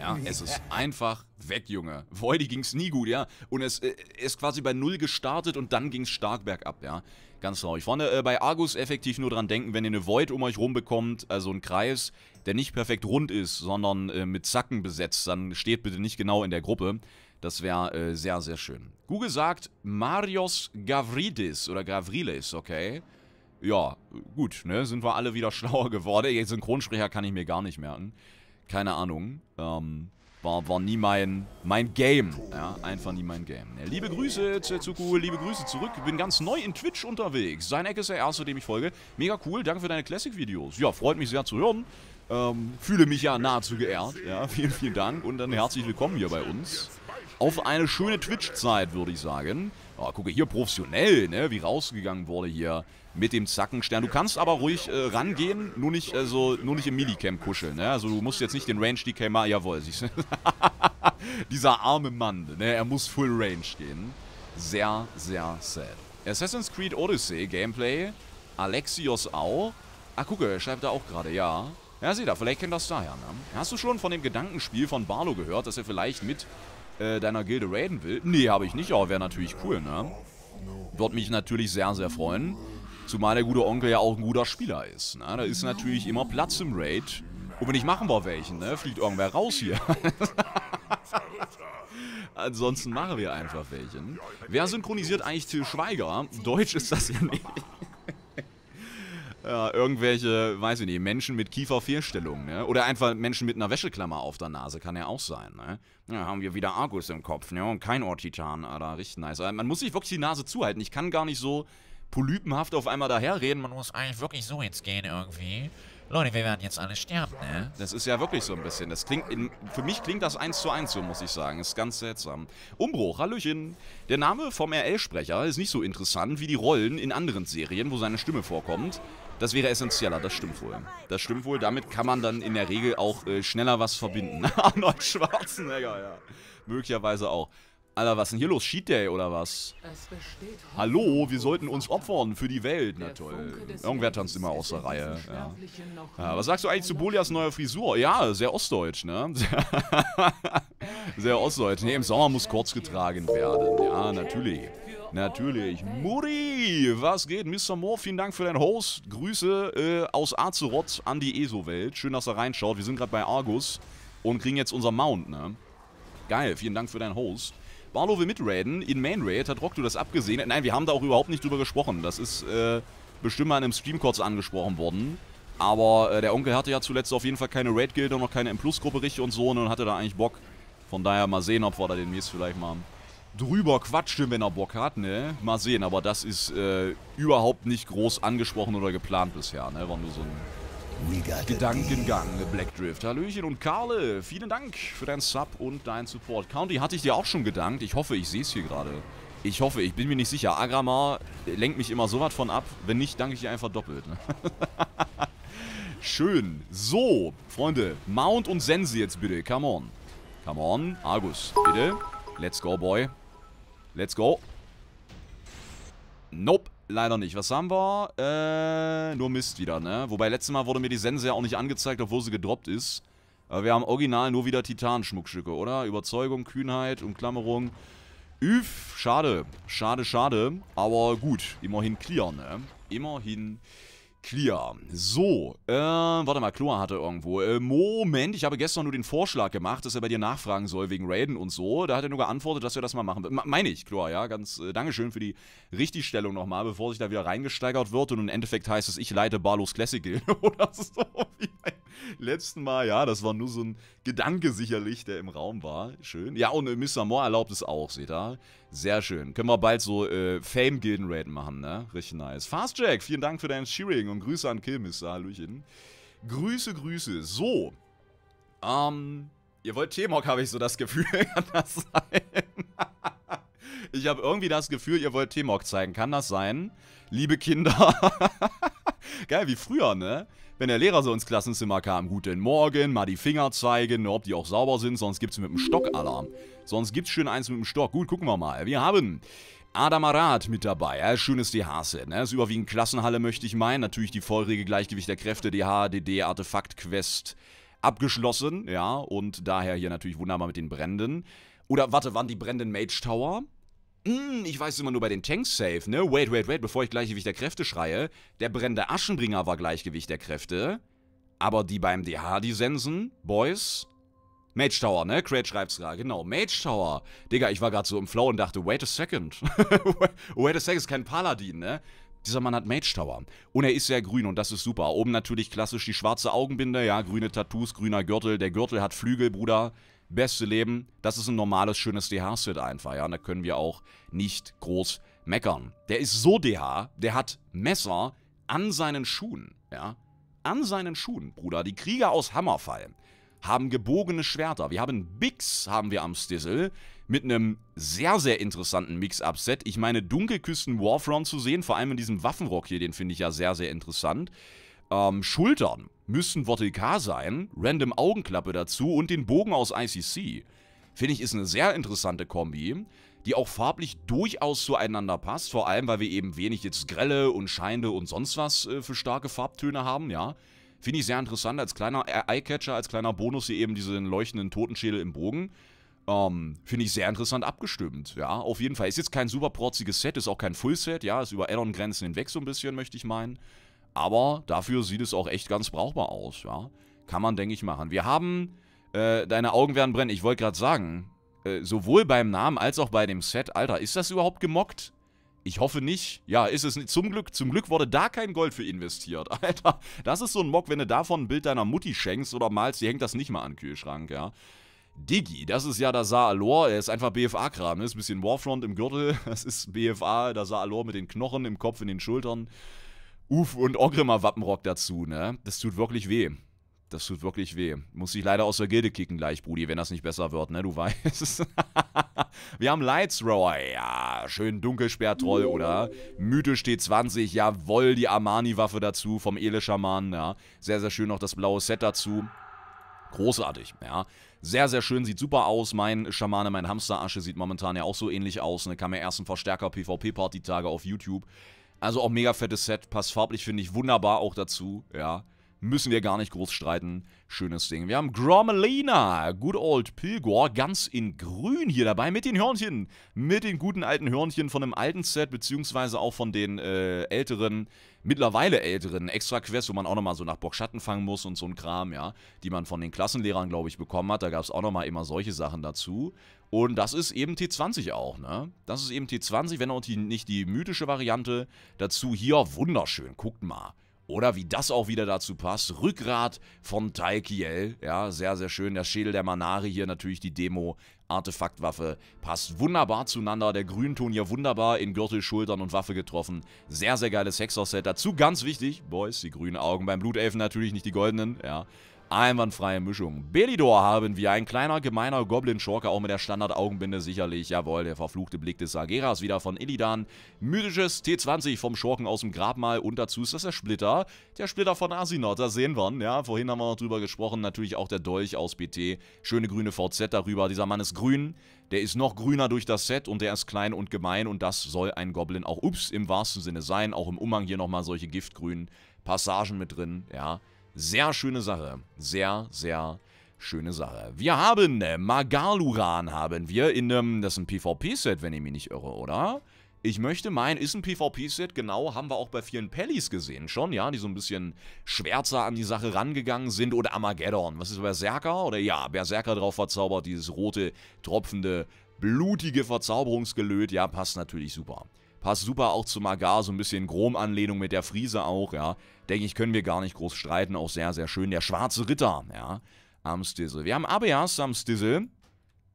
Ja, es ist einfach weg, Junge. Voidy es nie gut, ja. Und es äh, ist quasi bei Null gestartet und dann ging es stark bergab, ja. Ganz traurig. Freunde, äh, bei Argus effektiv nur dran denken, wenn ihr eine Void um euch rum bekommt, also einen Kreis, der nicht perfekt rund ist, sondern äh, mit Zacken besetzt, dann steht bitte nicht genau in der Gruppe. Das wäre äh, sehr, sehr schön. Google sagt Marios Gavridis oder Gavriles, okay? Ja, gut, ne? Sind wir alle wieder <laughs> schlauer geworden. Jetzt Synchronsprecher kann ich mir gar nicht merken. Keine Ahnung. Ähm, war, war nie mein, mein Game. Ja, einfach nie mein Game. Ne? Liebe Grüße, Zetsuku, liebe Grüße zurück. Bin ganz neu in Twitch unterwegs. Sein Eck ist der erste, dem ich folge. Mega cool, danke für deine Classic-Videos. Ja, freut mich sehr zu hören. Ähm, fühle mich ja nahezu geehrt. Ja, <laughs> vielen, vielen Dank und dann herzlich willkommen hier bei uns auf eine schöne Twitch-Zeit, würde ich sagen. Oh, gucke hier, professionell, ne, wie rausgegangen wurde hier mit dem Zackenstern. Du kannst aber ruhig äh, rangehen, nur nicht, also, nur nicht im Minicamp kuscheln, ne? Also du musst jetzt nicht den Range-DK machen. Jawohl, siehst du? <laughs> Dieser arme Mann, ne? Er muss Full Range gehen. Sehr, sehr sad. Assassin's Creed Odyssey Gameplay. Alexios auch. Ah, gucke, er schreibt da auch gerade, ja. Ja, sieh da, vielleicht kennt das daher, ne? Hast du schon von dem Gedankenspiel von Barlow gehört, dass er vielleicht mit äh, deiner Gilde raiden will. Nee, habe ich nicht, aber wäre natürlich cool, ne? Würde mich natürlich sehr, sehr freuen. Zumal der gute Onkel ja auch ein guter Spieler ist. Ne? Da ist natürlich immer Platz im Raid. Und wenn ich machen wir welchen, ne? Fliegt irgendwer raus hier. <laughs> Ansonsten machen wir einfach welchen. Wer synchronisiert eigentlich Till Schweiger? Deutsch ist das ja nicht ja, äh, irgendwelche, weiß ich nicht, Menschen mit Kieferfehlstellungen, ne? Oder einfach Menschen mit einer Wäscheklammer auf der Nase, kann ja auch sein, ne? Ja, haben wir wieder Argus im Kopf, ne? Und kein Ortitan, Alter, ah, richtig nice. Äh, man muss sich wirklich die Nase zuhalten. Ich kann gar nicht so polypenhaft auf einmal daherreden. Man muss eigentlich wirklich so jetzt gehen irgendwie. Leute, wir werden jetzt alle sterben, ne? Das ist ja wirklich so ein bisschen. Das klingt in, für mich klingt das eins zu eins so, muss ich sagen. Ist ganz seltsam. Umbruch, Hallöchen. Der Name vom RL-Sprecher ist nicht so interessant wie die Rollen in anderen Serien, wo seine Stimme vorkommt. Das wäre essentieller, das stimmt wohl. Das stimmt wohl, damit kann man dann in der Regel auch äh, schneller was verbinden. <laughs> Arnold Schwarzenegger, ja. Möglicherweise auch. Alter, was ist denn hier los? Cheat Day oder was? Hallo, wir sollten uns opfern für die Welt. Na toll. Irgendwer tanzt immer außer Reihe. Ja. Ja, was sagst du eigentlich zu Bolias neuer Frisur? Ja, sehr ostdeutsch, ne? <laughs> sehr ostdeutsch. Ne, im Sommer muss kurz getragen werden. Ja, natürlich. Natürlich. Muri, was geht? Mr. Moore, vielen Dank für deinen Host. Grüße äh, aus Azeroth an die ESO-Welt. Schön, dass er reinschaut. Wir sind gerade bei Argus und kriegen jetzt unser Mount, ne? Geil, vielen Dank für deinen Host. Barlow will mitraiden In Main Raid hat Rockdu das abgesehen. Nein, wir haben da auch überhaupt nicht drüber gesprochen. Das ist äh, bestimmt mal in einem Stream kurz angesprochen worden. Aber äh, der Onkel hatte ja zuletzt auf jeden Fall keine Raid-Gilde und noch keine M-Plus-Gruppe richtig und so ne, und hatte da eigentlich Bock. Von daher mal sehen, ob wir da demnächst vielleicht mal drüber quatschen, wenn er Bock hat, ne? Mal sehen, aber das ist äh, überhaupt nicht groß angesprochen oder geplant bisher, ne? War nur so ein Gedankengang, ne? Black Drift. Hallöchen und Karle, vielen Dank für deinen Sub und deinen Support. County hatte ich dir auch schon gedankt. Ich hoffe, ich sehe es hier gerade. Ich hoffe, ich bin mir nicht sicher. Agramar lenkt mich immer so was von ab. Wenn nicht, danke ich dir einfach doppelt. Ne? <laughs> Schön. So, Freunde, Mount und Sense jetzt bitte. Come on. Come on, Argus, bitte. Let's go, boy. Let's go. Nope, leider nicht. Was haben wir? Äh, nur Mist wieder, ne? Wobei, letztes Mal wurde mir die Sense ja auch nicht angezeigt, obwohl sie gedroppt ist. Aber wir haben original nur wieder Titan-Schmuckstücke, oder? Überzeugung, Kühnheit, Umklammerung. Üff, schade. Schade, schade. Aber gut, immerhin clear, ne? Immerhin clear. Clear. So, äh, warte mal, Chlor hatte irgendwo. Äh, Moment, ich habe gestern nur den Vorschlag gemacht, dass er bei dir nachfragen soll wegen Raiden und so. Da hat er nur geantwortet, dass wir das mal machen. M meine ich, Chlor, ja. Ganz äh, Dankeschön für die Richtigstellung nochmal, bevor sich da wieder reingesteigert wird und im Endeffekt heißt es, ich leite Barlos Classic <laughs> oder so. Wie beim letzten Mal, ja, das war nur so ein Gedanke sicherlich, der im Raum war. Schön. Ja, und äh, Mr. Moore erlaubt es auch, seht ihr? Sehr schön. Können wir bald so äh, Fame-Gilden-Raid machen, ne? Richtig nice. Fast Jack, vielen Dank für dein Cheering und Grüße an Killmister. Hallöchen. Grüße, Grüße. So. Ähm, ihr wollt T-Mock, habe ich so das Gefühl. <laughs> Kann das sein? <laughs> ich habe irgendwie das Gefühl, ihr wollt T-Mock zeigen. Kann das sein? Liebe Kinder. <laughs> Geil, wie früher, ne? wenn der Lehrer so ins Klassenzimmer kam. Guten Morgen, mal die Finger zeigen, ob die auch sauber sind, sonst gibt's mit dem Stock Alarm. Sonst gibt's schön eins mit dem Stock. Gut, gucken wir mal. Wir haben Adam Arad mit dabei, ja, schönes DH-Set, ne? ist überwiegend Klassenhalle, möchte ich meinen. Natürlich die vollrege Gleichgewicht der Kräfte, DH, DD, Artefakt-Quest abgeschlossen, ja, und daher hier natürlich wunderbar mit den Bränden. Oder warte, waren die Brände Mage Tower? Hm, ich weiß immer nur bei den Tanks safe, ne? Wait, wait, wait, bevor ich Gleichgewicht der Kräfte schreie. Der brennende Aschenbringer war Gleichgewicht der Kräfte. Aber die beim DH, die Sensen, Boys. Mage Tower, ne? Craig schreibt's gerade, genau. Mage Tower. Digga, ich war gerade so im Flow und dachte, wait a second. <laughs> wait a second, ist kein Paladin, ne? Dieser Mann hat Mage Tower. Und er ist sehr grün und das ist super. Oben natürlich klassisch die schwarze Augenbinde, ja, grüne Tattoos, grüner Gürtel. Der Gürtel hat Flügel, Bruder beste Leben, das ist ein normales, schönes DH-Set einfach, ja. Und da können wir auch nicht groß meckern. Der ist so DH, der hat Messer an seinen Schuhen, ja. An seinen Schuhen, Bruder. Die Krieger aus Hammerfall haben gebogene Schwerter. Wir haben Bix, haben wir am Stissel, mit einem sehr, sehr interessanten Mix-Up-Set. Ich meine, Dunkelküsten Warfront zu sehen, vor allem in diesem Waffenrock hier, den finde ich ja sehr, sehr interessant ähm, Schultern müssen K sein, random Augenklappe dazu und den Bogen aus ICC. Finde ich ist eine sehr interessante Kombi, die auch farblich durchaus zueinander passt, vor allem weil wir eben wenig jetzt grelle und Scheinde und sonst was äh, für starke Farbtöne haben, ja. Finde ich sehr interessant als kleiner e-, Eyecatcher, als kleiner Bonus hier eben diesen leuchtenden Totenschädel im Bogen. Ähm, Finde ich sehr interessant abgestimmt, ja. Auf jeden Fall ist jetzt kein super protziges Set, ist auch kein Fullset, ja. Ist über Addon-Grenzen hinweg so ein bisschen, möchte ich meinen. Aber dafür sieht es auch echt ganz brauchbar aus, ja. Kann man, denke ich, machen. Wir haben, äh, deine Augen werden brennen. Ich wollte gerade sagen, äh, sowohl beim Namen als auch bei dem Set. Alter, ist das überhaupt gemockt? Ich hoffe nicht. Ja, ist es nicht. Zum Glück, zum Glück wurde da kein Gold für investiert. <laughs> Alter, das ist so ein Mock, wenn du davon ein Bild deiner Mutti schenkst oder malst, die hängt das nicht mal an den Kühlschrank, ja. Diggi, das ist ja der Saalor. er ist einfach BFA-Kram, ne? ist ein bisschen Warfront im Gürtel, <laughs> das ist BFA, der Saalor mit den Knochen im Kopf, in den Schultern. Uf und Ogrimmar Wappenrock dazu, ne? Das tut wirklich weh. Das tut wirklich weh. Muss ich leider aus der Gilde kicken gleich, Brudi, wenn das nicht besser wird, ne? Du weißt. <laughs> Wir haben Lightsrower. Ja, schön Dunkelsperrtroll, oder? Mythisch steht 20 Jawoll, die Armani-Waffe dazu vom ele ja. Sehr, sehr schön noch das blaue Set dazu. Großartig, ja. Sehr, sehr schön, sieht super aus. Mein Schamane, mein Hamsterasche sieht momentan ja auch so ähnlich aus. Ne? Kam ja erst ein Verstärker PvP-Party-Tage auf YouTube. Also auch mega fettes Set, passt farblich, finde ich, wunderbar auch dazu, ja. Müssen wir gar nicht groß streiten. Schönes Ding. Wir haben Gromelina, good old Pilgor, ganz in grün hier dabei mit den Hörnchen. Mit den guten alten Hörnchen von dem alten Set, beziehungsweise auch von den äh, älteren mittlerweile älteren Extra-Quests, wo man auch nochmal so nach Bockschatten fangen muss und so ein Kram, ja, die man von den Klassenlehrern, glaube ich, bekommen hat. Da gab es auch nochmal immer solche Sachen dazu. Und das ist eben T20 auch, ne? Das ist eben T20, wenn auch die, nicht die mythische Variante. Dazu hier wunderschön, guckt mal. Oder wie das auch wieder dazu passt, Rückgrat von Taikiel, ja, sehr, sehr schön, der Schädel der Manari hier natürlich die Demo, Artefaktwaffe. Passt wunderbar zueinander, der Grünton hier wunderbar in Gürtel, Schultern und Waffe getroffen. Sehr, sehr geiles Hexer-Set. Dazu ganz wichtig, Boys, die grünen Augen beim Blutelfen natürlich, nicht die goldenen, ja. Einwandfreie Mischung. Belidor haben wir, ein kleiner, gemeiner Goblin-Schurke, auch mit der Standard-Augenbinde sicherlich. Jawohl, der verfluchte Blick des Sageras wieder von Illidan. Mythisches T20 vom Schorken aus dem Grabmal und dazu ist das der Splitter. Der Splitter von Asinot, da sehen wir ihn, ja. Vorhin haben wir noch drüber gesprochen, natürlich auch der Dolch aus BT. Schöne grüne VZ darüber, dieser Mann ist grün. Der ist noch grüner durch das Set und der ist klein und gemein und das soll ein Goblin auch, ups, im wahrsten Sinne sein. Auch im Umhang hier nochmal solche giftgrünen Passagen mit drin, ja. Sehr schöne Sache. Sehr, sehr schöne Sache. Wir haben äh, Magaluran haben wir in einem, ähm, das ist ein PvP-Set, wenn ich mich nicht irre, oder? Ich möchte meinen, ist ein PvP-Set, genau, haben wir auch bei vielen Pellis gesehen schon, ja, die so ein bisschen schwärzer an die Sache rangegangen sind. Oder Armageddon, was ist Berserker? Oder ja, Berserker drauf verzaubert, dieses rote, tropfende, blutige Verzauberungsgelöt, ja, passt natürlich super. Passt super auch zu Magar, so ein bisschen Grom-Anlehnung mit der Friese auch, ja. Denke ich, können wir gar nicht groß streiten. Auch sehr, sehr schön. Der schwarze Ritter, ja. Am Amstizzle. Wir haben Abeas am Amstizzle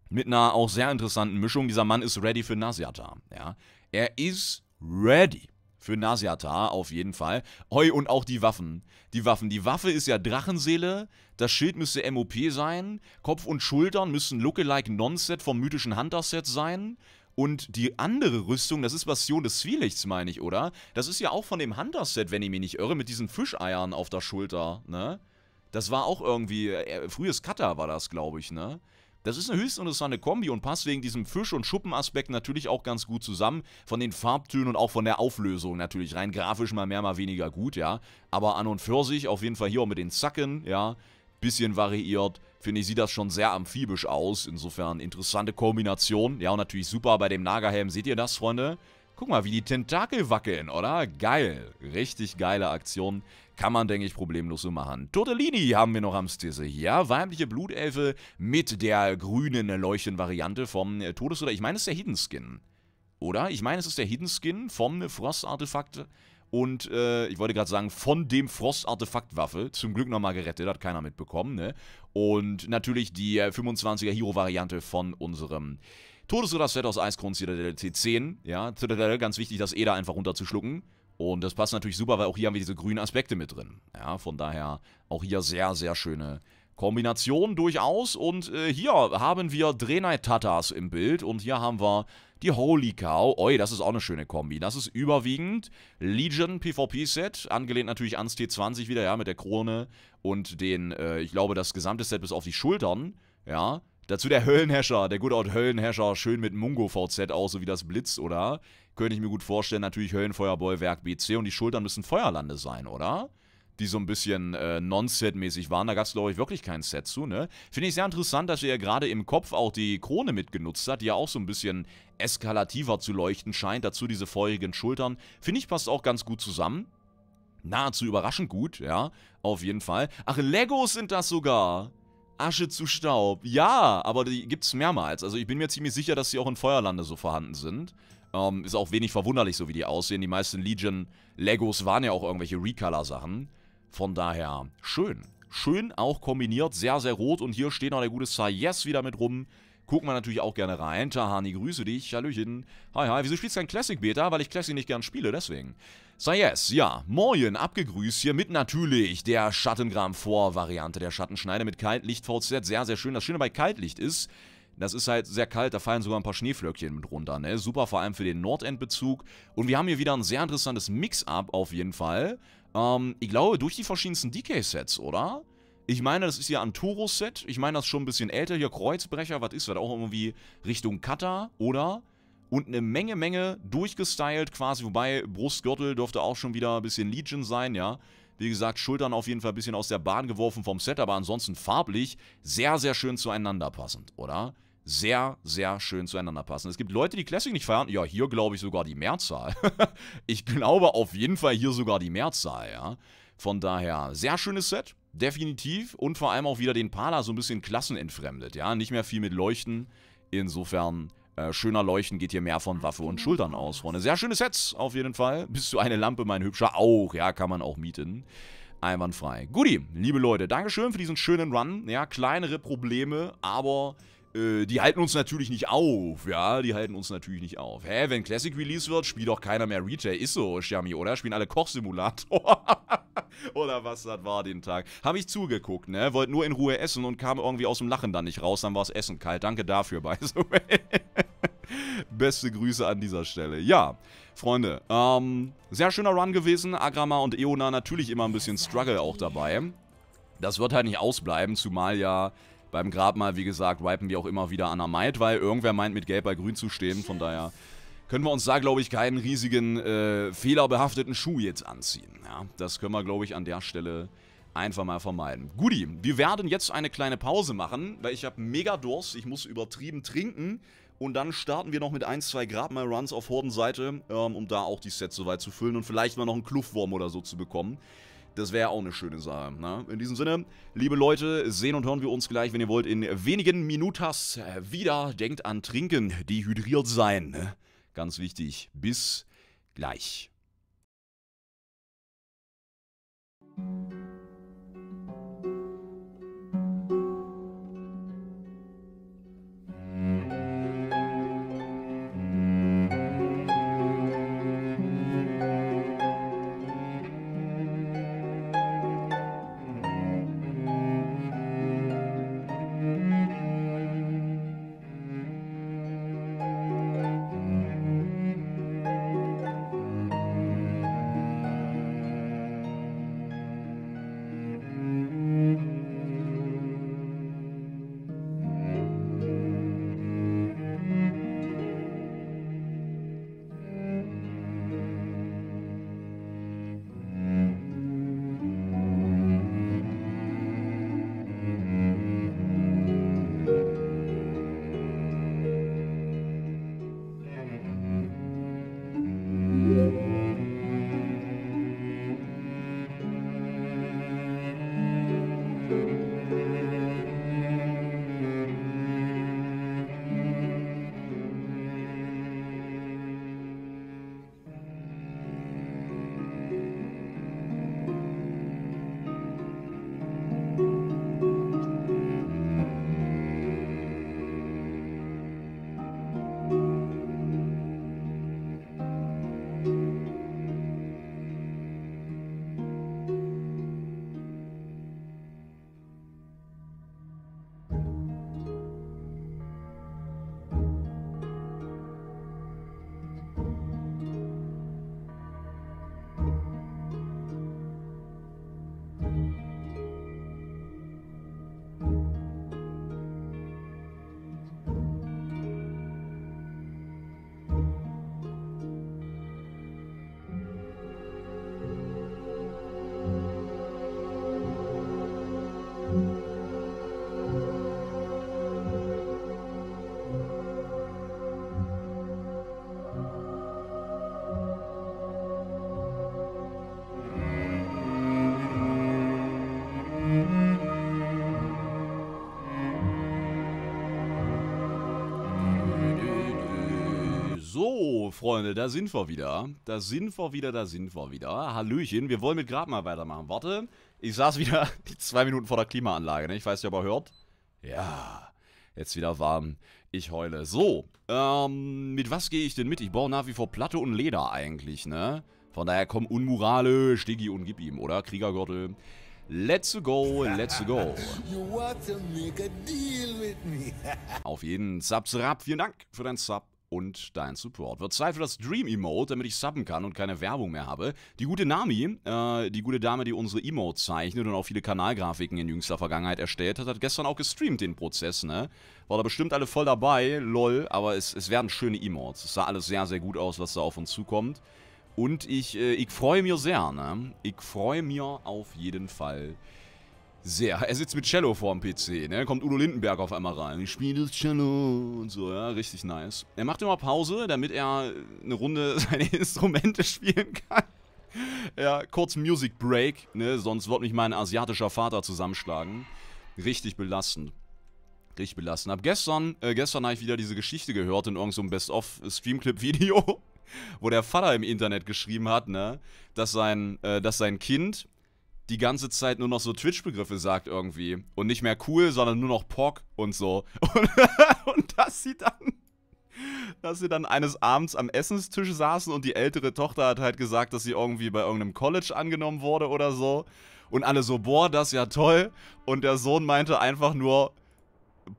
mit einer auch sehr interessanten Mischung. Dieser Mann ist ready für Nasiata, ja. Er ist ready für Nasiata auf jeden Fall. Oi, und auch die Waffen. Die Waffen. Die Waffe ist ja Drachenseele. Das Schild müsste MOP sein. Kopf und Schultern müssen Lookalike Nonset vom mythischen Hunter-Set sein. Und die andere Rüstung, das ist Bastion des Zwielichts, meine ich, oder? Das ist ja auch von dem Hunter-Set, wenn ich mich nicht irre, mit diesen Fischeiern auf der Schulter, ne? Das war auch irgendwie, äh, frühes Cutter war das, glaube ich, ne? Das ist eine höchst interessante Kombi und passt wegen diesem Fisch- und Schuppenaspekt natürlich auch ganz gut zusammen. Von den Farbtönen und auch von der Auflösung natürlich. Rein grafisch mal mehr, mal weniger gut, ja. Aber an und für sich auf jeden Fall hier auch mit den Zacken, ja. Bisschen variiert finde ich, sieht das schon sehr amphibisch aus. Insofern interessante Kombination. Ja, und natürlich super bei dem Nagerhelm. Seht ihr das, Freunde? Guck mal, wie die Tentakel wackeln, oder? Geil. Richtig geile Aktion. Kann man, denke ich, problemlos so machen. Tortellini haben wir noch am Stisse hier. Weibliche Blutelfe mit der grünen Leuchtenvariante vom Todes- oder Ich meine, es ist der Hidden Skin. Oder? Ich meine, es ist der Hidden Skin vom Frost-Artefakt und äh, ich wollte gerade sagen, von dem frost artefakt waffe zum Glück nochmal gerettet, hat keiner mitbekommen, ne? Und natürlich die 25er äh, Hero-Variante von unserem Todesritter-Set aus Eiskrons Citadel T10, ja, Citadel, ganz wichtig, das E da einfach runterzuschlucken. Und das passt natürlich super, weil auch hier haben wir diese grünen Aspekte mit drin. Ja, von daher auch hier sehr, sehr schöne Kombination durchaus. Und äh, hier haben wir Drenai Tatas im Bild und hier haben wir die Holy Cow. Oi, das ist auch eine schöne Kombi. Das ist überwiegend Legion PvP-Set, angelehnt natürlich ans T20 wieder, ja, mit der Krone und den, äh, ich glaube, das gesamte Set bis auf die Schultern, ja. Dazu der Höllenherrscher, der gute Old Höllenherrscher, schön mit Mungo-VZ aus, so wie das Blitz, oder? Könnte ich mir gut vorstellen, natürlich Höllenfeuerbollwerk BC und die Schultern müssen Feuerlande sein, oder? die so ein bisschen äh, Non-Set-mäßig waren. Da gab es, glaube ich, wirklich kein Set zu, ne? Finde ich sehr interessant, dass er ja gerade im Kopf auch die Krone mitgenutzt hat, die ja auch so ein bisschen eskalativer zu leuchten scheint. Dazu diese feurigen Schultern. Finde ich, passt auch ganz gut zusammen. Nahezu überraschend gut, ja, auf jeden Fall. Ach, Legos sind das sogar. Asche zu Staub. Ja, aber die gibt's mehrmals. Also ich bin mir ziemlich sicher, dass sie auch in Feuerlande so vorhanden sind. Ähm, ist auch wenig verwunderlich, so wie die aussehen. Die meisten Legion Legos waren ja auch irgendwelche Recolor-Sachen. Von daher schön. Schön auch kombiniert, sehr, sehr rot. Und hier steht noch der gute Sayes wieder mit rum. Gucken wir natürlich auch gerne rein. Tahani, grüße dich. Hallöchen. Hi, hi. Wieso spielst du kein Classic-Beta? Weil ich Classic nicht gern spiele, deswegen. Sayes, ja. Moin, abgegrüßt hier mit natürlich der schattengram 4 variante der Schattenschneide mit Kaltlicht-VZ. Sehr, sehr schön. Das Schöne bei Kaltlicht ist, das ist halt sehr kalt, da fallen sogar ein paar Schneeflöckchen mit runter, ne? Super, vor allem für den Nordendbezug. Und wir haben hier wieder ein sehr interessantes Mix-Up auf jeden Fall. Ähm, ich glaube, durch die verschiedensten DK-Sets, oder? Ich meine, das ist ja ein Turo-Set. Ich meine, das ist schon ein bisschen älter. Hier Kreuzbrecher, was ist das? Auch irgendwie Richtung Cutter, oder? Und eine Menge, Menge durchgestylt quasi. Wobei, Brustgürtel dürfte auch schon wieder ein bisschen Legion sein, ja. Wie gesagt, Schultern auf jeden Fall ein bisschen aus der Bahn geworfen vom Set, aber ansonsten farblich sehr, sehr schön zueinander passend, oder? sehr, sehr schön zueinander passen. Es gibt Leute, die Classic nicht feiern. Ja, hier glaube ich sogar die Mehrzahl. <laughs> ich glaube auf jeden Fall hier sogar die Mehrzahl, ja. Von daher, sehr schönes Set, definitiv. Und vor allem auch wieder den Pala so ein bisschen klassenentfremdet, ja. Nicht mehr viel mit Leuchten. Insofern, äh, schöner Leuchten geht hier mehr von Waffe und Schultern aus, Freunde. Sehr schönes Set, auf jeden Fall. Bist du eine Lampe, mein Hübscher? Auch, ja, kann man auch mieten einwandfrei. Guti, liebe Leute, Dankeschön für diesen schönen Run. Ja, kleinere Probleme, aber äh, die halten uns natürlich nicht auf, ja, die halten uns natürlich nicht auf. Hä, wenn Classic Release wird, spielt doch keiner mehr Retail. Ist so, Shami, oder? Spielen alle Kochsimulator. <laughs> oder was das war den Tag. Habe ich zugeguckt, ne? Wollte nur in Ruhe essen und kam irgendwie aus dem Lachen dann nicht raus. Dann war es Essen kalt. Danke dafür, by the way. <laughs> Beste Grüße an dieser Stelle. Ja, Freunde, ähm, sehr schöner Run gewesen. Agrama und Eona natürlich immer ein bisschen Struggle auch dabei. Das wird halt nicht ausbleiben, zumal ja beim Grabmal, wie gesagt, wipen wir auch immer wieder an der Maid, weil irgendwer meint, mit Gelb bei Grün zu stehen. Von daher können wir uns da, glaube ich, keinen riesigen, äh, fehlerbehafteten Schuh jetzt anziehen. Ja, das können wir, glaube ich, an der Stelle einfach mal vermeiden. Guti, wir werden jetzt eine kleine Pause machen, weil ich habe mega Durst, ich muss übertrieben trinken. Und dann starten wir noch mit ein, zwei Grabmal-Runs auf Hordenseite, ähm, um da auch die Sets soweit zu füllen und vielleicht mal noch einen Kluftwurm oder so zu bekommen. Das wäre auch eine schöne Sache. Ne? In diesem Sinne, liebe Leute, sehen und hören wir uns gleich, wenn ihr wollt, in wenigen Minutas wieder. Denkt an Trinken, dehydriert sein. Ne? Ganz wichtig. Bis gleich. Freunde, da sind wir wieder. Da sind wir wieder, da sind wir wieder. Hallöchen, wir wollen mit Grab mal weitermachen. Warte, ich saß wieder <laughs> die zwei Minuten vor der Klimaanlage, ne? Ich weiß nicht, ob ihr hört. Ja, jetzt wieder warm. Ich heule. So, ähm, mit was gehe ich denn mit? Ich baue nach wie vor Platte und Leder eigentlich, ne? Von daher komm unmorale, Stiggy und gib ihm, oder? Kriegergürtel. Let's go, let's go. You want to make a deal with me. <laughs> Auf jeden Subs Rap, vielen Dank für dein Sub und dein Support. Wird Zeit für das Dream Emote, damit ich subben kann und keine Werbung mehr habe. Die gute Nami, äh, die gute Dame, die unsere Emote zeichnet und auch viele Kanalgrafiken in jüngster Vergangenheit erstellt hat, hat gestern auch gestreamt den Prozess, ne? War da bestimmt alle voll dabei, lol, aber es, es werden schöne Emotes. Es sah alles sehr, sehr gut aus, was da auf uns zukommt. Und ich, äh, ich freue mich sehr, ne? Ich freue mich auf jeden Fall sehr. Er sitzt mit Cello vorm PC, ne? Kommt Udo Lindenberg auf einmal rein. Ich spiele Cello und so, ja, richtig nice. Er macht immer Pause, damit er eine Runde <laughs> seine Instrumente spielen kann. ja, kurz Music Break, ne? Sonst wird mich mein asiatischer Vater zusammenschlagen. Richtig belastend. Richtig belastend. Ab gestern, äh, gestern habe ich wieder diese Geschichte gehört in irgendeinem so Best-of-Streamclip-Video, <laughs> wo der Vater im Internet geschrieben hat, ne? Dass sein, äh, dass sein Kind die ganze Zeit nur noch so Twitch-Begriffe sagt irgendwie. Und nicht mehr cool, sondern nur noch Pock und so. <laughs> Und, und dass sie dann. Dass sie dann eines Abends am Essenstisch saßen und die ältere Tochter hat halt gesagt, dass sie irgendwie bei irgendeinem College angenommen wurde oder so. Und alle so, boah, das ist ja toll. Und der Sohn meinte einfach nur,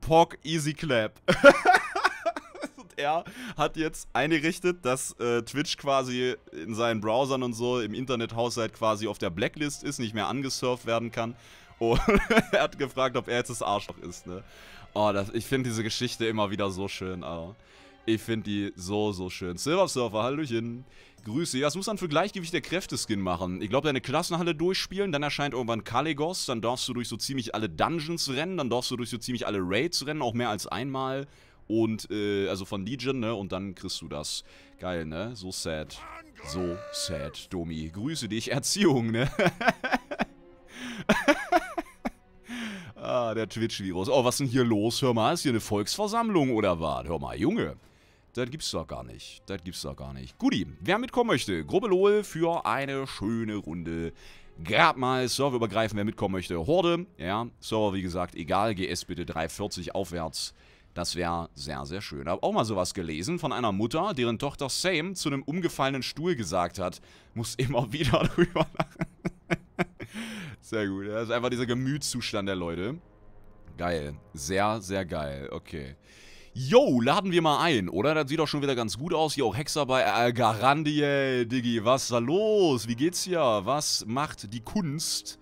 Pock, easy clap. <laughs> er hat jetzt eingerichtet, dass äh, Twitch quasi in seinen Browsern und so im Internethaushalt quasi auf der Blacklist ist, nicht mehr angesurft werden kann. Und <laughs> er hat gefragt, ob er jetzt das Arschloch ist, ne? Oh, das, ich finde diese Geschichte immer wieder so schön, Alter. Ich finde die so, so schön. Silver Surfer, Hallöchen. Grüße. Ja, das muss dann für Gleichgewicht der Kräfte-Skin machen. Ich glaube, deine Klassenhalle durchspielen, dann erscheint irgendwann Kaligos, dann darfst du durch so ziemlich alle Dungeons rennen, dann darfst du durch so ziemlich alle Raids rennen, auch mehr als einmal und, äh, also von Legion, ne? Und dann kriegst du das. Geil, ne? So sad. So sad, Domi. Grüße dich, Erziehung, ne? <laughs> ah, der Twitch-Virus. Oh, was ist denn hier los? Hör mal, ist hier eine Volksversammlung oder was? Hör mal, Junge. Das gibt's doch gar nicht. Das gibt's doch gar nicht. Guti, wer mitkommen möchte, grobe Lohl für eine schöne Runde. Grad mal übergreifen, wer mitkommen möchte. Horde, ja. Server, wie gesagt, egal. GS bitte 340 aufwärts. Das wäre sehr, sehr schön. Habe auch mal sowas gelesen von einer Mutter, deren Tochter Same zu einem umgefallenen Stuhl gesagt hat. Muss immer <laughs> wieder drüber lachen. sehr gut. Das ist einfach dieser Gemütszustand der Leute. Geil. Sehr, sehr geil. Okay. Yo, laden wir mal ein, oder? Das sieht doch schon wieder ganz gut aus. Hier auch Hexer bei äh, Garandiel, Diggi. Was ist da los? Wie geht's hier? Was macht die Kunst?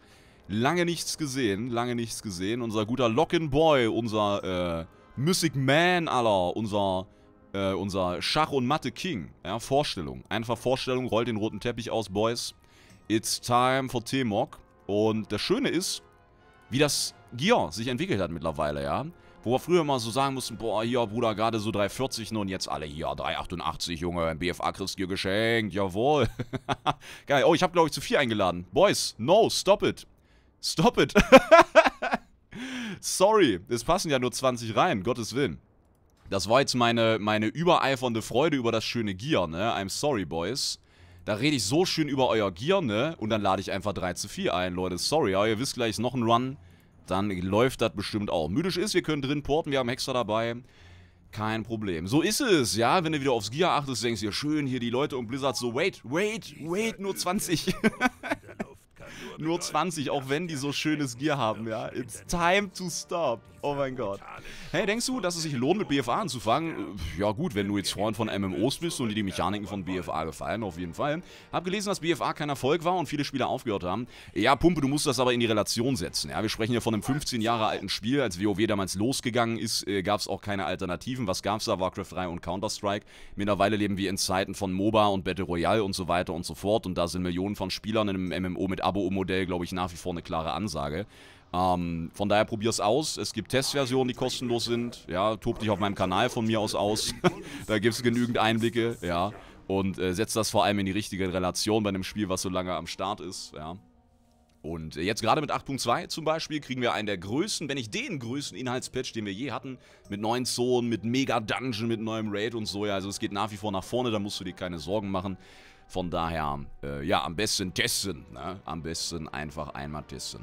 Lange nichts gesehen, lange nichts gesehen. Unser guter Lock-in-Boy. unser äh, Mystic Man, aller Unser, äh, unser Schach- und Mathe-King. Ja, Vorstellung. Einfach Vorstellung. Rollt den roten Teppich aus, Boys. It's time for T-Mock. Und das Schöne ist, wie das Gear sich entwickelt hat mittlerweile, ja. Wo wir früher mal so sagen mussten, boah, hier, Bruder, gerade so 340 nur ne, und jetzt alle hier, 388, Junge, ein BFA kriegst du geschenkt, jawohl. <laughs> Geil, oh, ich habe glaube ich, zu viel eingeladen. Boys, no, stop it. Stop it. <laughs> Sorry, es passen ja nur 20 rein, Gottes Willen. Das war jetzt meine, meine übereifernde Freude über das schöne Gear, ne? I'm sorry, Boys. Da rede ich so schön über euer Gear, ne? Und dann lade ich einfach 3 zu 4 ein, Leute. Sorry, aber ihr wisst gleich, ist noch ein Run. Dann läuft das bestimmt auch. Mythisch ist, wir können drin porten, wir haben Hexer dabei. Kein Problem. So ist es, ja? Wenn du wieder aufs Gear achtest, denkst du dir, schön, hier die Leute und Blizzard so, wait, wait, wait, nur 20. Nur 20, auch wenn die so schönes Gear haben, ja. It's time to stop. Oh mein Gott. Hey, denkst du, dass es sich lohnt, mit BFA anzufangen? Ja gut, wenn du jetzt Freund von MMOs bist und dir die Mechaniken von BFA gefallen, auf jeden Fall. Hab gelesen, dass BFA kein Erfolg war und viele Spieler aufgehört haben. Ja, Pumpe, du musst das aber in die Relation setzen. Ja, wir sprechen ja von einem 15 Jahre alten Spiel. Als WoW damals losgegangen ist, äh, gab es auch keine Alternativen. Was gab es da? Warcraft 3 und Counter-Strike. Mittlerweile leben wir in Zeiten von MOBA und Battle Royale und so weiter und so fort. Und da sind Millionen von Spielern in einem MMO mit Abo-Modell, glaube ich, nach wie vor eine klare Ansage. Ähm, von daher probier's aus. Es gibt Testversionen, die kostenlos sind. Ja, tob dich auf meinem Kanal von mir aus aus. <laughs> da gibt's genügend Einblicke, ja. Und äh, setzt das vor allem in die richtige Relation bei einem Spiel, was so lange am Start ist, ja. Und äh, jetzt gerade mit 8.2 zum Beispiel kriegen wir einen der größten, wenn nicht den größten Inhaltspatch, den wir je hatten. Mit neuen Zonen, mit Mega Dungeon, mit neuem Raid und so. Ja, also es geht nach wie vor nach vorne, da musst du dir keine Sorgen machen. Von daher, äh, ja, am besten testen. Ne? Am besten einfach einmal testen.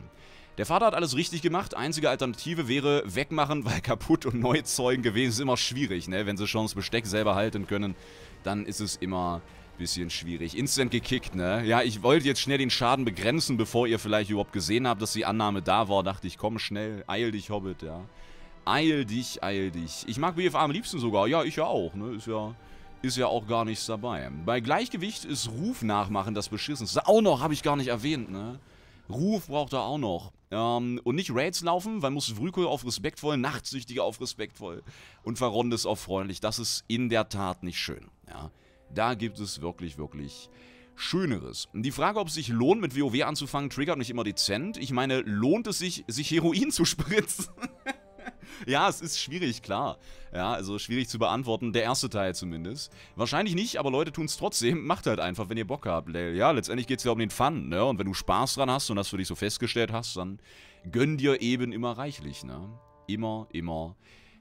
Der Vater hat alles richtig gemacht. Einzige Alternative wäre wegmachen, weil <laughs> kaputt und neu zeugen gewesen ist immer schwierig, ne? Wenn sie schon das Besteck selber halten können, dann ist es immer bisschen schwierig. Instant gekickt, ne? Ja, ich wollte jetzt schnell den Schaden begrenzen, bevor ihr vielleicht überhaupt gesehen habt, dass die Annahme da war. Dachte ich, komm schnell, eil dich, Hobbit, ja. Eil dich, eil dich. Ich mag BFA am liebsten sogar. Ja, ich ja auch, ne? Ist ja, ist ja auch gar nichts dabei. Bei Gleichgewicht ist Ruf nachmachen das Beschissenste. Auch noch, habe ich gar nicht erwähnt, ne? Ruf braucht er auch noch. Ähm, und nicht Raids laufen, weil muss Vrykul auf respektvoll, Nachtsüchtige auf respektvoll und Verrondes auf freundlich. Das ist in der Tat nicht schön. Ja. Da gibt es wirklich, wirklich Schöneres. Die Frage, ob es sich lohnt, mit WoW anzufangen, triggert mich immer dezent. Ich meine, lohnt es sich, sich Heroin zu spritzen? <laughs> ja, es ist schwierig, klar. Ja, also schwierig zu beantworten, der erste Teil zumindest. Wahrscheinlich nicht, aber Leute tun es trotzdem. <laughs> Macht halt einfach, wenn ihr Bock habt. Ja, letztendlich geht es ja um den Fun, ne? Und wenn du Spaß dran hast und das für dich so festgestellt hast, dann gönn dir eben immer reichlich, ne? Immer, immer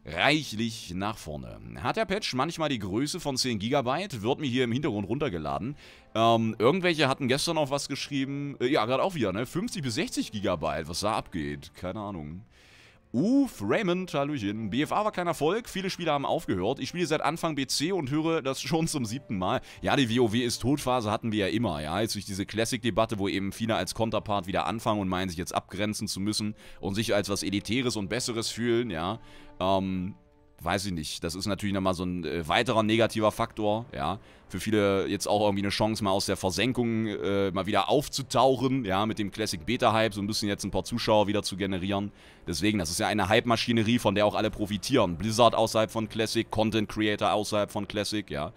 reichlich nach vorne. Hat der Patch manchmal die Größe von 10 GB? Wird mir hier im Hintergrund runtergeladen. Ähm, irgendwelche hatten gestern auch was geschrieben. Äh, ja, gerade auch wieder, ne? 50 bis 60 GB, was da abgeht. Keine Ahnung. Uff, Raymond, Hallöchen. BFA war kein Erfolg, viele Spieler haben aufgehört. Ich spiele seit Anfang BC und höre das schon zum siebten Mal. Ja, die WoW ist Todphase hatten wir ja immer, ja. Jetzt durch diese Classic-Debatte, wo eben Fina als Konterpart wieder anfangen und meinen, sich jetzt abgrenzen zu müssen und sich als was Elitäres und Besseres fühlen, ja. Ähm, weiß ich nicht. Das ist natürlich nochmal so ein äh, weiterer negativer Faktor, ja. Für viele jetzt auch irgendwie eine Chance, mal aus der Versenkung äh, mal wieder aufzutauchen, ja, mit dem Classic Beta-Hype, so ein bisschen jetzt ein paar Zuschauer wieder zu generieren. Deswegen, das ist ja eine Hype-Maschinerie, von der auch alle profitieren. Blizzard außerhalb von Classic, Content Creator außerhalb von Classic, ja.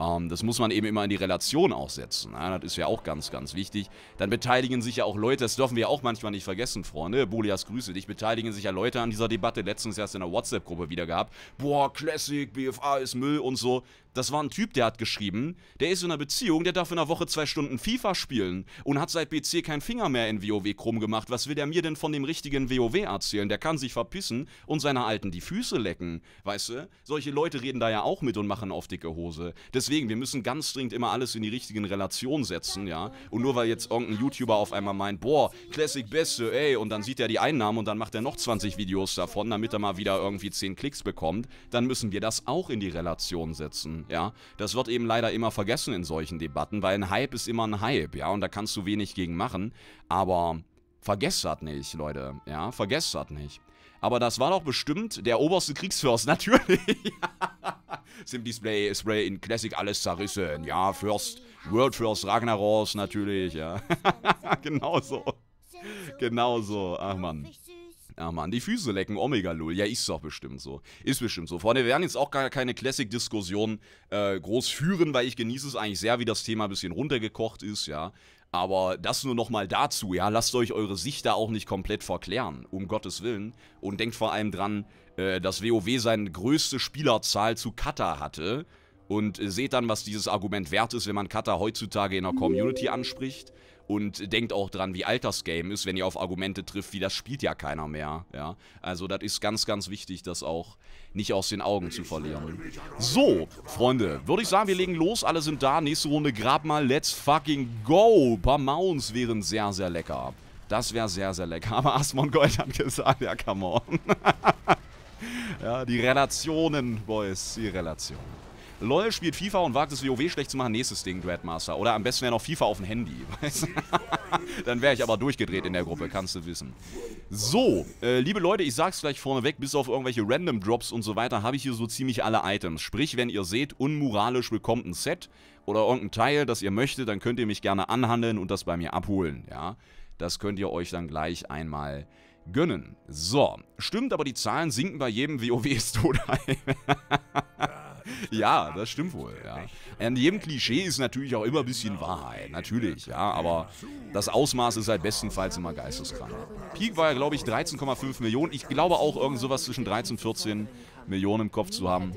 Ähm, das muss man eben immer in die Relation auch setzen. Ja, ne? das ist ja auch ganz, ganz wichtig. Dann beteiligen sich ja auch Leute, das dürfen wir auch manchmal nicht vergessen, Freunde. Bolias, grüße dich. Beteiligen sich ja Leute an dieser Debatte. Letztens erst in der WhatsApp-Gruppe wieder gehabt. Boah, Classic, BFA ist Müll und so. Das war ein Typ, der hat geschrieben, der ist in einer Beziehung, der darf in einer Woche zwei Stunden FIFA spielen und hat seit BC keinen Finger mehr in WoW krumm gemacht. Was will der mir denn von dem richtigen WoW erzählen? Der kann sich verpissen und seiner Alten die Füße lecken. Weißt du? Solche Leute reden da ja auch mit und machen auf dicke Hose. Deswegen, wir müssen ganz dringend immer alles in die richtigen Relationen setzen, ja? Und nur weil jetzt irgendein YouTuber auf einmal meint, boah, Classic Beste, ey, und dann sieht er die Einnahmen und dann macht er noch 20 Videos davon, damit er mal wieder irgendwie 10 Klicks bekommt, dann müssen wir das auch in die Relation setzen ja. Das wird eben leider immer vergessen in solchen Debatten, weil ein Hype ist immer ein Hype, ja, und da kannst du wenig gegen machen, aber vergesst das nicht, Leute, ja, vergesst das nicht. Aber das war doch bestimmt der oberste Kriegsfürst, <laughs> natürlich. Sim Display, Spray in Classic alles zerrissen. Ja, Fürst, World Fürst, Ragnaros natürlich, ja. <laughs> genau so. Genau so, ach man. Ja, ah, Mann, die Füße lecken, omega lull Ja, ist doch bestimmt so. Ist bestimmt so. Freunde, wir werden jetzt auch gar keine Classic-Diskussion äh, groß führen, weil ich genieße es eigentlich sehr, wie das Thema ein bisschen runtergekocht ist, ja. Aber das nur nochmal dazu, ja. Lasst euch eure Sicht da auch nicht komplett verklären, um Gottes Willen. Und denkt vor allem dran, äh, dass WoW seine größte Spielerzahl zu Kata hatte. Und äh, seht dann, was dieses Argument wert ist, wenn man Kata heutzutage in der Community anspricht und denkt auch dran, wie alt das Game ist, wenn ihr auf Argumente trifft, wie das spielt ja keiner mehr. Ja? Also das ist ganz, ganz wichtig, das auch nicht aus den Augen zu verlieren. So, Freunde, würde ich sagen, wir legen los. Alle sind da. Nächste Runde grab mal, Let's fucking go. Ein paar Mounds wären sehr, sehr lecker. Das wäre sehr, sehr lecker. Aber Asmon Gold hat gesagt, ja, come on. <laughs> ja, die Relationen, Boys, die Relationen. LOL spielt FIFA und wagt es WoW schlecht zu machen, nächstes Ding Dreadmaster. Oder am besten wäre noch FIFA auf dem Handy. <laughs> <laughs> Dann wäre ich aber durchgedreht in der Gruppe, kannst du wissen. So, äh, liebe Leute, ich sag's gleich vorneweg, bis auf irgendwelche Random Drops und so weiter, habe ich hier so ziemlich alle Items. Sprich, wenn ihr seht, unmoralisch bekommt ein Set oder irgendein Teil, das ihr möchtet, dann könnt ihr mich gerne anhandeln und das bei mir abholen, ja. Das könnt ihr euch dann gleich einmal gönnen. So, stimmt, aber die Zahlen sinken bei jedem WoW-Stodeim. <laughs> ja, das stimmt wohl, ja. An jedem Klischee ist natürlich auch immer ein bisschen Wahrheit, natürlich, ja, aber das Ausmaß ist halt bestenfalls immer geisteskrank. Peak war ja, glaube ich, 13,5 Millionen. Ich glaube auch irgend sowas zwischen 13 und 14 Millionen im Kopf zu haben.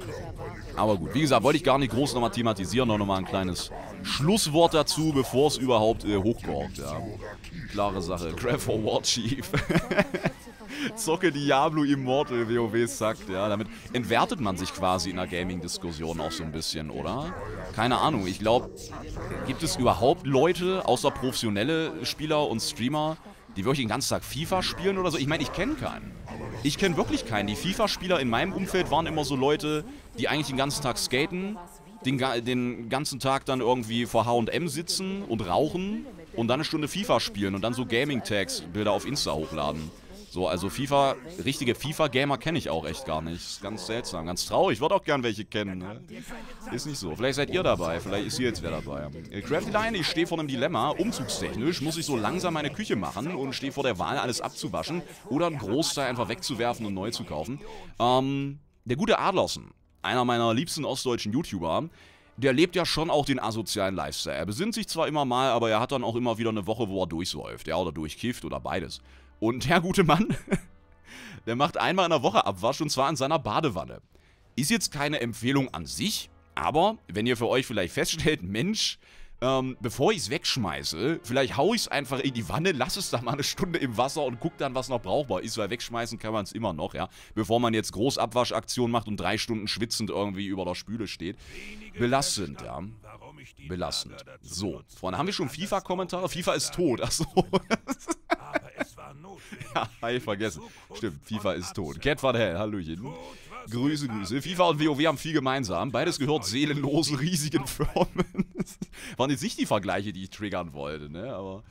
Aber gut, wie gesagt, wollte ich gar nicht groß nochmal thematisieren, noch nochmal ein kleines Schlusswort dazu, bevor es überhaupt äh, hochkocht, ja. Klare Sache. Grab for War Chief. <laughs> <laughs> Zocke Diablo Immortal WoW sagt, ja. Damit entwertet man sich quasi in der Gaming-Diskussion auch so ein bisschen, oder? Keine Ahnung, ich glaube, gibt es überhaupt Leute, außer professionelle Spieler und Streamer, die wirklich den ganzen Tag FIFA spielen oder so? Ich meine, ich kenne keinen. Ich kenne wirklich keinen. Die FIFA-Spieler in meinem Umfeld waren immer so Leute, die eigentlich den ganzen Tag skaten, den, den ganzen Tag dann irgendwie vor H&M sitzen und rauchen und dann eine Stunde FIFA spielen und dann so Gaming-Tags-Bilder auf Insta hochladen. So, also FIFA, richtige FIFA-Gamer kenne ich auch echt gar nicht. Ganz seltsam, ganz traurig. würde auch gern welche kennen, ne? Ist nicht so. Vielleicht seid ihr dabei, vielleicht ist hier jetzt wer dabei. Äh, Crafty Line, ich stehe vor einem Dilemma. Umzugstechnisch muss ich so langsam meine Küche machen und stehe vor der Wahl, alles abzuwaschen oder einen Großteil einfach wegzuwerfen und neu zu kaufen. Ähm, der gute Adlersen, einer meiner liebsten ostdeutschen YouTuber, der lebt ja schon auch den asozialen Lifestyle. Er besinnt sich zwar immer mal, aber er hat dann auch immer wieder eine Woche, wo er durchsäuft, ja, oder durchkifft oder beides. Und der gute Mann, <laughs> der macht einmal in der Woche Abwasch und zwar in seiner Badewanne. Ist jetzt keine Empfehlung an sich, aber wenn ihr für euch vielleicht feststellt, <laughs> Mensch, ähm, bevor ich es wegschmeiße, vielleicht haue ich es einfach in die Wanne, lasse es da mal eine Stunde im Wasser und gucke dann, was noch brauchbar ist, weil wegschmeißen kann man es immer noch, ja. Bevor man jetzt Großabwaschaktion macht und drei Stunden schwitzend irgendwie über der Spüle steht. Belastend, ja. Belastend. So, Freunde, haben wir schon FIFA-Kommentare? FIFA ist tot, achso. <laughs> ja, hab ich vergessen. Stimmt, FIFA ist tot. Cat van Hell, Hallöchen. Grüße, Grüße. FIFA und WoW haben viel gemeinsam. Beides gehört seelenlosen, riesigen Firmen. <laughs> Waren jetzt nicht die Vergleiche, die ich triggern wollte, ne? Aber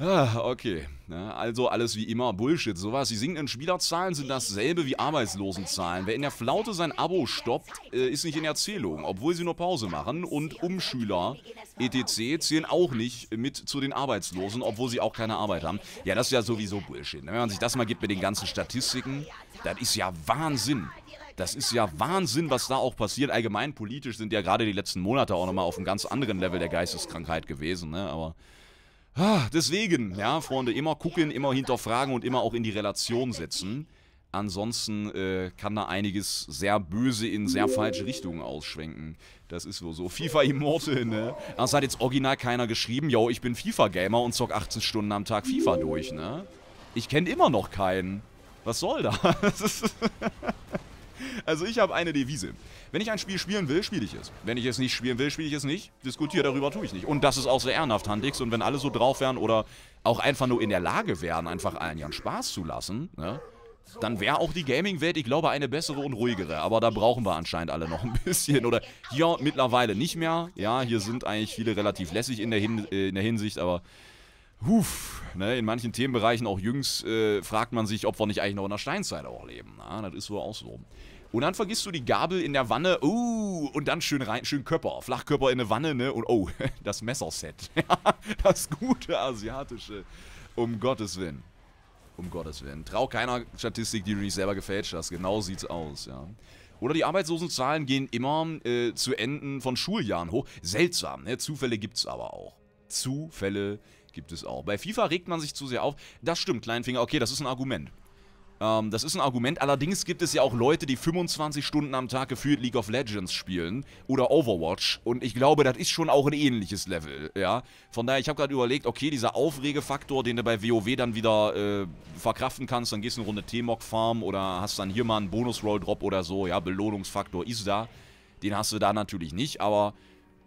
Ah, okay. also alles wie immer Bullshit, sowas. Die sinkenden Spielerzahlen sind dasselbe wie Arbeitslosenzahlen. Wer in der Flaute sein Abo stoppt, äh, ist nicht in Erzählung, obwohl sie nur Pause machen. Und Umschüler, etc., zählen auch nicht mit zu den Arbeitslosen, obwohl sie auch keine Arbeit haben. Ja, das ist ja sowieso Bullshit. Ne? Wenn man sich das mal gibt mit den ganzen Statistiken, das ist ja Wahnsinn. Das ist ja Wahnsinn, was da auch passiert. Allgemein politisch sind ja gerade die letzten Monate auch nochmal auf einem ganz anderen Level der Geisteskrankheit gewesen, ne? Aber Deswegen, ja, Freunde, immer gucken, immer hinterfragen und immer auch in die Relation setzen. Ansonsten äh, kann da einiges sehr böse in sehr falsche Richtungen ausschwenken. Das ist wohl so. FIFA Immortal, ne? Das also hat jetzt original keiner geschrieben. Yo, ich bin FIFA-Gamer und zock 18 Stunden am Tag FIFA durch, ne? Ich kenne immer noch keinen. Was soll da? <laughs> also ich habe eine Devise. Wenn ich ein Spiel spielen will, spiele ich es. Wenn ich es nicht spielen will, spiele ich es nicht. Diskutiere darüber tue ich nicht. Und das ist auch sehr ehrenhaft, Handix. Und wenn alle so drauf wären oder auch einfach nur in der Lage wären, einfach allen ihren Spaß zu lassen, ne? dann wäre auch die Gaming-Welt, ich glaube, eine bessere und ruhigere. Aber da brauchen wir anscheinend alle noch ein <laughs> bisschen. Oder hier mittlerweile nicht mehr. Ja, hier sind eigentlich viele relativ lässig in der, Hin äh, in der Hinsicht, aber huf, ne, in manchen Themenbereichen, auch jüngst, äh, fragt man sich, ob wir nicht eigentlich noch in der Steinzeit auch leben. Na, das ist wohl auch so. Und dann vergisst du die Gabel in der Wanne. Uh, und dann schön rein, schön Körper. Flachkörper in eine Wanne, ne? Und oh, <laughs> das Messerset. <laughs> das gute asiatische. Um Gottes Willen. Um Gottes Willen. Trau keiner Statistik, die du nicht selber gefälscht hast. Genau sieht's aus, ja. Oder die Arbeitslosenzahlen gehen immer äh, zu Enden von Schuljahren hoch. Seltsam, ne? Zufälle gibt's aber auch. Zufälle gibt es auch. Bei FIFA regt man sich zu sehr auf. Das stimmt, Kleinfinger. Okay, das ist ein Argument. Ähm, das ist ein Argument. Allerdings gibt es ja auch Leute, die 25 Stunden am Tag gefühlt League of Legends spielen oder Overwatch. Und ich glaube, das ist schon auch ein ähnliches Level, ja. Von daher, ich habe gerade überlegt, okay, dieser Aufregefaktor, den du bei WoW dann wieder äh, verkraften kannst, dann gehst du eine Runde T-Mog Farm oder hast dann hier mal einen Bonus-Roll-Drop oder so, ja, Belohnungsfaktor ist da. Den hast du da natürlich nicht, aber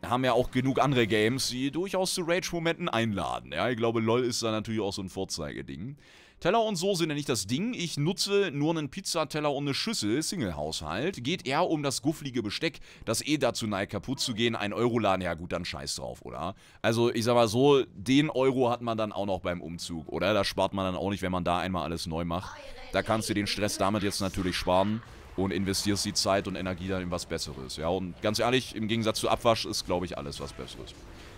haben ja auch genug andere Games, die durchaus zu Rage-Momenten einladen. Ja, ich glaube, LOL ist da natürlich auch so ein Vorzeigeding. Teller und so sind ja nicht das Ding. Ich nutze nur einen Pizzateller und eine Schüssel, Single-Haushalt. Geht eher um das gufflige Besteck, das eh dazu neigt, kaputt zu gehen. Ein Euro-Laden, ja gut, dann scheiß drauf, oder? Also, ich sag mal so, den Euro hat man dann auch noch beim Umzug, oder? Das spart man dann auch nicht, wenn man da einmal alles neu macht. Da kannst du den Stress damit jetzt natürlich sparen und investierst die Zeit und Energie dann in was Besseres. Ja, und ganz ehrlich, im Gegensatz zu Abwasch ist, glaube ich, alles was Besseres.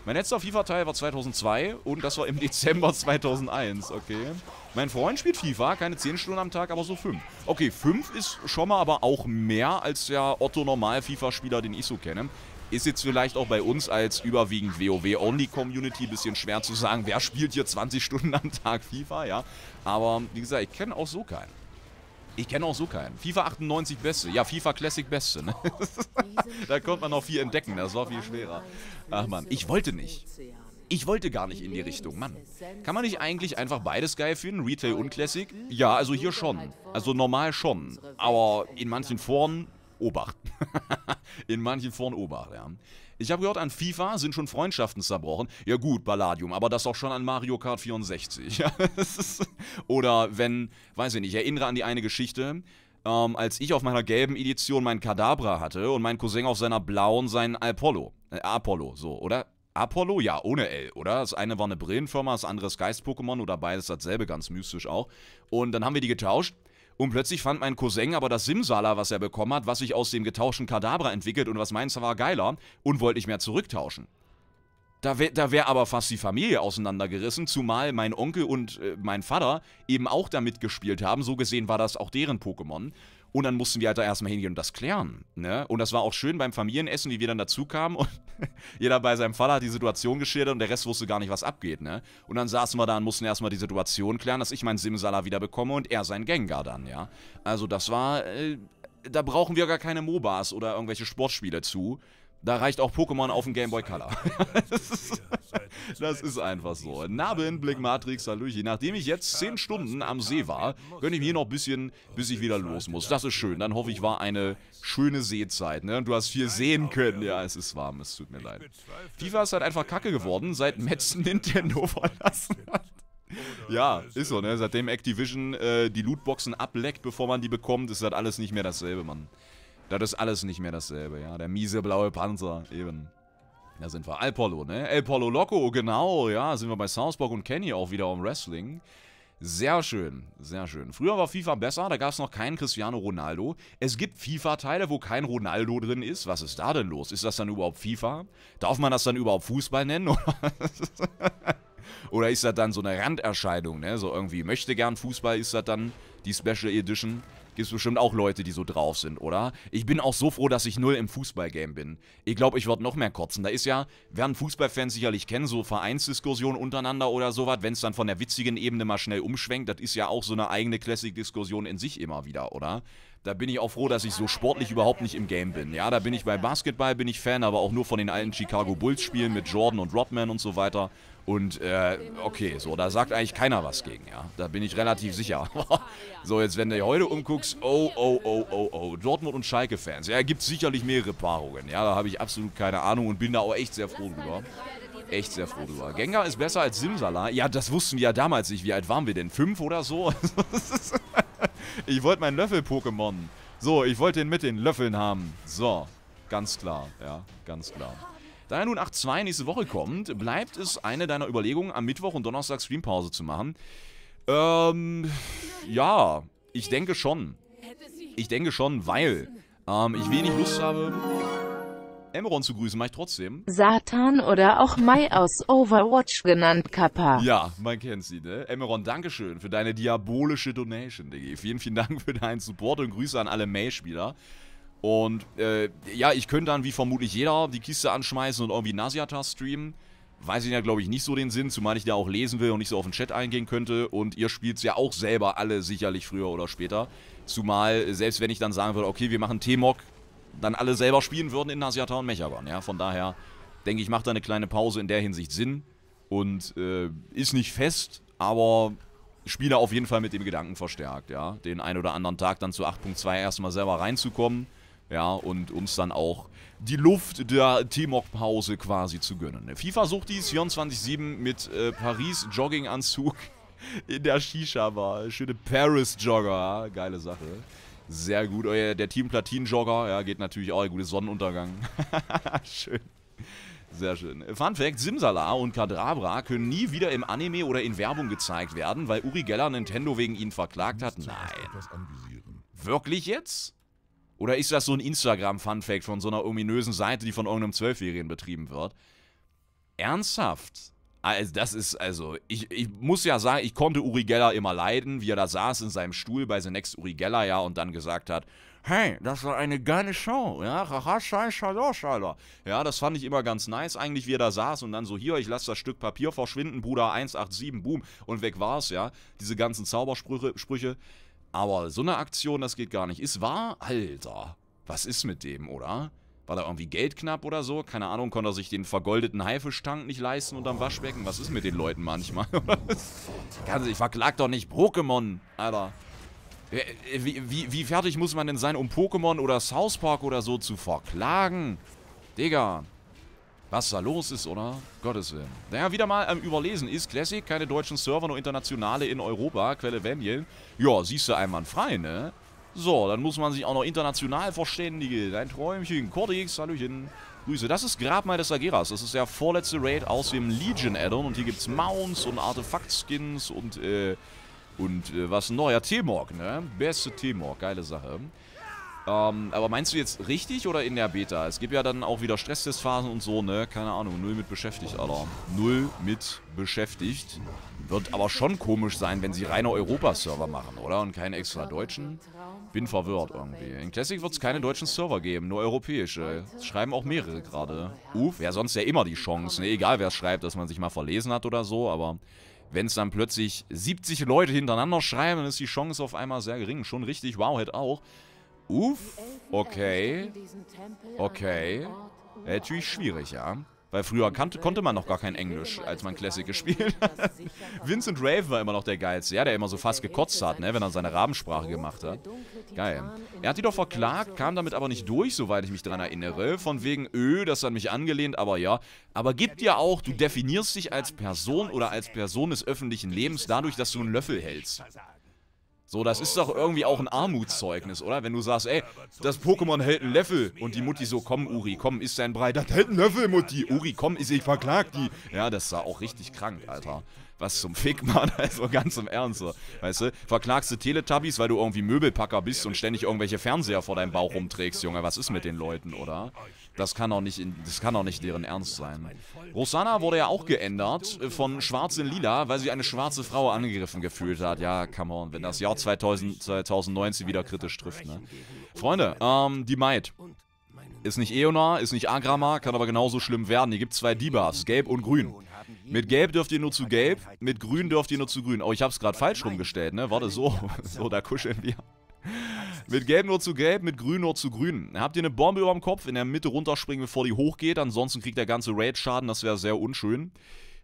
Mein letzter FIFA-Teil war 2002 und das war im <laughs> Dezember 2001, okay. Mein Freund spielt FIFA, keine 10 Stunden am Tag, aber so 5. Okay, 5 ist schon mal aber auch mehr als der Otto-Normal-FIFA-Spieler, den ich so kenne. Ist jetzt vielleicht auch bei uns als überwiegend WoW-Only-Community ein bisschen schwer zu sagen, wer spielt hier 20 Stunden am Tag FIFA, ja. Aber wie gesagt, ich kenne auch so keinen. Ich kenne auch so keinen. FIFA 98 Beste. Ja, FIFA Classic Beste. Ne? <laughs> da konnte man noch viel entdecken. Das war viel schwerer. Ach man, ich wollte nicht. Ich wollte gar nicht in die Richtung. Mann, kann man nicht eigentlich einfach beides geil finden? Retail und Classic? Ja, also hier schon. Also normal schon. Aber in manchen Foren Obacht. <laughs> in manchen Foren Obacht, ja. Ich habe gehört, an FIFA sind schon Freundschaften zerbrochen. Ja gut, Palladium, aber das auch schon an Mario Kart 64. <laughs> Oder wenn, weiß ich nicht, ich erinnere an die eine Geschichte, ähm, als ich auf meiner gelben Edition meinen Kadabra hatte und mein Cousin auf seiner blauen seinen Apollo. Äh, Apollo, so, oder? Apollo? Ja, ohne L, oder? Das eine war eine Brillenfirma, das andere ist Geist-Pokémon oder beides dasselbe, ganz mystisch auch. Und dann haben wir die getauscht und plötzlich fand mein Cousin aber das Simsala, was er bekommen hat, was sich aus dem getauschten Kadabra entwickelt und was meins war geiler und wollte nicht mehr zurücktauschen. Da wäre wär aber fast die Familie auseinandergerissen, zumal mein Onkel und äh, mein Vater eben auch damit gespielt haben. So gesehen war das auch deren Pokémon. Und dann mussten wir halt da erstmal hingehen und das klären. Ne? Und das war auch schön beim Familienessen, wie wir dann dazu kamen und <laughs> jeder bei seinem Vater hat die Situation geschildert und der Rest wusste gar nicht, was abgeht. Ne? Und dann saßen wir da und mussten erstmal die Situation klären, dass ich meinen Simsala wieder bekomme und er seinen Gengar dann, ja. Also das war. Äh, da brauchen wir gar keine MOBAs oder irgendwelche Sportspiele zu. Da reicht auch Pokémon auf dem Game Boy Color. <laughs> das, ist, einfach so. Nabin, Blick Matrix, Hallöchen. Nachdem ich jetzt 10 Stunden am See war, gönne ich mir noch ein bisschen, bis ich wieder los muss. Das ist schön. Dann hoffe ich, war eine schöne Seezeit. Ne? Und du hast viel sehen können. Ja, es ist warm. Es tut mir leid. FIFA ist halt einfach kacke geworden, seit Metzen <laughs> Nintendo verlassen hat. Ja, ist so, ne? Seitdem Activision äh, die Lootboxen ableckt, bevor man die bekommt, ist das halt alles nicht mehr dasselbe, Mann. Das ist alles nicht mehr dasselbe, ja. Der miese blaue Panzer, eben. Da sind wir. Alpolo, ne? El Polo Loco, genau, ja. Sind wir bei Southbock und Kenny auch wieder am Wrestling. Sehr schön, sehr schön. Früher war FIFA besser, da gab es noch keinen Cristiano Ronaldo. Es gibt FIFA-Teile, wo kein Ronaldo drin ist. Was ist da denn los? Ist das dann überhaupt FIFA? Darf man das dann überhaupt Fußball nennen? Oder <laughs> ist das dann so eine Randerscheidung, ne? So irgendwie möchte gern Fußball ist das dann die Special Edition, gibt es bestimmt auch Leute, die so drauf sind, oder? Ich bin auch so froh, dass ich null im Fußballgame bin. Ich glaube, ich werde noch mehr kotzen. Da ist ja, werden Fußballfans sicherlich kennen, so Vereinsdiskussionen untereinander oder sowas, wenn es dann von der witzigen Ebene mal schnell umschwenkt, das ist ja auch so eine eigene Classic-Diskussion in sich immer wieder, oder? Da bin ich auch froh, dass ich so sportlich überhaupt nicht im Game bin. Ja, da bin ich bei Basketball, bin ich Fan, aber auch nur von den alten Chicago Bulls-Spielen mit Jordan und Rodman und so weiter. Und äh, okay, so, da sagt eigentlich keiner was gegen, ja. Da bin ich relativ sicher. <laughs> so, jetzt wenn du dir heute umguckst, oh, oh, oh, oh, oh, Dortmund und Schalke-Fans. Ja, gibt sicherlich mehrere Paarungen, ja. Da habe ich absolut keine Ahnung und bin da auch echt sehr froh drüber. Echt sehr froh drüber. Gengar ist besser als Simsala. Ja, das wussten wir ja damals nicht. Wie alt waren wir denn? Fünf oder so? <laughs> ich wollte meinen Löffel-Pokémon. So, ich wollte ihn mit den Löffeln haben. So, ganz klar, ja, ganz klar. Da ja nun 8.2 nächste Woche kommt, bleibt es eine deiner Überlegungen, am Mittwoch und Donnerstag Streampause zu machen. Ähm, ja, ich denke schon. Ich denke schon, weil ähm, ich wenig Lust habe, Emeron zu grüßen, mache ich trotzdem. Satan oder auch Mai aus Overwatch genannt, Kappa. Ja, man kennt sie, ne? Emeron, Dankeschön für deine diabolische Donation, Diggi. Vielen, vielen Dank für deinen Support und Grüße an alle May-Spieler. Und äh, ja, ich könnte dann, wie vermutlich jeder, die Kiste anschmeißen und irgendwie Nasiata streamen. Weiß ich ja, glaube ich, nicht so den Sinn, zumal ich da auch lesen will und nicht so auf den Chat eingehen könnte. Und ihr spielt es ja auch selber alle sicherlich früher oder später. Zumal, selbst wenn ich dann sagen würde, okay, wir machen t mog dann alle selber spielen würden in Nasiata und Mechagon. Ja, von daher denke ich, macht da eine kleine Pause in der Hinsicht Sinn. Und äh, ist nicht fest, aber spiele auf jeden Fall mit dem Gedanken verstärkt, ja. Den ein oder anderen Tag dann zu 8.2 erstmal selber reinzukommen ja, und uns dann auch die Luft der T-Mock-Pause quasi zu gönnen. FIFA sucht dies 24-7 mit äh, Paris-Jogginganzug <laughs> in der Shisha-Bar. Schöne Paris-Jogger, geile Sache. Sehr gut, der Team Platin-Jogger, ja, geht natürlich auch, gutes Sonnenuntergang. <laughs> schön. Sehr schön. Fun Fact: Simsala und Kadabra können nie wieder im Anime oder in Werbung gezeigt werden, weil Uri Geller Nintendo wegen ihnen verklagt hat. Nein. Wirklich jetzt? Oder ist das so ein Instagram-Funfact von so einer ominösen Seite, die von irgendeinem Zwölfjährigen betrieben wird? Ernsthaft? Also das ist, also, ich, ich muss ja sagen, ich konnte Uri Geller immer leiden, wie er da saß in seinem Stuhl bei The Next Uri Geller, ja, und dann gesagt hat, hey, das war eine geile Show, ja, haha, schala, oh, Ja, das fand ich immer ganz nice eigentlich, wie er da saß und dann so, hier, ich lasse das Stück Papier verschwinden, Bruder, 187, boom, und weg war's, ja. Diese ganzen Zaubersprüche, Sprüche. Aber so eine Aktion, das geht gar nicht. Ist wahr? Alter, was ist mit dem, oder? War da irgendwie Geld knapp oder so? Keine Ahnung, konnte er sich den vergoldeten Haifischtank nicht leisten unterm Waschbecken? Was ist mit den Leuten manchmal? <laughs> ich verklag doch nicht Pokémon, Alter. Äh, wie, wie, wie fertig muss man denn sein, um Pokémon oder South Park oder so zu verklagen? Digga was da los ist, oder? Gottes Willen. Naja, wieder mal am Überlesen ist Classic, keine deutschen Server, nur internationale in Europa, Quelle Venien. Ja, siehst du frei, ne? So, dann muss man sich auch noch international verständigen. Dein Träumchen, Cortex, Hallöchen. Grüße. Das ist Grabmal des Ageras. Das ist der vorletzte Raid aus dem Legion-Addon. Und hier gibt's Mounts und Artefakt-Skins und, äh, und äh, was neuer T-Morg, ne? Beste T-Morg, geile Sache. Ähm, aber meinst du jetzt richtig oder in der Beta? Es gibt ja dann auch wieder Stresstestphasen und so, ne? Keine Ahnung, null mit beschäftigt, Alter. Null mit beschäftigt. Wird aber schon komisch sein, wenn sie reine Europa-Server machen, oder? Und keine extra deutschen. Bin verwirrt irgendwie. In Classic wird es keine deutschen Server geben, nur europäische. Das schreiben auch mehrere gerade. Uff, wäre sonst ja immer die Chance, ne? Egal wer schreibt, dass man sich mal verlesen hat oder so, aber... Wenn es dann plötzlich 70 Leute hintereinander schreiben, dann ist die Chance auf einmal sehr gering. Schon richtig, Wowhead auch. Uff, okay. Okay. Ja, äh, natürlich schwierig, ja. Weil früher kannte, konnte man noch gar kein Englisch, als man Classic gespielt hat. <laughs> Vincent Rave war immer noch der Geilste, ja, der immer so fast gekotzt hat, ne, wenn er seine Rabensprache gemacht hat. Geil. Er hat die doch verklagt, kam damit aber nicht durch, soweit ich mich daran erinnere. Von wegen, öh, das hat mich angelehnt, aber ja. Aber gibt dir auch, du definierst dich als Person oder als Person des öffentlichen Lebens dadurch, dass du einen Löffel hältst. So, das ist doch irgendwie auch ein Armutszeugnis, oder? Wenn du sagst, ey, das Pokémon hält einen Löffel. Und die Mutti so, komm, Uri, komm, isst dein Brei. Das hält einen Löffel, Mutti. Uri, komm, ist ich verklag die. Ja, das sah auch richtig krank, Alter. Was zum Fick, <laughs> Mann, also ganz im Ernst. Weißt du, verklagst du Teletubbies, weil du irgendwie Möbelpacker bist und ständig irgendwelche Fernseher vor deinem Bauch rumträgst, Junge. Was ist mit den Leuten, oder? Das kann auch nicht, das kann auch nicht deren Ernst sein. Rosanna wurde ja auch geändert äh, von schwarz in lila, weil sie eine schwarze Frau angegriffen gefühlt hat. Ja, come on, wenn das Jahr 2000, 2019 wieder kritisch trifft, ne? Freunde, ähm, die Maid. Ist nicht Eona, ist nicht Agrama, kann aber genauso schlimm werden. Hier gibt zwei Debuffs, gelb und grün. Mit gelb dürft ihr nur zu gelb, mit grün dürft ihr nur zu grün. Oh, ich hab's gerade falsch rumgestellt, ne? Warte, so, <laughs> so, da kuscheln wir mit gelb nur zu gelb, mit grün nur zu grün. Habt ihr eine Bombe über dem Kopf, in der Mitte runterspringen, bevor die hochgeht. Ansonsten kriegt der ganze Raid Schaden, das wäre sehr unschön.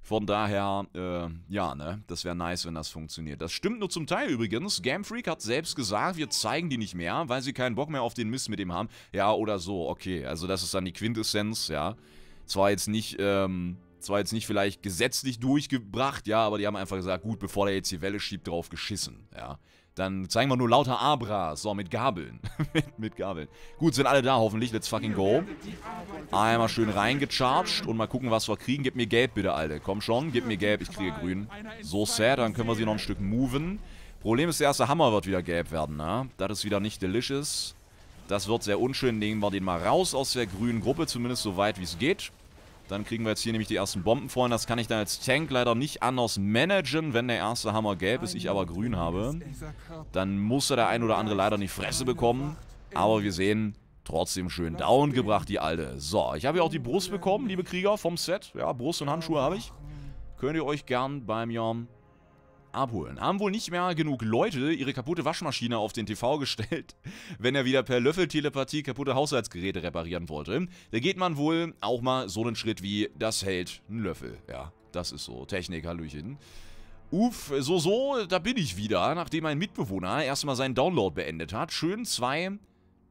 Von daher, äh, ja, ne, das wäre nice, wenn das funktioniert. Das stimmt nur zum Teil übrigens. Game Freak hat selbst gesagt, wir zeigen die nicht mehr, weil sie keinen Bock mehr auf den Mist mit dem haben. Ja, oder so, okay. Also das ist dann die Quintessenz, ja. Zwar jetzt nicht, ähm, zwar jetzt nicht vielleicht gesetzlich durchgebracht, ja, aber die haben einfach gesagt, gut, bevor der jetzt die Welle schiebt, drauf geschissen, ja. Dann zeigen wir nur lauter Abras. So, mit Gabeln. <laughs> mit, mit, Gabeln. Gut, sind alle da hoffentlich. Let's fucking go. Einmal schön reingecharged und mal gucken, was wir kriegen. Gib mir gelb bitte, Alter. Komm schon, gib mir gelb. Ich kriege grün. So sad. Dann können wir sie noch ein Stück moven. Problem ist, der erste Hammer wird wieder gelb werden, ne? Das ist wieder nicht delicious. Das wird sehr unschön. Nehmen wir den mal raus aus der grünen Gruppe. Zumindest so weit, wie es geht. Dann kriegen wir jetzt hier nämlich die ersten Bomben vorhin. Das kann ich dann als Tank leider nicht anders managen, wenn der erste Hammer gelb ist, ich aber grün habe. Dann muss er der ein oder andere leider in die Fresse bekommen. Aber wir sehen, trotzdem schön down gebracht, die Alte. So, ich habe hier auch die Brust bekommen, liebe Krieger, vom Set. Ja, Brust und Handschuhe habe ich. Könnt ihr euch gern bei mir abholen. Haben wohl nicht mehr genug Leute ihre kaputte Waschmaschine auf den TV gestellt, <laughs> wenn er wieder per Löffeltelepathie kaputte Haushaltsgeräte reparieren wollte. Da geht man wohl auch mal so einen Schritt wie, das hält ein Löffel. Ja, das ist so. Technik, Hallöchen. Uff, so, so, da bin ich wieder, nachdem mein Mitbewohner erstmal seinen Download beendet hat. Schön zwei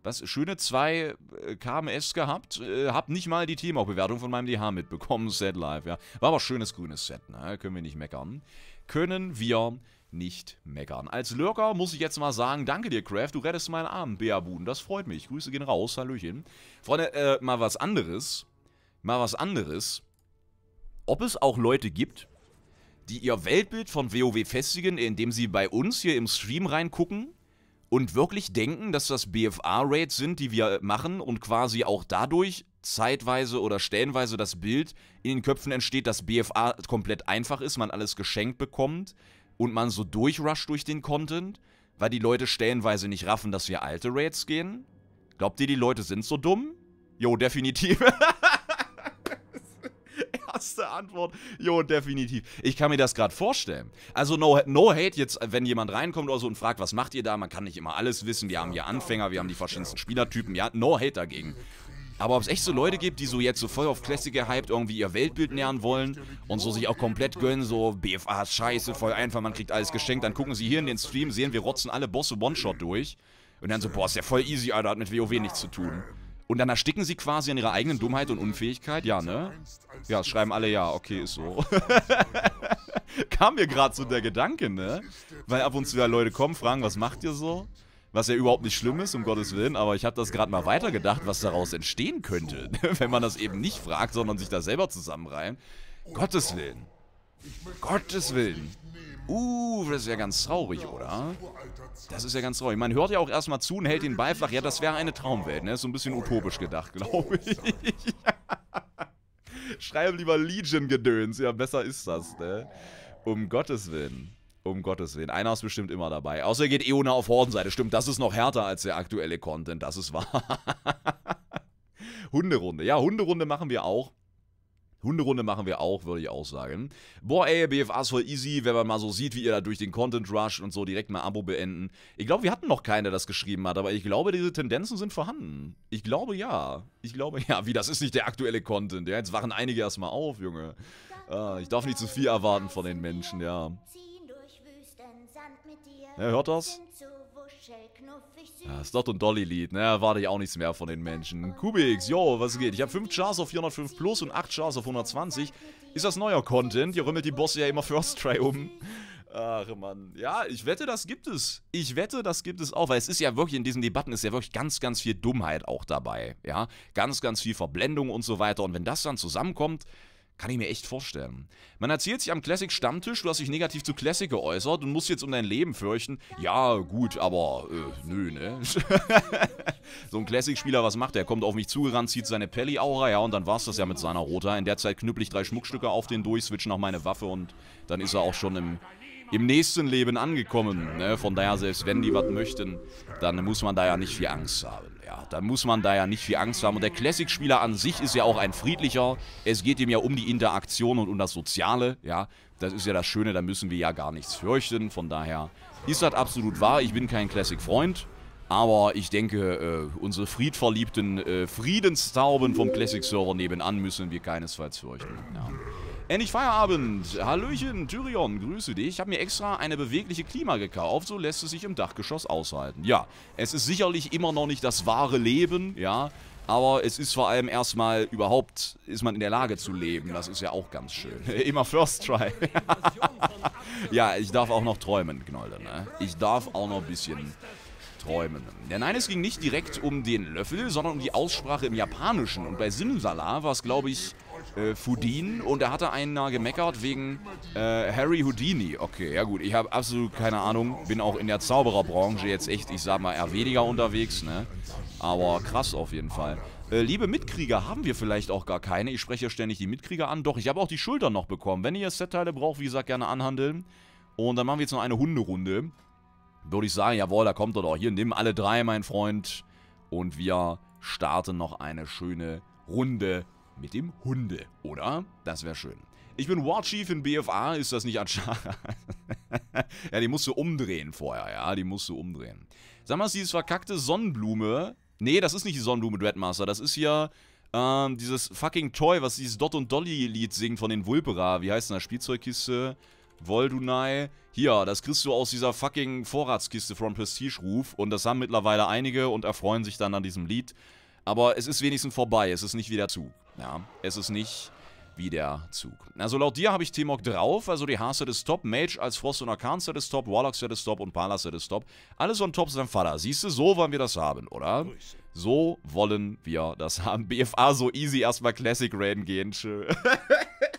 was schöne zwei äh, KMS gehabt, äh, hab nicht mal die Teamaufbewertung von meinem DH mitbekommen, Set Live, ja. War aber schönes grünes Set, ne? Können wir nicht meckern können wir nicht meckern. Als Lurker muss ich jetzt mal sagen, danke dir, Craft, du rettest meinen Arm, Beabuden, das freut mich. Grüße gehen raus, Hallöchen. Freunde, äh, mal was anderes. Mal was anderes. Ob es auch Leute gibt, die ihr Weltbild von WoW festigen, indem sie bei uns hier im Stream reingucken und wirklich denken, dass das BFA-Raids sind, die wir machen und quasi auch dadurch zeitweise oder stellenweise das Bild in den Köpfen entsteht, dass BFA komplett einfach ist, man alles geschenkt bekommt und man so durchrusht durch den Content, weil die Leute stellenweise nicht raffen, dass wir alte Raids gehen? Glaubt ihr, die Leute sind so dumm? Jo, definitiv. <laughs> Erste Antwort. Jo, definitiv. Ich kann mir das gerade vorstellen. Also no, no hate jetzt, wenn jemand reinkommt oder so und fragt, was macht ihr da? Man kann nicht immer alles wissen. Wir haben hier Anfänger, wir haben die verschiedensten Spielertypen. Ja, no hate dagegen. Aber ob es echt so Leute gibt, die so jetzt so voll auf Classic gehypt irgendwie ihr Weltbild nähern wollen und so sich auch komplett gönnen, so BFA ist scheiße, voll einfach, man kriegt alles geschenkt, dann gucken sie hier in den Stream, sehen wir rotzen alle Bosse One-Shot durch und dann so, boah, ist ja voll easy, Alter, hat mit WoW nichts zu tun. Und dann ersticken sie quasi an ihrer eigenen Dummheit und Unfähigkeit, ja, ne? Ja, schreiben alle, ja, okay, ist so. <laughs> Kam mir gerade so der Gedanke, ne? Weil ab und zu ja Leute kommen, fragen, was macht ihr so? Was ja überhaupt nicht schlimm ist, um Gottes Willen, aber ich habe das gerade mal weitergedacht, was daraus entstehen könnte, <laughs> wenn man das eben nicht fragt, sondern sich da selber zusammenreimt. Gottes Willen. Gottes Willen. Uh, das ist ja ganz traurig, oder? Das ist ja ganz traurig. Man hört ja auch erstmal zu und hält den Ball flach. Ja, das wäre eine Traumwelt, ne? Ist so ein bisschen utopisch gedacht, glaube ich. <laughs> Schreib lieber Legion-Gedöns. Ja, besser ist das, ne? Um Gottes Willen. Um Gottes Willen. Einer ist bestimmt immer dabei. Außer geht Eona eh auf Hordenseite. Stimmt, das ist noch härter als der aktuelle Content. Das ist wahr. <laughs> Hunderunde. Ja, Hunderunde machen wir auch. Hunderunde machen wir auch, würde ich auch sagen. Boah, ey, BFA ist voll easy, wenn man mal so sieht, wie ihr da durch den Content Rush und so direkt mal Abo beenden. Ich glaube, wir hatten noch keinen, der das geschrieben hat, aber ich glaube, diese Tendenzen sind vorhanden. Ich glaube, ja. Ich glaube, ja. Wie, das ist nicht der aktuelle Content. Ja, jetzt wachen einige erstmal auf, Junge. Ah, ich darf nicht zu viel erwarten von den Menschen, ja. Ne, hört das? Das Dot und Dolly-Lied, ne? Erwarte ich auch nichts mehr von den Menschen. Kubix, yo, was geht? Ich habe 5 Chars auf 405 plus und 8 Chars auf 120. Ist das neuer Content? Ihr rümmelt die Bosse ja immer First Try um. Ach Mann. Ja, ich wette, das gibt es. Ich wette, das gibt es auch, weil es ist ja wirklich in diesen Debatten ist ja wirklich ganz, ganz viel Dummheit auch dabei. Ja, ganz, ganz viel Verblendung und so weiter. Und wenn das dann zusammenkommt, kann ich mir echt vorstellen. Man erzählt sich am Classic-Stammtisch, du hast dich negativ zu Classic geäußert und musst jetzt um dein Leben fürchten. Ja, gut, aber äh, nö, ne? <laughs> so ein Classic-Spieler, was macht der? Er Kommt auf mich zugerannt, zieht seine Pelli-Aura, ja, und dann war's das ja mit seiner Rota. In der Zeit knüppel ich drei Schmuckstücke auf den durch, switch nach meine Waffe und dann ist er auch schon im im nächsten Leben angekommen. Ne? Von daher, selbst wenn die was möchten, dann muss man da ja nicht viel Angst haben. Ja, dann muss man da ja nicht viel Angst haben. Und der Classic-Spieler an sich ist ja auch ein friedlicher. Es geht ihm ja um die Interaktion und um das Soziale. Ja, das ist ja das Schöne, da müssen wir ja gar nichts fürchten. Von daher ist das absolut wahr. Ich bin kein Classic-Freund. Aber ich denke, äh, unsere friedverliebten äh, Friedenstauben vom Classic-Server nebenan müssen wir keinesfalls fürchten. Ja. Endlich Feierabend. Hallöchen, Tyrion, grüße dich. Ich habe mir extra eine bewegliche Klima gekauft, so lässt es sich im Dachgeschoss aushalten. Ja, es ist sicherlich immer noch nicht das wahre Leben, ja, aber es ist vor allem erstmal überhaupt, ist man in der Lage zu leben. Das ist ja auch ganz schön. <laughs> immer First Try. <laughs> ja, ich darf auch noch träumen, Gnolde, ne? Ich darf auch noch ein bisschen träumen. Ja, nein, es ging nicht direkt um den Löffel, sondern um die Aussprache im Japanischen. Und bei Simsala war es, glaube ich, äh, Houdin und da hatte einer gemeckert wegen äh, Harry Houdini. Okay, ja gut, ich habe absolut keine Ahnung, bin auch in der Zaubererbranche jetzt echt, ich sag mal, eher weniger unterwegs, ne? Aber krass auf jeden Fall. Äh, liebe Mitkrieger, haben wir vielleicht auch gar keine. Ich spreche ja ständig die Mitkrieger an. Doch, ich habe auch die Schultern noch bekommen. Wenn ihr Setteile braucht, wie gesagt, gerne anhandeln. Und dann machen wir jetzt noch eine Hunderunde. Würde ich sagen, jawohl, da kommt er doch. Hier, nimm alle drei, mein Freund. Und wir starten noch eine schöne Runde mit dem Hunde, oder? Das wäre schön. Ich bin Warchief in BFA, ist das nicht Achara? <laughs> ja, die musst du umdrehen vorher, ja, die musst du umdrehen. Sag mal, ist dieses verkackte Sonnenblume... Nee, das ist nicht die Sonnenblume, Dreadmaster, das ist ja... Ähm, dieses fucking Toy, was dieses Dot und Dolly-Lied singt von den Vulpera. Wie heißt denn das? Spielzeugkiste? Voldunai. Hier, das kriegst du aus dieser fucking Vorratskiste von Prestige Ruf. Und das haben mittlerweile einige und erfreuen sich dann an diesem Lied. Aber es ist wenigstens vorbei, es ist nicht wieder zu. Ja, es ist nicht wie der Zug. Also laut dir habe ich T-Mog drauf, also die Haarset ist top, Mage als Frost und Arkan Set ist top, Warlock Set ist top und Pala Set ist top. Alles on top ist dein Vater. Siehst du, so wollen wir das haben, oder? So wollen wir das haben. BFA so easy erstmal Classic Raiden gehen, schön.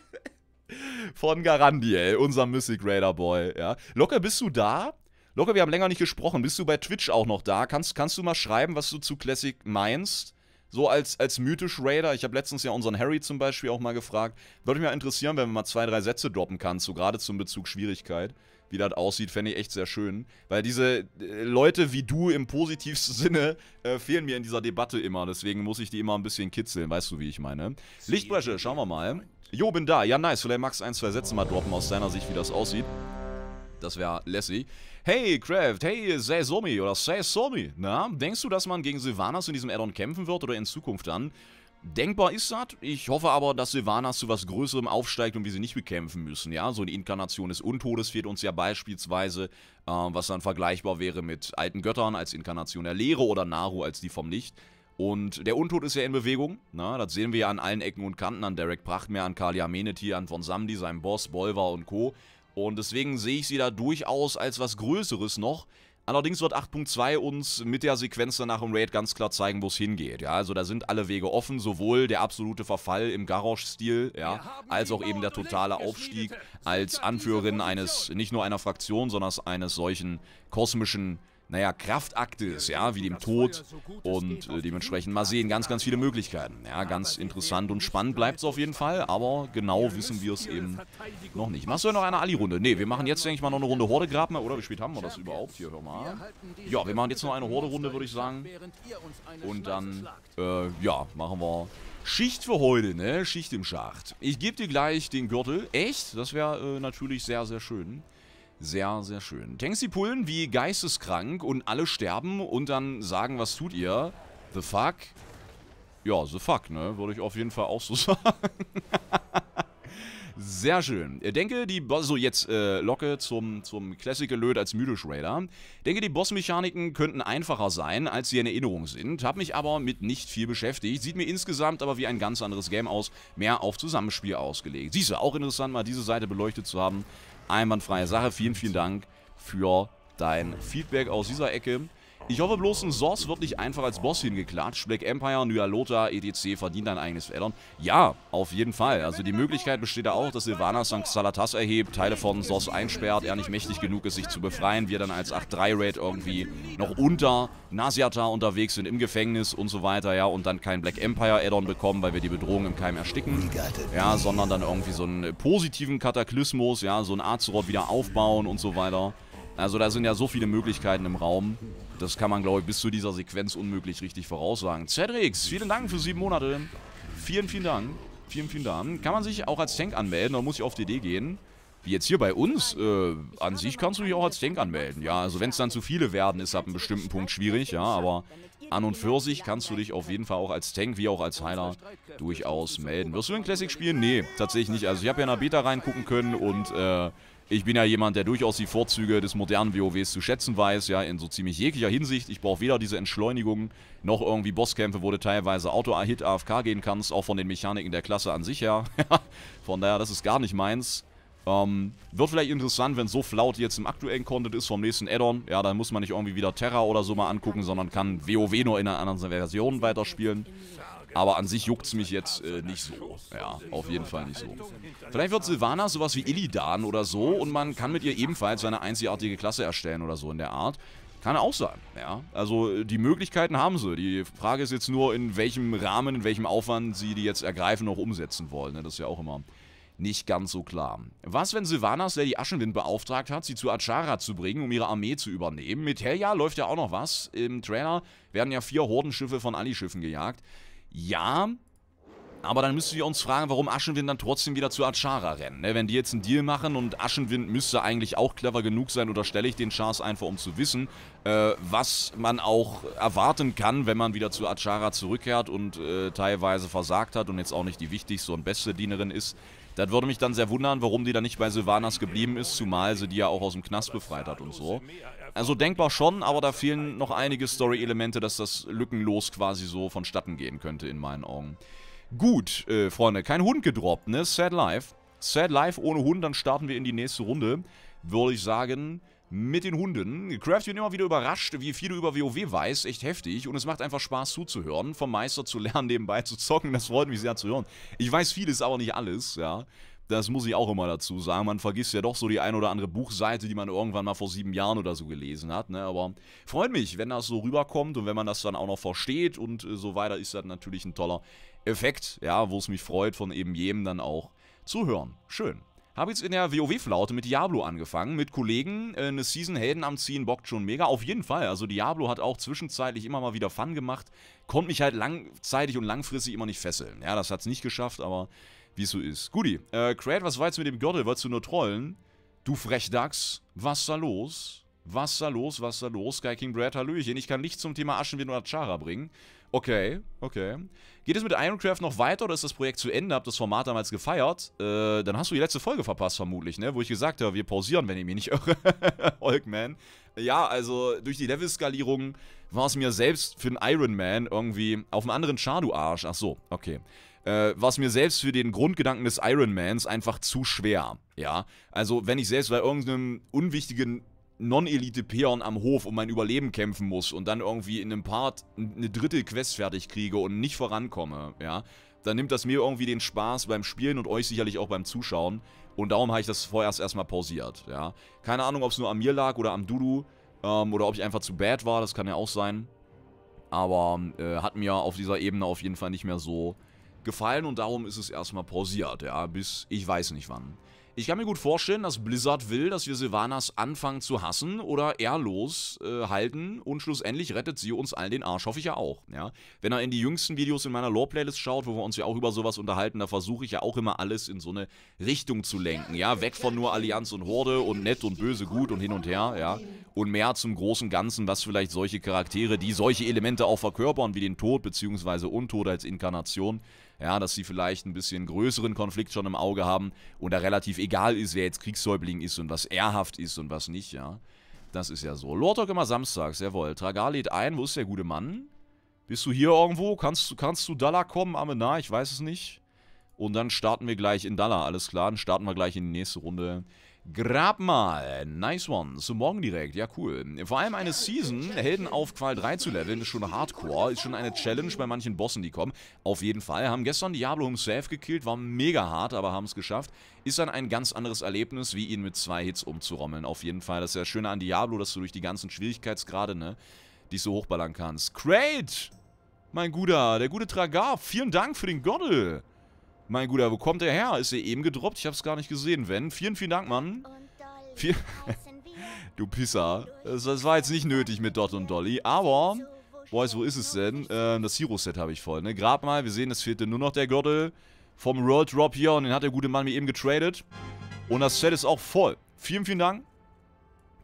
<laughs> Von Garandi, ey, unser Mystic Raider Boy, ja. Locker, bist du da? Locker, wir haben länger nicht gesprochen. Bist du bei Twitch auch noch da? Kannst, kannst du mal schreiben, was du zu Classic meinst? so als, als mythisch Raider, ich habe letztens ja unseren Harry zum Beispiel auch mal gefragt, würde mich mal interessieren, wenn man mal zwei, drei Sätze droppen kann, so gerade zum Bezug Schwierigkeit, wie das aussieht, fände ich echt sehr schön. Weil diese äh, Leute wie du im positivsten <laughs> Sinne äh, fehlen mir in dieser Debatte immer, deswegen muss ich die immer ein bisschen kitzeln, weißt du, wie ich meine. Lichtbresche, schauen wir mal. Jo, bin da. Ja, nice. Vielleicht magst du ein, zwei Sätze mal droppen aus deiner Sicht, wie das aussieht. Das wäre lässig. Hey Kraft, hey Sasomi oder Sasomi. Na, denkst du, dass man gegen Sylvanas in diesem Addon kämpfen wird oder in Zukunft dann? Denkbar ist das. Ich hoffe aber, dass Sylvanas zu was Größerem aufsteigt und wir sie nicht bekämpfen müssen. Ja, so eine Inkarnation des Untodes fehlt uns ja beispielsweise, äh, was dann vergleichbar wäre mit alten Göttern als Inkarnation der Leere oder Naru als die vom Licht. Und der Untod ist ja in Bewegung, na, das sehen wir ja an allen Ecken und Kanten, an Derek Prachtmeer, an Kali Amenity, an Von Samdi, seinem Boss, Bolvar und Co. Und deswegen sehe ich sie da durchaus als was Größeres noch. Allerdings wird 8.2 uns mit der Sequenz danach im Raid ganz klar zeigen, wo es hingeht. Ja, also da sind alle Wege offen, sowohl der absolute Verfall im Garrosh-Stil, ja, als auch genau eben der totale Aufstieg als Anführerin eines, nicht nur einer Fraktion, sondern eines solchen kosmischen naja, Kraftakte ist, ja, wie dem Tod und äh, dementsprechend mal sehen, ganz, ganz viele Möglichkeiten. Ja, ganz interessant und spannend bleibt es auf jeden Fall, aber genau wissen wir es eben noch nicht. Machst du ja noch eine Ali-Runde? Ne, wir machen jetzt, denke ich mal, noch eine Runde horde mal, oder? Wie spät haben wir das überhaupt hier? Hör mal. Ja, wir machen jetzt noch eine Horde-Runde, würde ich sagen. Und dann, äh, ja, machen wir Schicht für heute, ne? Schicht im Schacht. Ich gebe dir gleich den Gürtel. Echt? Das wäre äh, natürlich sehr, sehr schön. Sehr, sehr schön. Tanks, die pullen wie geisteskrank und alle sterben und dann sagen, was tut ihr? The fuck? Ja, the fuck, ne? Würde ich auf jeden Fall auch so <laughs> sagen. Sehr schön. Ich äh, denke, die Boss... so jetzt äh, Locke zum, zum Classical Löd als Mythisch Raider. denke, die Bossmechaniken könnten einfacher sein, als sie in Erinnerung sind. Hab mich aber mit nicht viel beschäftigt. Sieht mir insgesamt aber wie ein ganz anderes Game aus. Mehr auf Zusammenspiel ausgelegt. Siehst du, auch interessant, mal diese Seite beleuchtet zu haben. Einwandfreie Sache. Vielen, vielen Dank für dein Feedback aus dieser Ecke. Ich hoffe bloß, ein Source wird nicht einfach als Boss hingeklatscht. Black Empire, Nyalota, etc. verdient ein eigenes Addon. Ja, auf jeden Fall. Also die Möglichkeit besteht da auch, dass Silvana St. Salatas erhebt, Teile von Source einsperrt, er nicht mächtig genug ist, sich zu befreien, wir dann als 8-3-Raid irgendwie noch unter Nasiata unterwegs sind, im Gefängnis und so weiter, ja, und dann kein Black Empire Addon bekommen, weil wir die Bedrohung im Keim ersticken, ja, sondern dann irgendwie so einen positiven Kataklysmus, ja, so ein Azeroth wieder aufbauen und so weiter. Also da sind ja so viele Möglichkeiten im Raum. Das kann man, glaube ich, bis zu dieser Sequenz unmöglich richtig voraussagen. Cedrix, vielen Dank für sieben Monate. Vielen, vielen Dank. Vielen, vielen Dank. Kann man sich auch als Tank anmelden oder muss ich auf DD gehen? Wie jetzt hier bei uns, äh, an sich kannst du dich auch als Tank anmelden. Ja, also wenn es dann zu viele werden, ist ab einem bestimmten Punkt schwierig, ja, aber an und für sich kannst du dich auf jeden Fall auch als Tank wie auch als Heiler durchaus melden. Wirst du in Classic spielen? Nee, tatsächlich nicht. Also ich habe ja in der Beta reingucken können und äh, ich bin ja jemand, der durchaus die Vorzüge des modernen WoWs zu schätzen weiß, ja, in so ziemlich jeglicher Hinsicht. Ich brauche weder diese Entschleunigung, noch irgendwie Bosskämpfe, wo du teilweise Auto-Hit AFK gehen kannst, auch von den Mechaniken der Klasse an sich her. <laughs> von daher, das ist gar nicht meins. Ähm, wird vielleicht interessant, wenn so flaut jetzt im aktuellen Content ist vom nächsten Addon. Ja, dann muss man nicht irgendwie wieder Terra oder so mal angucken, sondern kann WoW nur in einer anderen Version weiterspielen. Aber an sich juckt es mich jetzt äh, nicht so. Ja, auf jeden Fall nicht so. Vielleicht wird Silvana sowas wie Illidan oder so und man kann mit ihr ebenfalls eine einzigartige Klasse erstellen oder so in der Art. Kann auch sein, ja. Also äh, die Möglichkeiten haben sie. Die Frage ist jetzt nur, in welchem Rahmen, in welchem Aufwand sie die jetzt ergreifen und auch umsetzen wollen. Ne? Das ist ja auch immer nicht ganz so klar. Was, wenn Silvanas, der die Aschenwind beauftragt hat, sie zu Achara zu bringen, um ihre Armee zu übernehmen? Mit Helja läuft ja auch noch was. Im Trainer werden ja vier Hordenschiffe von Ali-Schiffen gejagt. Ja, aber dann müssen wir uns fragen, warum Aschenwind dann trotzdem wieder zu Achara rennen. Ne? Wenn die jetzt einen Deal machen und Aschenwind müsste eigentlich auch clever genug sein, unterstelle ich den Chars einfach, um zu wissen, äh, was man auch erwarten kann, wenn man wieder zu Achara zurückkehrt und äh, teilweise versagt hat und jetzt auch nicht die wichtigste und beste Dienerin ist. Das würde mich dann sehr wundern, warum die dann nicht bei Sylvanas geblieben ist, zumal sie die ja auch aus dem Knast befreit hat und so. Also denkbar schon, aber da fehlen noch einige Story-Elemente, dass das lückenlos quasi so vonstatten gehen könnte in meinen Augen. Gut, äh, Freunde, kein Hund gedroppt, ne? Sad Life. Sad Life ohne Hund, dann starten wir in die nächste Runde. Würde ich sagen, mit den Hunden. Craft wird immer wieder überrascht, wie viel du über WoW weißt. Echt heftig. Und es macht einfach Spaß zuzuhören, vom Meister zu <laughs> lernen, nebenbei zu zocken. Das freut mich sehr zu hören. Ich weiß vieles, aber nicht alles, ja. Das muss ich auch immer dazu sagen. Man vergisst ja doch so die ein oder andere Buchseite, die man irgendwann mal vor sieben Jahren oder so gelesen hat. Ne? Aber freut mich, wenn das so rüberkommt und wenn man das dann auch noch versteht und äh, so weiter, ist das natürlich ein toller Effekt, ja, wo es mich freut, von eben jedem dann auch zu hören. Schön. Habe jetzt in der WoW-Flaute mit Diablo angefangen, mit Kollegen. Äh, eine Season Helden am Ziehen bockt schon mega. Auf jeden Fall. Also Diablo hat auch zwischenzeitlich immer mal wieder Fun gemacht. Konnte mich halt langzeitig und langfristig immer nicht fesseln. Ja, das hat es nicht geschafft, aber wie es so ist. Guti, äh, Crad, was war jetzt mit dem Gürtel? Wolltest du nur trollen? Du Frechdachs, was da los? Was da los, was da los? Sky King Brad, Hallöchen. Ich kann Licht zum Thema Aschenwind und Chara bringen. Okay, okay. Geht es mit Ironcraft noch weiter oder ist das Projekt zu Ende? Hab das Format damals gefeiert. Äh, dann hast du die letzte Folge verpasst vermutlich, ne? Wo ich gesagt habe, wir pausieren, wenn ich mich nicht <laughs> irre. Hulkman. Ja, also durch die Levelskalierung war es mir selbst für einen Ironman irgendwie auf einem anderen Shadow-Arsch. Ach so, okay äh, was mir selbst für den Grundgedanken des Ironmans einfach zu schwer, ja. Also, wenn ich selbst bei irgendeinem unwichtigen Non-Elite-Peon am Hof um mein Überleben kämpfen muss und dann irgendwie in einem Part eine dritte Quest fertig kriege und nicht vorankomme, ja, dann nimmt das mir irgendwie den Spaß beim Spielen und euch sicherlich auch beim Zuschauen. Und darum habe ich das vorerst erstmal pausiert, ja. Keine Ahnung, ob es nur an mir lag oder am Dudu ähm, oder ob ich einfach zu bad war, das kann ja auch sein. Aber ähm, äh, hat mir auf dieser Ebene auf jeden Fall nicht mehr so gefallen und darum ist es erstmal pausiert, ja, bis ich weiß nicht wann. Ich kann mir gut vorstellen, dass Blizzard will, dass wir Silvanas anfangen zu hassen oder ehrlos äh, halten und schlussendlich rettet sie uns allen den Arsch, hoffe ich ja auch. Ja? Wenn er in die jüngsten Videos in meiner Lore-Playlist schaut, wo wir uns ja auch über sowas unterhalten, da versuche ich ja auch immer alles in so eine Richtung zu lenken, ja, weg von nur Allianz und Horde und nett und böse gut und hin und her, ja, und mehr zum großen Ganzen, was vielleicht solche Charaktere, die solche Elemente auch verkörpern, wie den Tod bzw. Untod als Inkarnation, ja, dass sie vielleicht ein bisschen größeren Konflikt schon im Auge haben und da relativ egal ist, wer jetzt Kriegshäuptling ist und was ehrhaft ist und was nicht, ja. Das ist ja so. Lordok immer samstags, jawohl. Tragar lädt ein, wo ist der gute Mann? Bist du hier irgendwo? Kannst, kannst du Dalla kommen, Amena? Ich weiß es nicht. Und dann starten wir gleich in Dalla, alles klar. Dann starten wir gleich in die nächste Runde. Grabmal, nice one. Zum Morgen direkt, ja cool. Vor allem eine Season, Helden auf Qual 3 zu leveln, ist schon hardcore, ist schon eine Challenge bei manchen Bossen, die kommen. Auf jeden Fall. Haben gestern Diablo himself gekillt, war mega hart, aber haben es geschafft. Ist dann ein ganz anderes Erlebnis, wie ihn mit zwei Hits umzurommeln. Auf jeden Fall. Das ist ja das Schöne an Diablo, dass du durch die ganzen Schwierigkeitsgrade, ne, dich so hochballern kannst. Great! Mein Guter, der gute Tragar, vielen Dank für den Gottel. Mein Guter, wo kommt der her? Ist er eben gedroppt? Ich hab's gar nicht gesehen, Wenn. Vielen, vielen Dank, Mann. Viel <laughs> du Pisser. Das, war jetzt nicht nötig mit Dot und Dolly, aber... Boys, wo ist es denn? Ähm, das Hero-Set habe ich voll, ne? Grab mal, wir sehen, es fehlte nur noch der Gürtel vom World Drop hier und den hat der gute Mann mir eben getradet. Und das Set ist auch voll. Vielen, vielen Dank.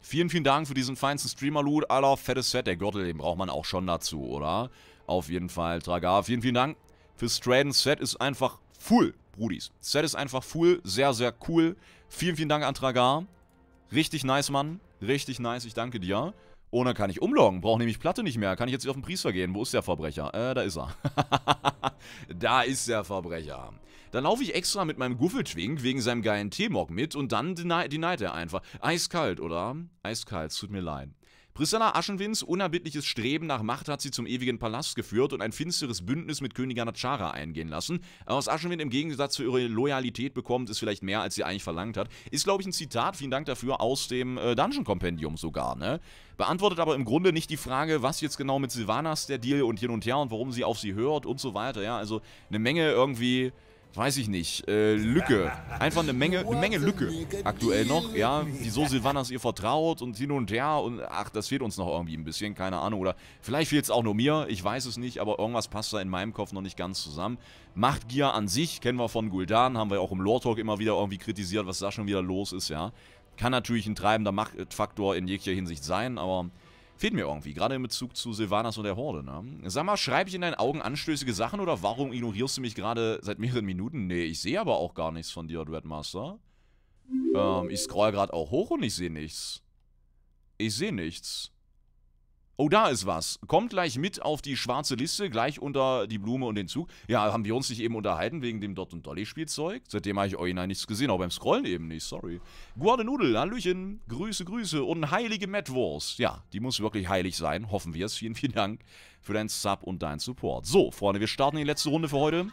Vielen, vielen Dank für diesen feinsten Streamer-Loot. Alter, fettes Set. Der Gürtel, den braucht man auch schon dazu, oder? Auf jeden Fall, Traga, Vielen, vielen Dank fürs Traden. Set ist einfach Full, Brudis. Set ist einfach full, sehr, sehr cool. Vielen, vielen Dank an Tragar. Richtig nice, Mann. Richtig nice, ich danke dir. Und dann kann ich umloggen. Brauche nämlich Platte nicht mehr. Kann ich jetzt wieder auf den Priester gehen. Wo ist der Verbrecher? Äh, da ist er. <laughs> da ist der Verbrecher. Dann laufe ich extra mit meinem Guffelschwing wegen seinem geilen T-Mock mit und dann denied er einfach. Eiskalt, oder? Eiskalt, tut mir leid. Priscilla Aschenwinds unerbittliches Streben nach Macht hat sie zum ewigen Palast geführt und ein finsteres Bündnis mit Königin Natschara eingehen lassen. Was Aschenwind im Gegensatz für ihre Loyalität bekommt, ist vielleicht mehr, als sie eigentlich verlangt hat. Ist, glaube ich, ein Zitat, vielen Dank dafür, aus dem äh, Dungeon-Kompendium sogar, ne? Beantwortet aber im Grunde nicht die Frage, was jetzt genau mit Sylvanas der Deal und hin und her und warum sie auf sie hört und so weiter, ja. Also eine Menge irgendwie weiß ich nicht, äh, Lücke. Einfach eine Menge, eine Menge Lücke aktuell noch, ja. Wieso Silvanas ihr vertraut und hin und her und ach, das fehlt uns noch irgendwie ein bisschen, keine Ahnung. Oder vielleicht fehlt es auch nur mir, ich weiß es nicht, aber irgendwas passt da in meinem Kopf noch nicht ganz zusammen. Machtgier an sich, kennen wir von Guldan, haben wir auch im Lore Talk immer wieder irgendwie kritisiert, was da schon wieder los ist, ja. Kann natürlich ein treibender Machtfaktor in jeglicher Hinsicht sein, aber Fehlt mir irgendwie, gerade in Bezug zu Silvanas und der Horde, ne? Sag mal, schreibe ich in deinen Augen anstößige Sachen oder warum ignorierst du mich gerade seit mehreren Minuten? Nee, ich sehe aber auch gar nichts von dir, Dreadmaster. Ähm, ich scroll gerade auch hoch und ich sehe nichts. Ich sehe nichts oh, da ist was. Kommt gleich mit auf die schwarze Liste, gleich unter die Blume und den Zug. Ja, haben wir uns nicht eben unterhalten wegen dem Dot- und Dolly-Spielzeug? Seitdem habe ich original nichts gesehen, auch beim Scrollen eben nicht, sorry. Guarde Nudel, Hallöchen, Grüße, Grüße und heilige Madwurst. Ja, die muss wirklich heilig sein, hoffen wir es. Vielen, vielen Dank für deinen Sub und deinen Support. So, Freunde, wir starten die letzte Runde für heute.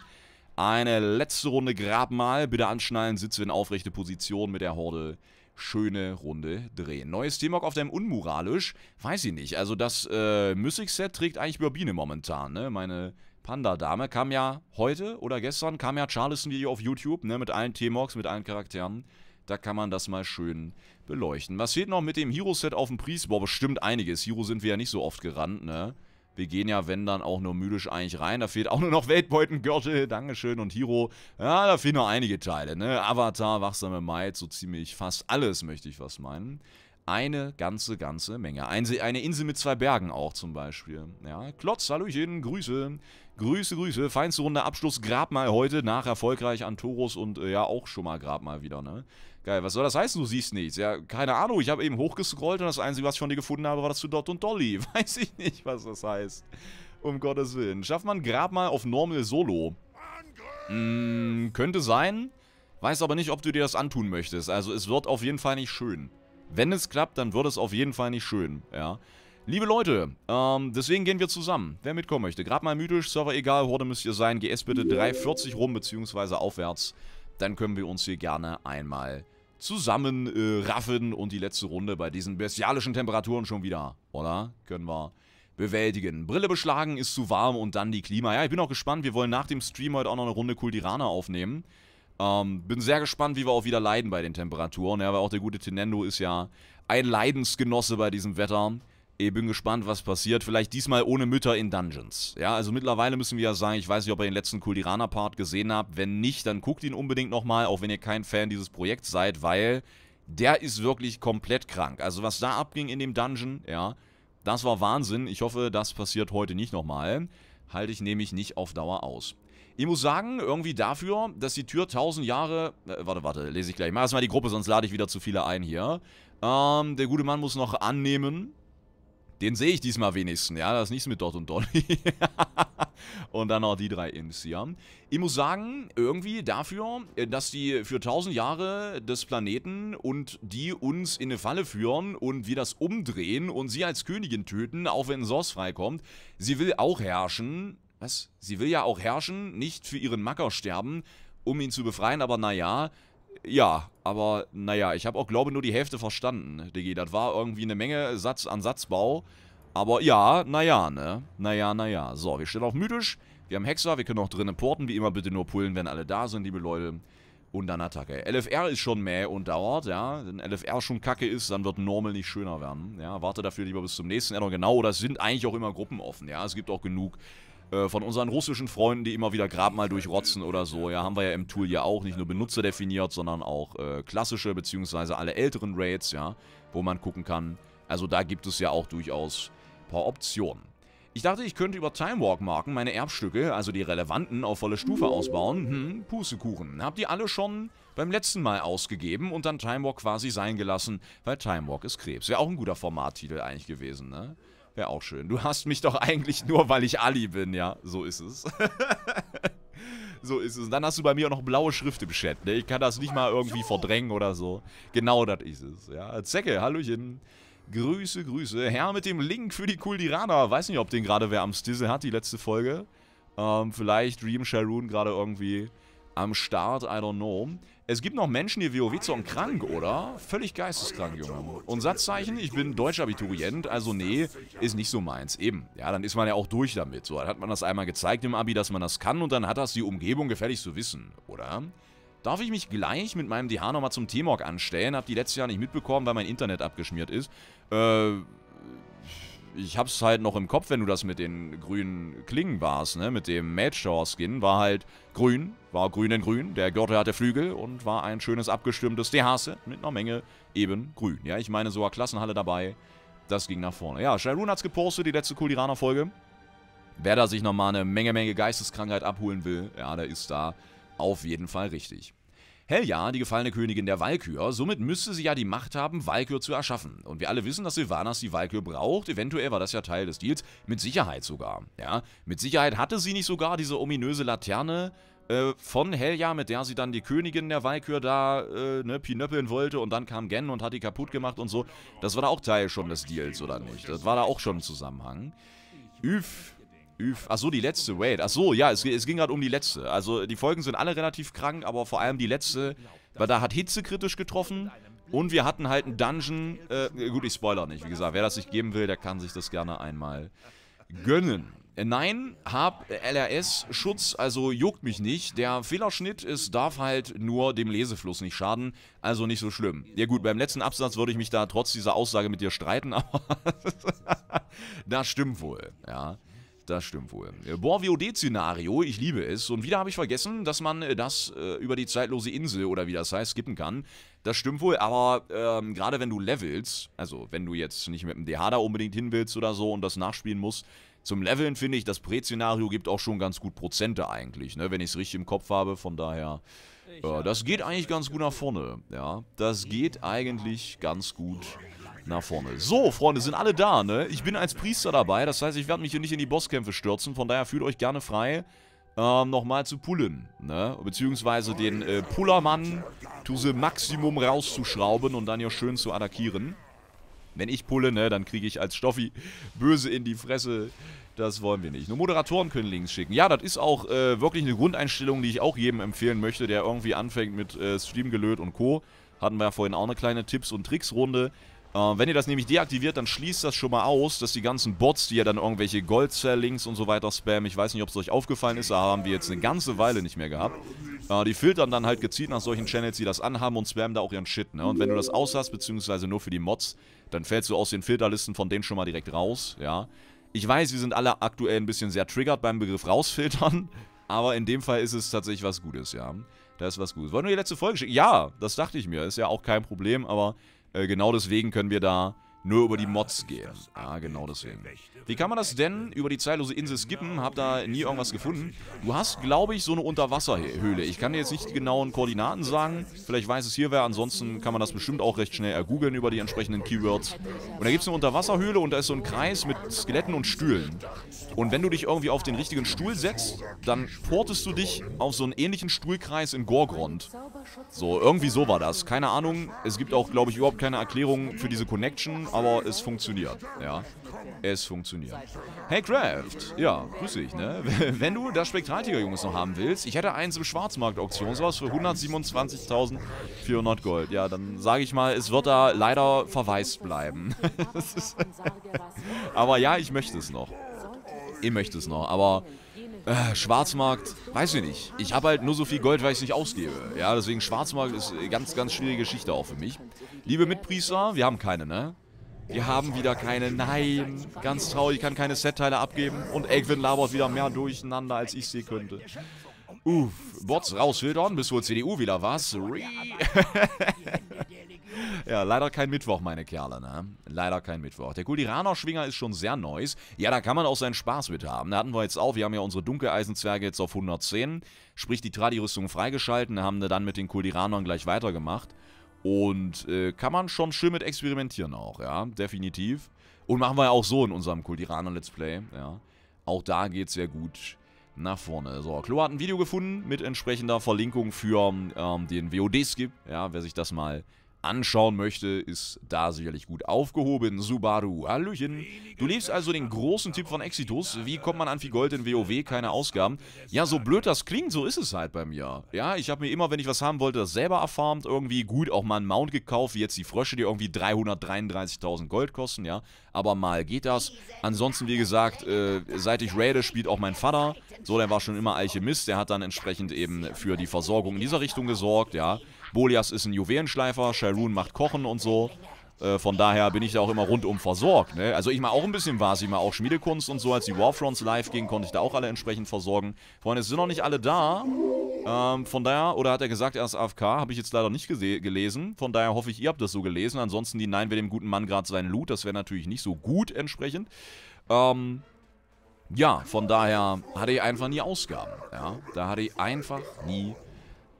Eine letzte Runde Grabmal. Bitte anschnallen, sitze in aufrechte Position mit der Horde schöne Runde drehen. Neues Teamwork auf deinem Unmoralisch, weiß ich nicht. Also das äh, Mystic-Set trägt eigentlich Birbine momentan, ne? Meine Panda-Dame kam ja heute oder gestern, kam ja Charleston-Video auf YouTube, ne? Mit allen Teamworks, mit allen Charakteren. Da kann man das mal schön beleuchten. Was fehlt noch mit dem Hero-Set auf dem Priest? Boah, bestimmt einiges. Hero sind wir ja nicht so oft gerannt, ne? Wir gehen ja, wenn dann, auch nur müdisch eigentlich rein. Da fehlt auch nur noch Weltbeutengürtel, <laughs> Dankeschön und Hiro. Ja, da fehlen noch einige Teile, ne? Avatar, Wachsame Maid, so ziemlich fast alles, möchte ich was meinen. Eine ganze, ganze Menge. Eine, Insel mit zwei Bergen auch zum Beispiel. Ja, Klotz, Hallöchen, Grüße. Grüße, Grüße. Feinste Runde Abschluss, Grabmal heute nach erfolgreich an Toros und äh, ja auch schon mal Grabmal wieder, ne? Geil, was soll das heißen, du siehst nichts? Ja, keine Ahnung, ich habe eben hochgescrollt und das Einzige, was ich von dir gefunden habe, war das zu Dot und Dolly. <laughs> Weiß ich nicht, was das heißt. Um Gottes Willen. Schafft man Grab mal auf Normal Solo? Hm, könnte sein. Weiß aber nicht, ob du dir das antun möchtest. Also es wird auf jeden Fall nicht schön. Wenn es klappt, dann wird es auf jeden Fall nicht schön, ja. Liebe Leute, ähm, deswegen gehen wir zusammen. Wer mitkommen möchte, grad mal mythisch, Server egal, Horde müsst ihr sein. GS bitte 340 rum, beziehungsweise aufwärts dann können wir uns hier gerne einmal zusammenraffen äh, und die letzte Runde bei diesen bestialischen Temperaturen schon wieder, oder? Können wir bewältigen. Brille beschlagen ist zu warm und dann die Klima. Ja, ich bin auch gespannt. Wir wollen nach dem Stream heute auch noch eine Runde Kuldirana aufnehmen. Ähm, bin sehr gespannt, wie wir auch wieder leiden bei den Temperaturen. Ja, weil auch der gute Tenendo ist ja ein Leidensgenosse bei diesem Wetter. Ich bin gespannt, was passiert. Vielleicht diesmal ohne Mütter in Dungeons. Ja, also mittlerweile müssen wir ja sagen, ich weiß nicht, ob ihr den letzten Kuldirana-Part gesehen habt. Wenn nicht, dann guckt ihn unbedingt nochmal, auch wenn ihr kein Fan dieses Projekts seid, weil der ist wirklich komplett krank. Also was da abging in dem Dungeon, ja, das war Wahnsinn. Ich hoffe, das passiert heute nicht nochmal. Halte ich nämlich nicht auf Dauer aus. Ich muss sagen, irgendwie dafür, dass die Tür 1000 Jahre... Äh, warte, warte, lese ich gleich. Ich mach erstmal die Gruppe, sonst lade ich wieder zu viele ein hier. Ähm, der gute Mann muss noch annehmen, den sehe ich diesmal wenigstens, ja. Das ist nichts mit Dot und Dolly. <laughs> und dann noch die drei Imps hier. Ich muss sagen, irgendwie dafür, äh, dass die für tausend Jahre des Planeten und die uns in eine Falle führen und wir das umdrehen und sie als Königin töten, auch wenn Source freikommt. Sie will auch herrschen. Was? Sie will ja auch herrschen, nicht für ihren Macker sterben, um ihn zu befreien, aber naja, ja, aber naja, ich habe auch, glaube nur die Hälfte verstanden, Digi. Das war irgendwie eine Menge Satz an Satzbau. Aber ja, naja, ne? Naja, naja. So, wir stehen auf mythisch. Wir haben Hexer, wir können auch drinnen porten. Wie immer bitte nur pullen, wenn alle da sind, liebe Leute. Und dann Attacke. LFR ist schon mäh und dauert, ja. Wenn LFR schon kacke ist, dann wird Normal nicht schöner werden. Ja, warte dafür lieber bis zum nächsten Addon. Genau, das sind eigentlich auch immer Gruppen offen, ja. Es gibt auch genug äh, von unseren russischen Freunden, die immer wieder Grabmal durchrotzen oder so. Ja, haben wir ja im Tool ja auch nicht nur Benutzer definiert, sondern auch äh, klassische bzw. alle älteren Raids, ja, wo man gucken kann. Also da gibt es ja auch durchaus ein paar Optionen. Ich dachte, ich könnte über Timewalk-Marken meine Erbstücke, also die relevanten, auf volle Stufe ausbauen. Hm, Pustekuchen. Habt ihr alle schon beim letzten Mal ausgegeben und dann Timewalk quasi sein gelassen, weil Timewalk ist Krebs. Wäre auch ein guter Formattitel eigentlich gewesen, ne? Wäre auch schön. Du hast mich doch eigentlich nur, weil ich Ali bin, ja. So ist es. <laughs> so ist es. Und dann hast du bei mir auch noch blaue Schrift im Chat, ne? Ich kann das nicht mal irgendwie verdrängen oder so. Genau das ist es, ja. Zecke, Hallöchen. Grüße, Grüße. Herr mit dem Link für die Kuldirana. Weiß nicht, ob den gerade wer am Stizzle hat, die letzte Folge. Ähm, vielleicht Dream Sharoon gerade irgendwie am Start, I don't know. Es gibt noch Menschen, die WoW zocken krank, oder? Völlig geisteskrank, Junge. Und Satzzeichen, ich bin Abiturient, also nee, ist nicht so meins. Eben, ja, dann ist man ja auch durch damit. So, dann hat man das einmal gezeigt im Abi, dass man das kann und dann hat das die Umgebung gefällig zu wissen, oder? Darf ich mich gleich mit meinem DH nochmal zum T-Mog anstellen? Hab die letztes Jahr nicht mitbekommen, weil mein Internet abgeschmiert ist. Äh, ich hab's halt noch im Kopf, wenn du das mit den grünen Klingen warst, ne? Mit dem Magejaw-Skin war halt grün, war grün in grün, der Gürtel hatte Flügel und war ein schönes abgestürmtes Dehase mit einer Menge eben grün. Ja, ich meine, so eine Klassenhalle dabei, das ging nach vorne. Ja, Sharon hat's gepostet, die letzte Kuliraner-Folge. Wer da sich nochmal eine Menge, Menge Geisteskrankheit abholen will, ja, der ist da auf jeden Fall richtig. Helja, die gefallene Königin der Walkür, somit müsste sie ja die Macht haben, Walkür zu erschaffen. Und wir alle wissen, dass Sylvanas die Walkür braucht, eventuell war das ja Teil des Deals, mit Sicherheit sogar. Ja, mit Sicherheit hatte sie nicht sogar diese ominöse Laterne, äh, von Helja, mit der sie dann die Königin der Walkür da äh, ne, pinöppeln wollte und dann kam Gen und hat die kaputt gemacht und so. Das war da auch Teil schon des Deals, oder nicht? Das war da auch schon ein Zusammenhang. Üff. Üf. Achso, die letzte, wait. Achso, ja, es, es ging gerade um die letzte. Also die Folgen sind alle relativ krank, aber vor allem die letzte, weil da hat Hitze kritisch getroffen. Und wir hatten halt einen Dungeon. Äh, gut, ich spoiler nicht. Wie gesagt, wer das nicht geben will, der kann sich das gerne einmal gönnen. Äh, nein, hab äh, LRS-Schutz, also juckt mich nicht. Der Fehlerschnitt ist, darf halt nur dem Lesefluss nicht schaden, also nicht so schlimm. Ja gut, beim letzten Absatz würde ich mich da trotz dieser Aussage mit dir streiten, <laughs> aber das stimmt wohl, ja. Das stimmt wohl. Boah, VOD-Szenario, ich liebe es. Und wieder habe ich vergessen, dass man äh, das äh, über die zeitlose Insel oder wie das heißt, skippen kann. Das stimmt wohl, aber ähm, gerade wenn du levelst, also wenn du jetzt nicht mit dem DH da unbedingt hin willst oder so und das nachspielen musst, zum Leveln finde ich, das Prä-Szenario gibt auch schon ganz gut Prozente eigentlich, ne? wenn ich es richtig im Kopf habe. Von daher, äh, das geht eigentlich ganz gut nach vorne. Ja, das geht eigentlich ganz gut nach vorne. So, Freunde, sind alle da, ne? Ich bin als Priester dabei, das heißt, ich werde mich hier nicht in die Bosskämpfe stürzen, von daher fühlt euch gerne frei, ähm, nochmal zu pullen, ne? Beziehungsweise den äh, Pullermann to the Maximum rauszuschrauben und dann hier schön zu attackieren. Wenn ich pulle, ne, dann kriege ich als Stoffi böse in die Fresse. Das wollen wir nicht. Nur Moderatoren können Links schicken. Ja, das ist auch äh, wirklich eine Grundeinstellung, die ich auch jedem empfehlen möchte, der irgendwie anfängt mit äh, Streamgelöt und Co. Hatten wir ja vorhin auch eine kleine Tipps- und Tricks-Runde. Äh, wenn ihr das nämlich deaktiviert, dann schließt das schon mal aus, dass die ganzen Bots, die ja dann irgendwelche Gold-Cell-Links und so weiter spammen, ich weiß nicht, ob es euch aufgefallen ist, da haben wir jetzt eine ganze Weile nicht mehr gehabt, äh, die filtern dann halt gezielt nach solchen Channels, die das anhaben und spammen da auch ihren Shit, ne? Und wenn du das aushast, beziehungsweise nur für die Mods, dann fällst du aus den Filterlisten von denen schon mal direkt raus, ja. Ich weiß, wir sind alle aktuell ein bisschen sehr triggert beim Begriff rausfiltern, <laughs> aber in dem Fall ist es tatsächlich was Gutes, ja. Da ist was Gutes. Wollen wir die letzte Folge schicken? Ja, das dachte ich mir. Ist ja auch kein Problem, aber äh, genau deswegen können wir da nur über die Mods gehen. Ja, genau deswegen. Wie kann man das denn über die zeitlose Insel skippen? Hab da nie irgendwas gefunden. Du hast, glaube ich, so eine Unterwasserhöhle. Ich kann dir jetzt nicht die genauen Koordinaten sagen. Vielleicht weiß es hier wer. Ansonsten kann man das bestimmt auch recht schnell ergoogeln über die entsprechenden Keywords. Und da gibt es eine Unterwasserhöhle und da ist so ein Kreis mit Skeletten und Stühlen. Und wenn du dich irgendwie auf den richtigen Stuhl setzt, dann portest du dich auf so einen ähnlichen Stuhlkreis in Gorgrond. So, irgendwie so war das. Keine Ahnung. Es gibt auch, glaube ich, überhaupt keine Erklärung für diese Connection, aber es funktioniert. Ja, es funktioniert. Hey, Craft. Ja, grüß dich, ne? <laughs> Wenn du das Spektraltiger-Jungs noch haben willst, ich hätte eins im Schwarzmarkt-Auktion, sowas für 127.400 Gold. Ja, dann sage ich mal, es wird da leider verwaist bleiben. <laughs> <laughs> aber ja, ich möchte es noch. Ich möchte es noch, aber... Äh, Schwarzmarkt, weiß ich nicht. Ich habe halt nur so viel Gold, weil ich es nicht ausgebe. Ja, deswegen Schwarzmarkt ist eine ganz, ganz schwierige Geschichte auch für mich. Liebe Mitpriester, wir haben keine, ne? Wir haben wieder keine. Nein, ganz traurig, ich kann keine Setteile abgeben. Und Egwin labert wieder mehr durcheinander, als ich sie könnte. Uff, Bots raus, Hildon, bis wohl CDU wieder was. <laughs> <laughs> ja, leider kein Mittwoch, meine Kerle, ne? Leider kein Mittwoch. Der Kuldiraner Schwinger ist schon sehr neues. Ja, da kann man auch seinen Spaß mit haben. Da hatten wir jetzt auch, wir haben ja unsere Dunkeleisenzwerge jetzt auf 110, sprich die Tradi-Rüstung freigeschalten, haben wir dann mit den Kuldiranern gleich weitergemacht. Und äh, kann man schon schön mit experimentieren auch, ja, definitiv. Und machen wir ja auch so in unserem Kuldiraner Let's Play, ja. Auch da geht's sehr gut nach vorne. So, Klo hat ein Video gefunden mit entsprechender Verlinkung für ähm, den WOD-Skip. Ja, wer sich das mal anschauen möchte, ist da sicherlich gut aufgehoben. Subaru, Hallöchen. Du liebst also den großen Tipp von Exitus. Wie kommt man an viel Gold in WoW? Keine Ausgaben. Ja, so blöd das klingt, so ist es halt bei mir. Ja, ich habe mir immer, wenn ich was haben wollte, das selber erfarmt. Irgendwie gut auch mal einen Mount gekauft, wie jetzt die Frösche, die irgendwie 333.000 Gold kosten, ja. Aber mal geht das. Ansonsten, wie gesagt, äh, seit ich raide, spielt auch mein Vater. So, der war schon immer Alchemist. Der hat dann entsprechend eben für die Versorgung in dieser Richtung gesorgt, ja. Bolias ist ein Juwelenschleifer, Sharon macht Kochen und so. Äh, von daher bin ich da auch immer rundum versorgt. Ne? Also ich mache auch ein bisschen was, ich mache auch Schmiedekunst und so. Als die Warfronts live ging, konnte ich da auch alle entsprechend versorgen. Freunde, es sind noch nicht alle da. Ähm, von daher, oder hat er gesagt, er ist AFK, habe ich jetzt leider nicht gelesen. Von daher hoffe ich, ihr habt das so gelesen. Ansonsten die Nein, wir dem guten Mann gerade seinen Loot. Das wäre natürlich nicht so gut entsprechend. Ähm, ja, von daher hatte ich einfach nie Ausgaben. Ja? Da hatte ich einfach nie Ausgaben.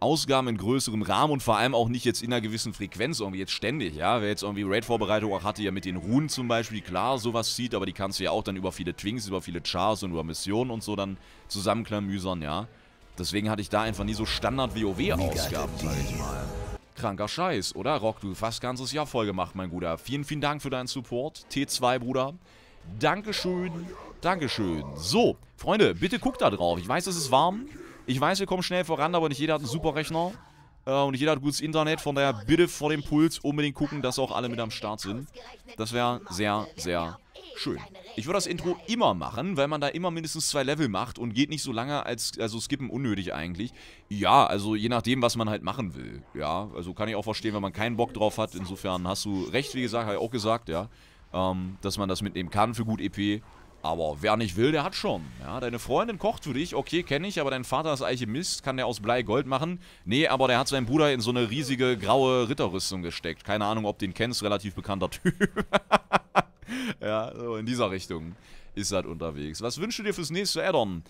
Ausgaben in größerem Rahmen und vor allem auch nicht jetzt in einer gewissen Frequenz irgendwie jetzt ständig, ja. Wer jetzt irgendwie Raid-Vorbereitung auch hatte, ja mit den Runen zum Beispiel, klar, sowas zieht, aber die kannst du ja auch dann über viele Twings, über viele Chars und über Missionen und so dann zusammenklamüsern, ja. Deswegen hatte ich da einfach nie so Standard-WoW-Ausgaben, sag ich mal. Kranker Scheiß, oder? Rock, du fast ganzes Jahr voll gemacht, mein Guter. Vielen, vielen Dank für deinen Support. T2, Bruder. Dankeschön. Dankeschön. So, Freunde, bitte guckt da drauf. Ich weiß, es ist warm. Ich weiß, wir kommen schnell voran, aber nicht jeder hat einen super Rechner. Äh, und nicht jeder hat gutes Internet. Von daher bitte vor dem Puls unbedingt gucken, dass auch alle mit am Start sind. Das wäre sehr, sehr schön. Ich würde das Intro immer machen, weil man da immer mindestens zwei Level macht und geht nicht so lange als, also skippen unnötig eigentlich. Ja, also je nachdem, was man halt machen will. Ja, also kann ich auch verstehen, wenn man keinen Bock drauf hat. Insofern hast du recht, wie gesagt, habe ich auch gesagt, ja. Ähm, dass man das mitnehmen kann für gut EP. Aber wer nicht will, der hat schon. Ja, deine Freundin kocht für dich, okay, kenne ich, aber dein Vater ist Alchemist, kann der aus Blei Gold machen? Nee, aber der hat seinen Bruder in so eine riesige graue Ritterrüstung gesteckt. Keine Ahnung, ob den kennst, relativ bekannter Typ. <laughs> ja, so in dieser Richtung ist er unterwegs. Was wünschst du dir fürs nächste Addon?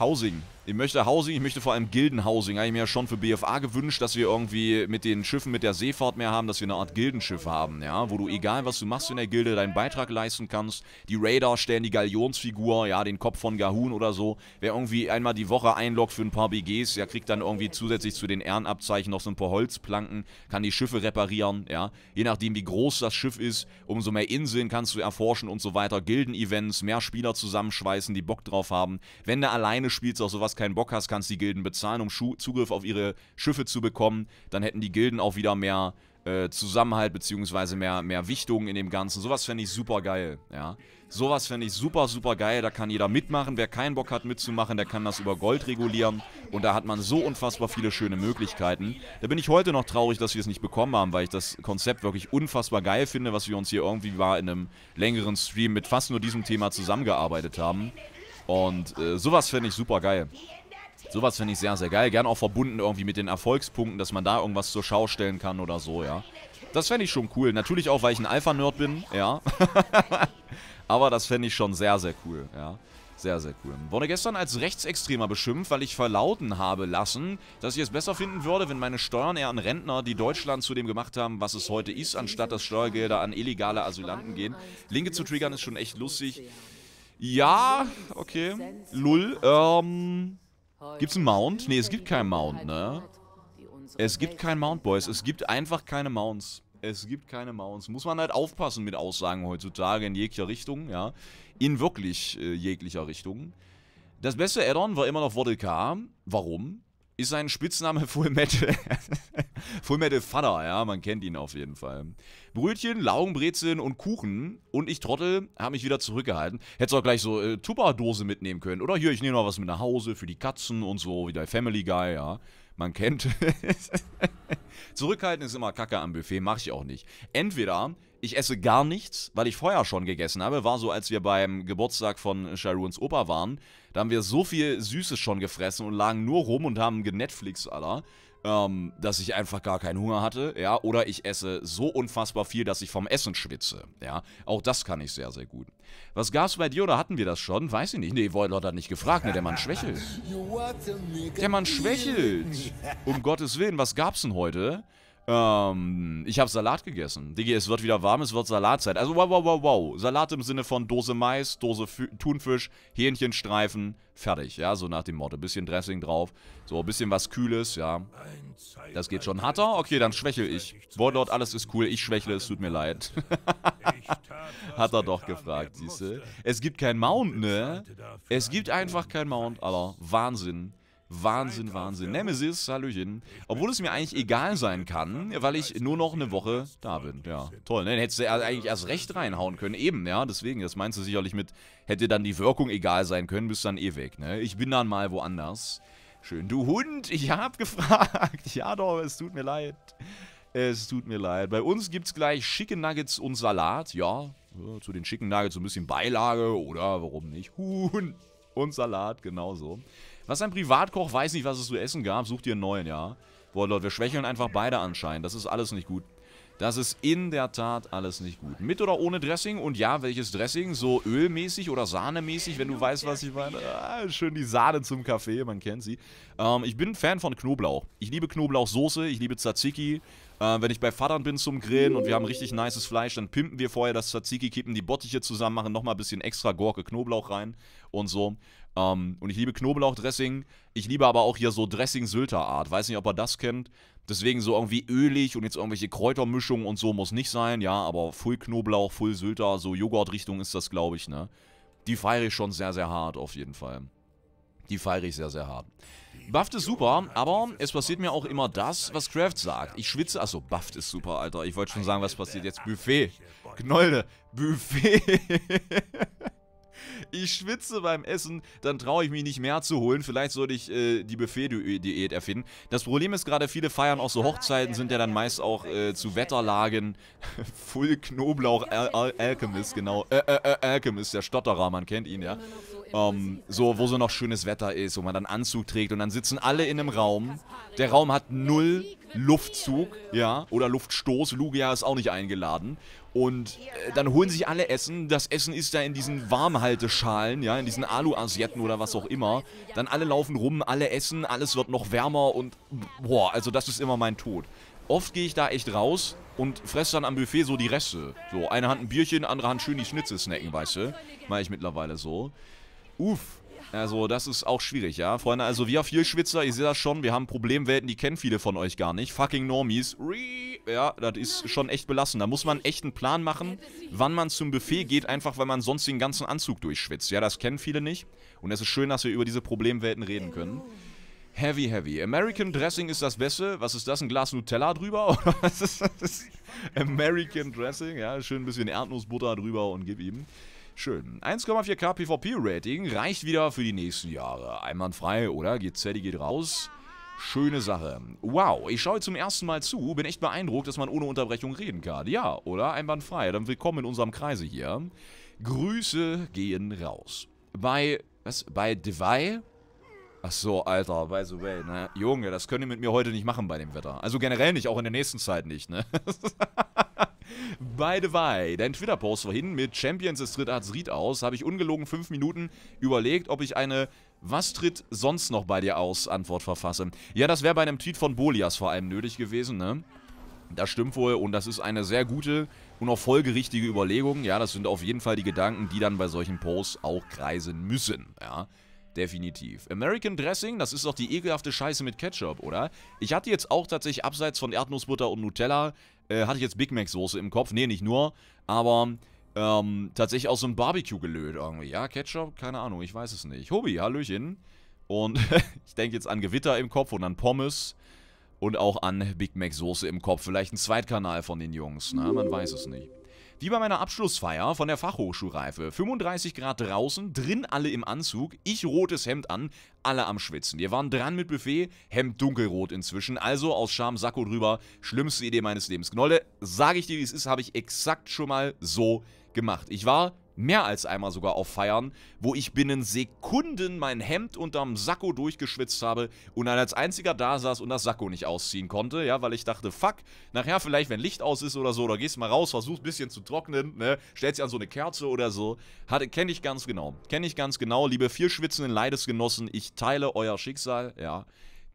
Housing. Ich möchte Housing, ich möchte vor allem Gildenhousing. Habe ich mir ja schon für BFA gewünscht, dass wir irgendwie mit den Schiffen, mit der Seefahrt mehr haben, dass wir eine Art Gildenschiff haben, ja. Wo du, egal was du machst in der Gilde, deinen Beitrag leisten kannst. Die Raider stellen die Galionsfigur, ja, den Kopf von Gahun oder so. Wer irgendwie einmal die Woche einloggt für ein paar BGs, ja, kriegt dann irgendwie zusätzlich zu den Ehrenabzeichen noch so ein paar Holzplanken, kann die Schiffe reparieren, ja. Je nachdem, wie groß das Schiff ist, umso mehr Inseln kannst du erforschen und so weiter. Gilden-Events, mehr Spieler zusammenschweißen, die Bock drauf haben. Wenn du alleine Gilde spielst, auf sowas keinen Bock hast, kannst die Gilden bezahlen, um Schu Zugriff auf ihre Schiffe zu bekommen. Dann hätten die Gilden auch wieder mehr äh, Zusammenhalt bzw. mehr, mehr Wichtung in dem Ganzen. Sowas fände ich super geil, ja. Sowas fände ich super, super geil. Da kann jeder mitmachen. Wer keinen Bock hat mitzumachen, der kann das über Gold regulieren. Und da hat man so unfassbar viele schöne Möglichkeiten. Da bin ich heute noch traurig, dass wir es nicht bekommen haben, weil ich das Konzept wirklich unfassbar geil finde, was wir uns hier irgendwie war in einem längeren Stream mit fast nur diesem Thema zusammengearbeitet haben. Und äh, sowas finde ich super geil. Sowas finde ich sehr, sehr geil. Gern auch verbunden irgendwie mit den Erfolgspunkten, dass man da irgendwas zur Schau stellen kann oder so, ja. Das fände ich schon cool. Natürlich auch, weil ich ein Alpha-Nerd bin, ja. <laughs> Aber das fände ich schon sehr, sehr cool, ja. Sehr, sehr cool. Wurde gestern als Rechtsextremer beschimpft, weil ich verlauten habe lassen, dass ich es besser finden würde, wenn meine Steuern eher an Rentner, die Deutschland zu dem gemacht haben, was es heute ist, anstatt dass Steuergelder an illegale Asylanten gehen. Linke zu triggern ist schon echt lustig. Ja, okay. Lull, ähm... Gibt's einen Mount? Ne, es gibt keinen Mount, ne? Es gibt keinen Mount, Boys. Es gibt einfach keine Mounts. Es gibt keine Mounts. Muss man halt aufpassen mit Aussagen heutzutage in jeglicher Richtung, ja. In wirklich äh, jeglicher Richtung. Das beste Addon war immer noch Vodka. Warum? Ist sein Spitzname <laughs> Full Metal. Full Metal Vater, ja. Man kennt ihn auf jeden Fall. Brötchen, Laugenbrezeln und Kuchen. Und ich Trottel habe mich wieder zurückgehalten. Hättest auch gleich so äh, Tupperdose mitnehmen können. Oder hier, ich nehme noch was mit nach Hause für die Katzen und so, wie der Family Guy, ja. Man kennt. <laughs> Zurückhalten ist immer Kacke am Buffet, mache ich auch nicht. Entweder ich esse gar nichts, weil ich vorher schon gegessen habe. War so, als wir beim Geburtstag von Shiruns Opa waren. Da haben wir so viel Süßes schon gefressen und lagen nur rum und haben genetflix, Alter ähm, dass ich einfach gar keinen Hunger hatte, ja, oder ich esse so unfassbar viel, dass ich vom Essen schwitze, ja. Auch das kann ich sehr, sehr gut. Was gab's bei dir oder hatten wir das schon? Weiß ich nicht. Nee, Voidlord hat nicht gefragt, ne, der Mann schwächelt. Der Mann schwächelt! Um Gottes Willen, was gab's denn heute? Ähm, ich habe Salat gegessen. Digi, es wird wieder warm, es wird Salatzeit. Also wow, wow, wow, wow. Salat im Sinne von Dose Mais, Dose Fü Thunfisch, Hähnchenstreifen, fertig. Ja, so nach dem Motto. Bisschen Dressing drauf, so ein bisschen was Kühles, ja. Das geht schon. Hat er? Okay, dann schwächle ich. Warlord, alles ist cool, ich schwächle, es tut mir leid. <laughs> Hat er doch gefragt, siehste. Es gibt kein Mount, ne? Es gibt einfach kein Mount, aber Wahnsinn. Wahnsinn, Wahnsinn. Nemesis, Hallöchen. Obwohl es mir eigentlich egal sein kann, weil ich nur noch eine Woche da bin. Ja, toll. Ne? Dann hättest du eigentlich erst recht reinhauen können. Eben, ja. Deswegen, das meinst du sicherlich mit, hätte dann die Wirkung egal sein können, bist dann eh weg, ne? Ich bin dann mal woanders. Schön. Du Hund, ich hab gefragt. <laughs> Ja, doch, es tut mir leid. Es tut mir leid. Bei uns gibt's gleich schicke Nuggets und Salat. Ja, zu den schicken Nuggets so ein bisschen Beilage oder warum nicht? Huhn und Salat, genauso. Was ein Privatkoch weiß nicht, was es zu essen gab. such dir einen neuen, ja. Boah, Leute, wir schwächeln einfach beide anscheinend. Das ist alles nicht gut. Das ist in der Tat alles nicht gut. Mit oder ohne Dressing? Und ja, welches Dressing? So ölmäßig oder sahnemäßig, wenn du weißt, was ich meine. Ah, schön die Sahne zum Kaffee, man kennt sie. Ähm, ich bin Fan von Knoblauch. Ich liebe Knoblauchsoße, ich liebe Tzatziki. Äh, wenn ich bei Vatern bin zum Grillen und wir haben richtig nices Fleisch, dann pimpen wir vorher das Tzatziki, kippen die Bottiche zusammen, machen nochmal ein bisschen extra Gorke Knoblauch rein und so. Ähm, und ich liebe Knoblauchdressing. Ich liebe aber auch hier so Dressing-Sylter-Art. Weiß nicht, ob ihr das kennt. Deswegen so irgendwie ölig und jetzt irgendwelche Kräutermischungen und so muss nicht sein. Ja, aber Full Knoblauch, Full Sylter, so Joghurt-Richtung ist das, glaube ich, ne? Die feiere ich schon sehr, sehr hart auf jeden Fall. Die feiere ich sehr, sehr hart. Buffed ist super, aber es passiert mir auch immer das, was Kraft sagt. Ich schwitze, achso, Buffed ist super, Alter. Ich wollte schon sagen, was passiert jetzt? Buffet. Knolde. Buffet. <laughs> ich schwitze beim Essen, dann traue ich mich nicht mehr zu holen. Vielleicht sollte ich äh, die Buffet-Diät erfinden. Das Problem ist gerade, viele feiern auch so Hochzeiten, sind ja dann meist auch äh, zu Wetterlagen. <laughs> Full Knoblauch Al Al Alchemist, genau. Ä äh, Ä äh, äh, Alchemist, der Stotterer, man kennt ihn, ja. Um, ähm, so, wo so noch schönes Wetter ist, wo man dann Anzug trägt und dann sitzen alle in einem Raum. Der Raum hat null Luftzug, ja, oder Luftstoß. Lugia ist auch nicht eingeladen. Und äh, dann holen sich alle Essen. Das Essen ist da in diesen Warmhalteschalen, ja, in diesen Alu-Asietten oder was auch immer. Dann alle laufen rum, alle essen, alles wird noch wärmer und boah, also das ist immer mein Tod. Oft gehe ich da echt raus und fresse dann am Buffet so die Reste. So, eine Hand ein Bierchen, andere Hand schön die Schnitzel snacken, weißt du? Mache ich mittlerweile so. Uff, also das ist auch schwierig, ja. Freunde, also wir viel Schwitzer, ihr seht das schon, wir haben Problemwelten, die kennen viele von euch gar nicht. Fucking Normies. Ja, das ist schon echt belastend. Da muss man echt einen Plan machen, wann man zum Buffet geht, einfach weil man sonst den ganzen Anzug durchschwitzt. Ja, das kennen viele nicht. Und es ist schön, dass wir über diese Problemwelten reden können. Heavy, heavy. American Dressing ist das Beste. Was ist das? Ein Glas Nutella drüber? <laughs> Oder was ist das? American Dressing, ja. Schön ein bisschen Erdnussbutter drüber und gib ihm. Schön. 1,4k PvP-Rating reicht wieder für die nächsten Jahre. Einwandfrei, oder? Geht Zeddy geht raus. Schöne Sache. Wow, ich schaue zum ersten Mal zu, bin echt beeindruckt, dass man ohne Unterbrechung reden kann. Ja, oder? Einwandfrei. Dann willkommen in unserem Kreise hier. Grüße gehen raus. Bei, was? Bei Devi? Ach so, Alter, by the way, ne? Junge, das könnt ihr mit mir heute nicht machen bei dem Wetter. Also generell nicht, auch in der nächsten Zeit nicht, ne? <laughs> by the way, dein Twitter-Post vorhin mit Champions des Trittarts Ried aus, habe ich ungelogen fünf Minuten überlegt, ob ich eine was tritt sonst noch bei dir aus? Antwort verfasse. Ja, das wäre bei einem Tweet von Bolias vor allem nötig gewesen, ne? Das stimmt wohl und das ist eine sehr gute und auch folgerichtige Überlegung. Ja, das sind auf jeden Fall die Gedanken, die dann bei solchen Posts auch kreisen müssen, ja? Definitiv. American Dressing, das ist doch die ekelhafte Scheiße mit Ketchup, oder? Ich hatte jetzt auch tatsächlich abseits von Erdnussbutter und Nutella, äh, hatte ich jetzt Big Mac Soße im Kopf. Nee, nicht nur, aber ähm, tatsächlich auch so ein Barbecue gelöt irgendwie. Ja, Ketchup? Keine Ahnung, ich weiß es nicht. Hobby, Hallöchen. Und <laughs> ich denke jetzt an Gewitter im Kopf und an Pommes und auch an Big Mac Soße im Kopf. Vielleicht ein Zweitkanal von den Jungs, ne? Man weiß es nicht. Wie bei meiner Abschlussfeier von der Fachhochschulreife. 35 Grad draußen, drin alle im Anzug, ich rotes Hemd an, alle am Schwitzen. Wir waren dran mit Buffet, Hemd dunkelrot inzwischen, also aus Scham Sakko drüber. Schlimmste Idee meines Lebens. Knolle, sage ich dir, wie es ist, habe ich exakt schon mal so gemacht. Ich war mehr als einmal sogar auf Feiern, wo ich binnen Sekunden mein Hemd unterm Sakko durchgeschwitzt habe und dann als einziger da saß und das Sakko nicht ausziehen konnte, ja, weil ich dachte, fuck, nachher vielleicht, wenn Licht aus ist oder so, oder gehst mal raus, versuchst ein bisschen zu trocknen, ne, stellst dich an so eine Kerze oder so. Hatte, kenne ich ganz genau. Kenne ich ganz genau, liebe vier schwitzenden Leidesgenossen, ich teile euer Schicksal, ja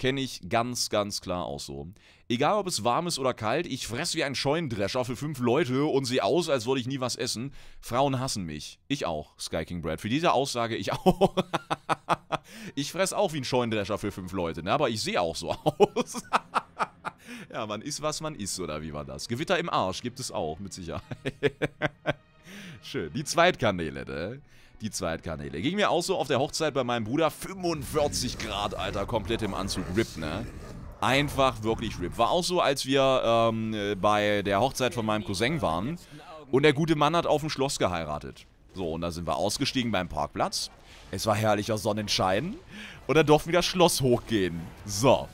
kenne ich ganz, ganz klar auch so. Egal ob es warm ist oder kalt, ich fresse wie ein Scheunendrescher für fünf Leute und sehe aus, als würde ich nie was essen. Frauen hassen mich. Ich auch, Sky King Brad. Für diese Aussage ich <laughs> auch. ich fresse auch wie ein Scheunendrescher für fünf Leute, ne? aber ich sehe auch so <laughs> aus. ja, man ist, was man ist, oder wie war das? Gewitter im Arsch gibt es auch, mit Sicherheit. <laughs> Schön. Die Zweitkanäle, ne? die Zweitkanäle. Ging mir auch so auf der Hochzeit bei meinem Bruder. 45 Grad, Alter, komplett im Anzug. RIP, ne? Einfach wirklich RIP. War auch so, als wir ähm, bei der Hochzeit von meinem Cousin waren. Und der gute Mann hat auf dem Schloss geheiratet. So, und da sind wir ausgestiegen beim Parkplatz. Es war herrlicher Sonnenschein. Und dann durften wir das Schloss hochgehen. So.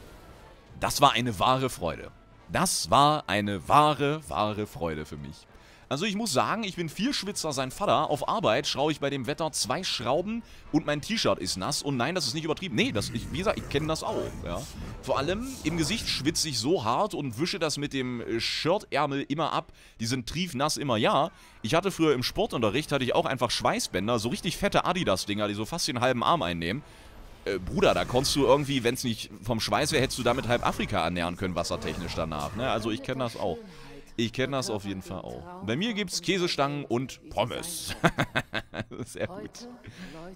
Das war eine wahre Freude. Das war eine wahre, wahre Freude für mich. Also ich muss sagen, ich bin viel Schwitzer sein Vater. Auf Arbeit schraube ich bei dem Wetter zwei Schrauben und mein T-Shirt ist nass. Und nein, das ist nicht übertrieben. Nee, das, ich, wie gesagt, ich kenne das auch. Ja. Vor allem im Gesicht schwitze ich so hart und wische das mit dem äh, Shirtärmel immer ab. Die sind triefnass immer, ja. Ich hatte früher im Sportunterricht, hatte ich auch einfach Schweißbänder, so richtig fette Adidas-Dinger, die so fast den halben Arm einnehmen. Äh, Bruder, da konntest du irgendwie, wenn es nicht vom Schweiß wäre, hättest du damit halb Afrika ernähren können, wassertechnisch danach. Ne? Also ich kenne das auch. Ich kenne das auf jeden Fall auch. Bei mir gibt es Käsestangen und Pommes. <laughs> sehr gut.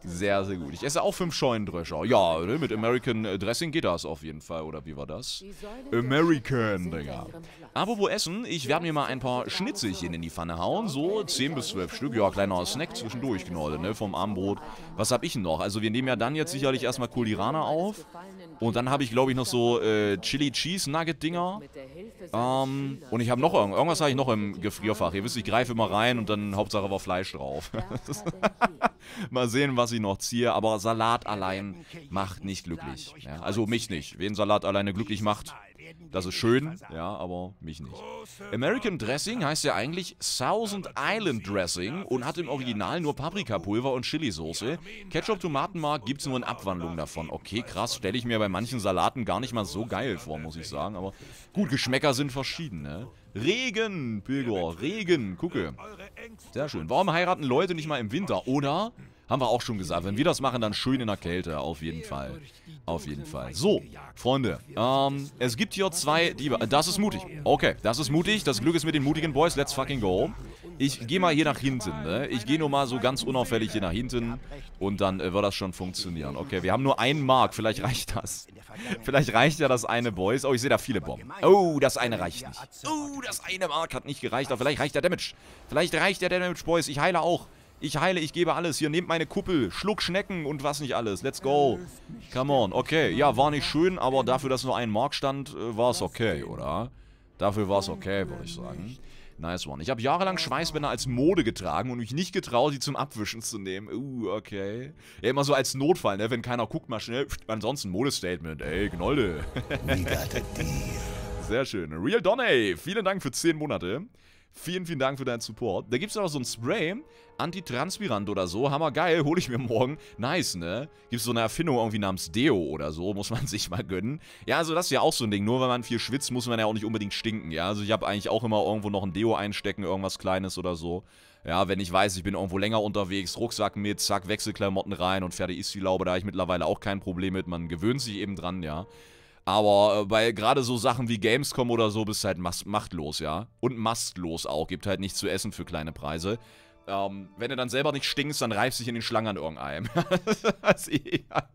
Sehr, sehr gut. Ich esse auch fünf Scheunendrescher. Ja, ne, mit American äh, Dressing geht das auf jeden Fall. Oder wie war das? American, Digga. Aber wo essen? Ich werde mir mal ein paar Schnitzelchen in die Pfanne hauen. So 10 bis 12 Stück. Ja, kleiner Snack zwischendurch, genau. Ne? Vom Armbrot. Was habe ich noch? Also wir nehmen ja dann jetzt sicherlich erstmal Kulirana auf. Und dann habe ich, glaube ich, noch so äh, Chili-Cheese-Nugget-Dinger. Ähm, und ich habe noch irgendwas. Irgendwas habe ich noch im Gefrierfach. Ihr wisst, ich greife immer rein und dann Hauptsache war Fleisch drauf. <laughs> <laughs> Mal sehen, was ich noch ziehe. Aber Salat allein macht nicht glücklich. Ja, also mich nicht. Wen Salat alleine glücklich macht, das ist schön, ja, aber mich nicht. American Dressing heißt ja eigentlich Thousand Island Dressing und hat im Original nur Paprikapulver und Chili-Soße. Ketchup-Tomatenmark gibt es nur in Abwandlung davon. Okay, krass, stelle ich mir bei manchen Salaten gar nicht mal so geil vor, muss ich sagen. Aber gut, Geschmäcker sind verschieden, ne? Regen, Pilgor, Regen, gucke. Sehr schön. Warum heiraten Leute nicht mal im Winter? Oder haben wir auch schon gesagt. Wenn wir das machen, dann schön in der Kälte. Auf jeden Fall. Auf jeden Fall. So, Freunde. Ähm, es gibt hier zwei Diebe. Das ist mutig. Okay, das ist mutig. Das Glück ist mit den mutigen Boys. Let's fucking go. Ich gehe mal hier nach hinten, ne? Ich gehe nur mal so ganz unauffällig hier nach hinten. Und dann äh, wird das schon funktionieren. Okay, wir haben nur einen Mark. Vielleicht reicht das. Vielleicht reicht ja das eine Boys. Oh, ich sehe da viele Bomben. Oh, das eine reicht nicht. Oh, das eine Mark hat nicht gereicht. Aber vielleicht reicht der Damage. Vielleicht reicht der Damage, Boys. Ich heile auch. Ich heile, ich gebe alles. Hier, nehmt meine Kuppel. Schluck Schnecken und was nicht alles. Let's go. Come on. Okay, ja, war nicht schön, aber dafür, dass nur ein Mark stand, äh, war es okay, oder? Dafür war es okay, würde ich sagen. Nice one. Ich habe jahrelang Schweißbänder als Mode getragen und mich nicht getraut, sie zum Abwischen zu nehmen. Uh, okay. Ja, immer so als Notfall, ne? Wenn keiner guckt, mal schnell. Pff, ansonsten Modestatement. Ey, Gnolde. Sehr schön. Real Donny, vielen Dank für 10 Monate. Vielen, vielen Dank für deinen Support. Da gibt es auch so ein Spray, Antitranspirant oder so. Hammergeil, hole ich mir morgen. Nice, ne? Gibt es so eine Erfindung irgendwie namens Deo oder so, muss man <laughs> sich mal gönnen. Ja, also das ist ja auch so ein Ding. Nur wenn man viel schwitzt, muss man ja auch nicht unbedingt stinken, ja? Also ich habe eigentlich auch immer irgendwo noch ein Deo einstecken, irgendwas Kleines oder so. Ja, wenn ich weiß, ich bin irgendwo länger unterwegs, Rucksack mit, zack, Wechselklamotten rein und fertig ist die Laube. Da habe ich mittlerweile auch kein Problem mit. Man gewöhnt sich eben dran, ja. Aber bei äh, gerade so Sachen wie Gamescom oder so bist du halt machtlos, ja. Und mastlos auch. Gibt halt nichts zu essen für kleine Preise. Ähm, wenn du dann selber nicht stinkst, dann reifst du dich in den Schlangen an irgendeinem. <laughs> das ist eh egal.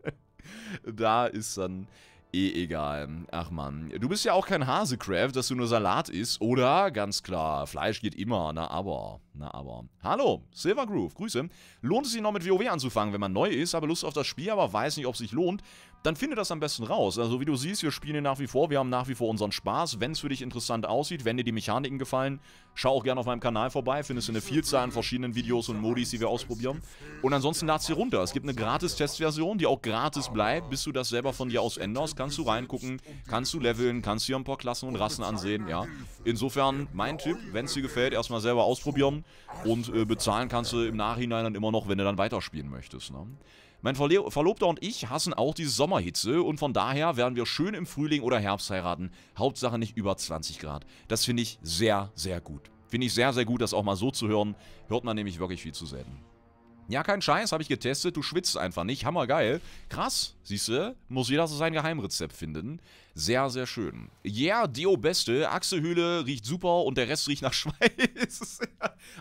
Da ist dann eh egal. Ach man. Du bist ja auch kein Hasecraft, dass du nur Salat isst. Oder, ganz klar, Fleisch geht immer. Na aber. Na aber. Hallo, Silver Groove, Grüße. Lohnt es sich noch mit WoW anzufangen, wenn man neu ist, habe Lust auf das Spiel, aber weiß nicht, ob es sich lohnt? dann finde das am besten raus. Also wie du siehst, wir spielen hier nach wie vor, wir haben nach wie vor unseren Spaß. Wenn es für dich interessant aussieht, wenn dir die Mechaniken gefallen, schau auch gerne auf meinem Kanal vorbei, findest du eine Vielzahl an verschiedenen Videos und Modis, die wir ausprobieren. Und ansonsten lad's hier runter. Es gibt eine gratis Testversion, die auch gratis bleibt, bis du das selber von dir aus änderst. Kannst du reingucken, kannst du leveln, kannst dir ein paar Klassen und Rassen ansehen, ja. Insofern, mein Tipp, wenn es dir gefällt, erstmal selber ausprobieren und äh, bezahlen kannst du im Nachhinein dann immer noch, wenn du dann weiterspielen möchtest, ne? Mein Verlobter und ich hassen auch die Sommerhitze und von daher werden wir schön im Frühling oder Herbst heiraten. Hauptsache nicht über 20 Grad. Das finde ich sehr, sehr gut. Finde ich sehr, sehr gut, das auch mal so zu hören. Hört man nämlich wirklich viel zu selten. Ja, kein Scheiß, habe ich getestet. Du schwitzt einfach nicht. Hammergeil. Krass, siehst du? Muss jeder so sein Geheimrezept finden. Sehr, sehr schön. Yeah, Deo Beste. Achselhöhle riecht super und der Rest riecht nach <laughs> Schweiß.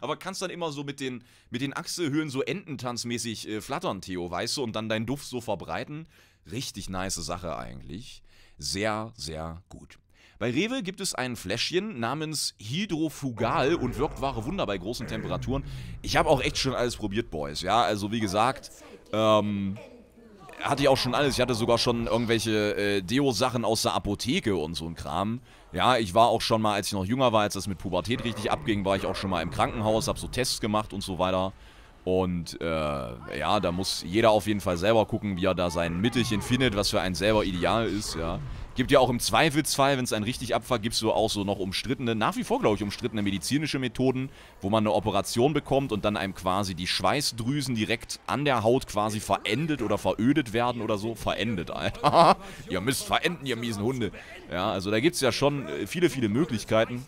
Aber kannst dann immer so mit den, mit den Achselhöhlen so ententanzmäßig äh, flattern, Theo, weißt du? Und dann deinen Duft so verbreiten. Richtig nice Sache eigentlich. Sehr, sehr gut. Bei Rewe gibt es ein Fläschchen namens Hydrofugal und wirkt wahre Wunder bei großen Temperaturen. Ich habe auch echt schon alles probiert, Boys. Ja, also wie gesagt, ähm, hatte ich auch schon alles. Ich hatte sogar schon irgendwelche äh, Deo-Sachen aus der Apotheke und so ein Kram. Ja, ich war auch schon mal, als ich noch jünger war, als das mit Pubertät richtig abging, war ich auch schon mal im Krankenhaus, habe so Tests gemacht und so weiter. Und äh, ja, da muss jeder auf jeden Fall selber gucken, wie er da sein Mittelchen findet, was für einen selber ideal ist, ja. Gibt ja auch im Zweifelsfall, wenn es einen richtig abfuckt, gibt es so auch so noch umstrittene, nach wie vor glaube ich umstrittene medizinische Methoden, wo man eine Operation bekommt und dann einem quasi die Schweißdrüsen direkt an der Haut quasi verendet oder verödet werden oder so. Verendet, Alter. <laughs> ihr müsst verenden, ihr miesen Hunde. Ja, also da gibt es ja schon äh, viele, viele Möglichkeiten.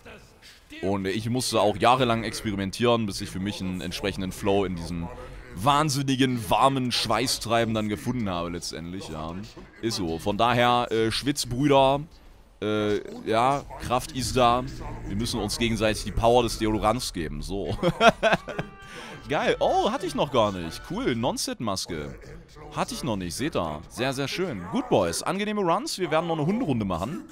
Und ich musste auch jahrelang experimentieren, bis ich für mich einen entsprechenden Flow in diesem wahnsinnigen, warmen Schweißtreiben dann gefunden habe letztendlich, ja. Ist so. Von daher, äh, Schwitzbrüder, äh, ja, Kraft ist da. Wir müssen uns gegenseitig die Power des Deodorants geben, so. <laughs> Geil. Oh, hatte ich noch gar nicht. Cool, nonset maske Hatte ich noch nicht, seht ihr. Sehr, sehr schön. Good Boys, angenehme Runs. Wir werden noch eine Hunderunde machen.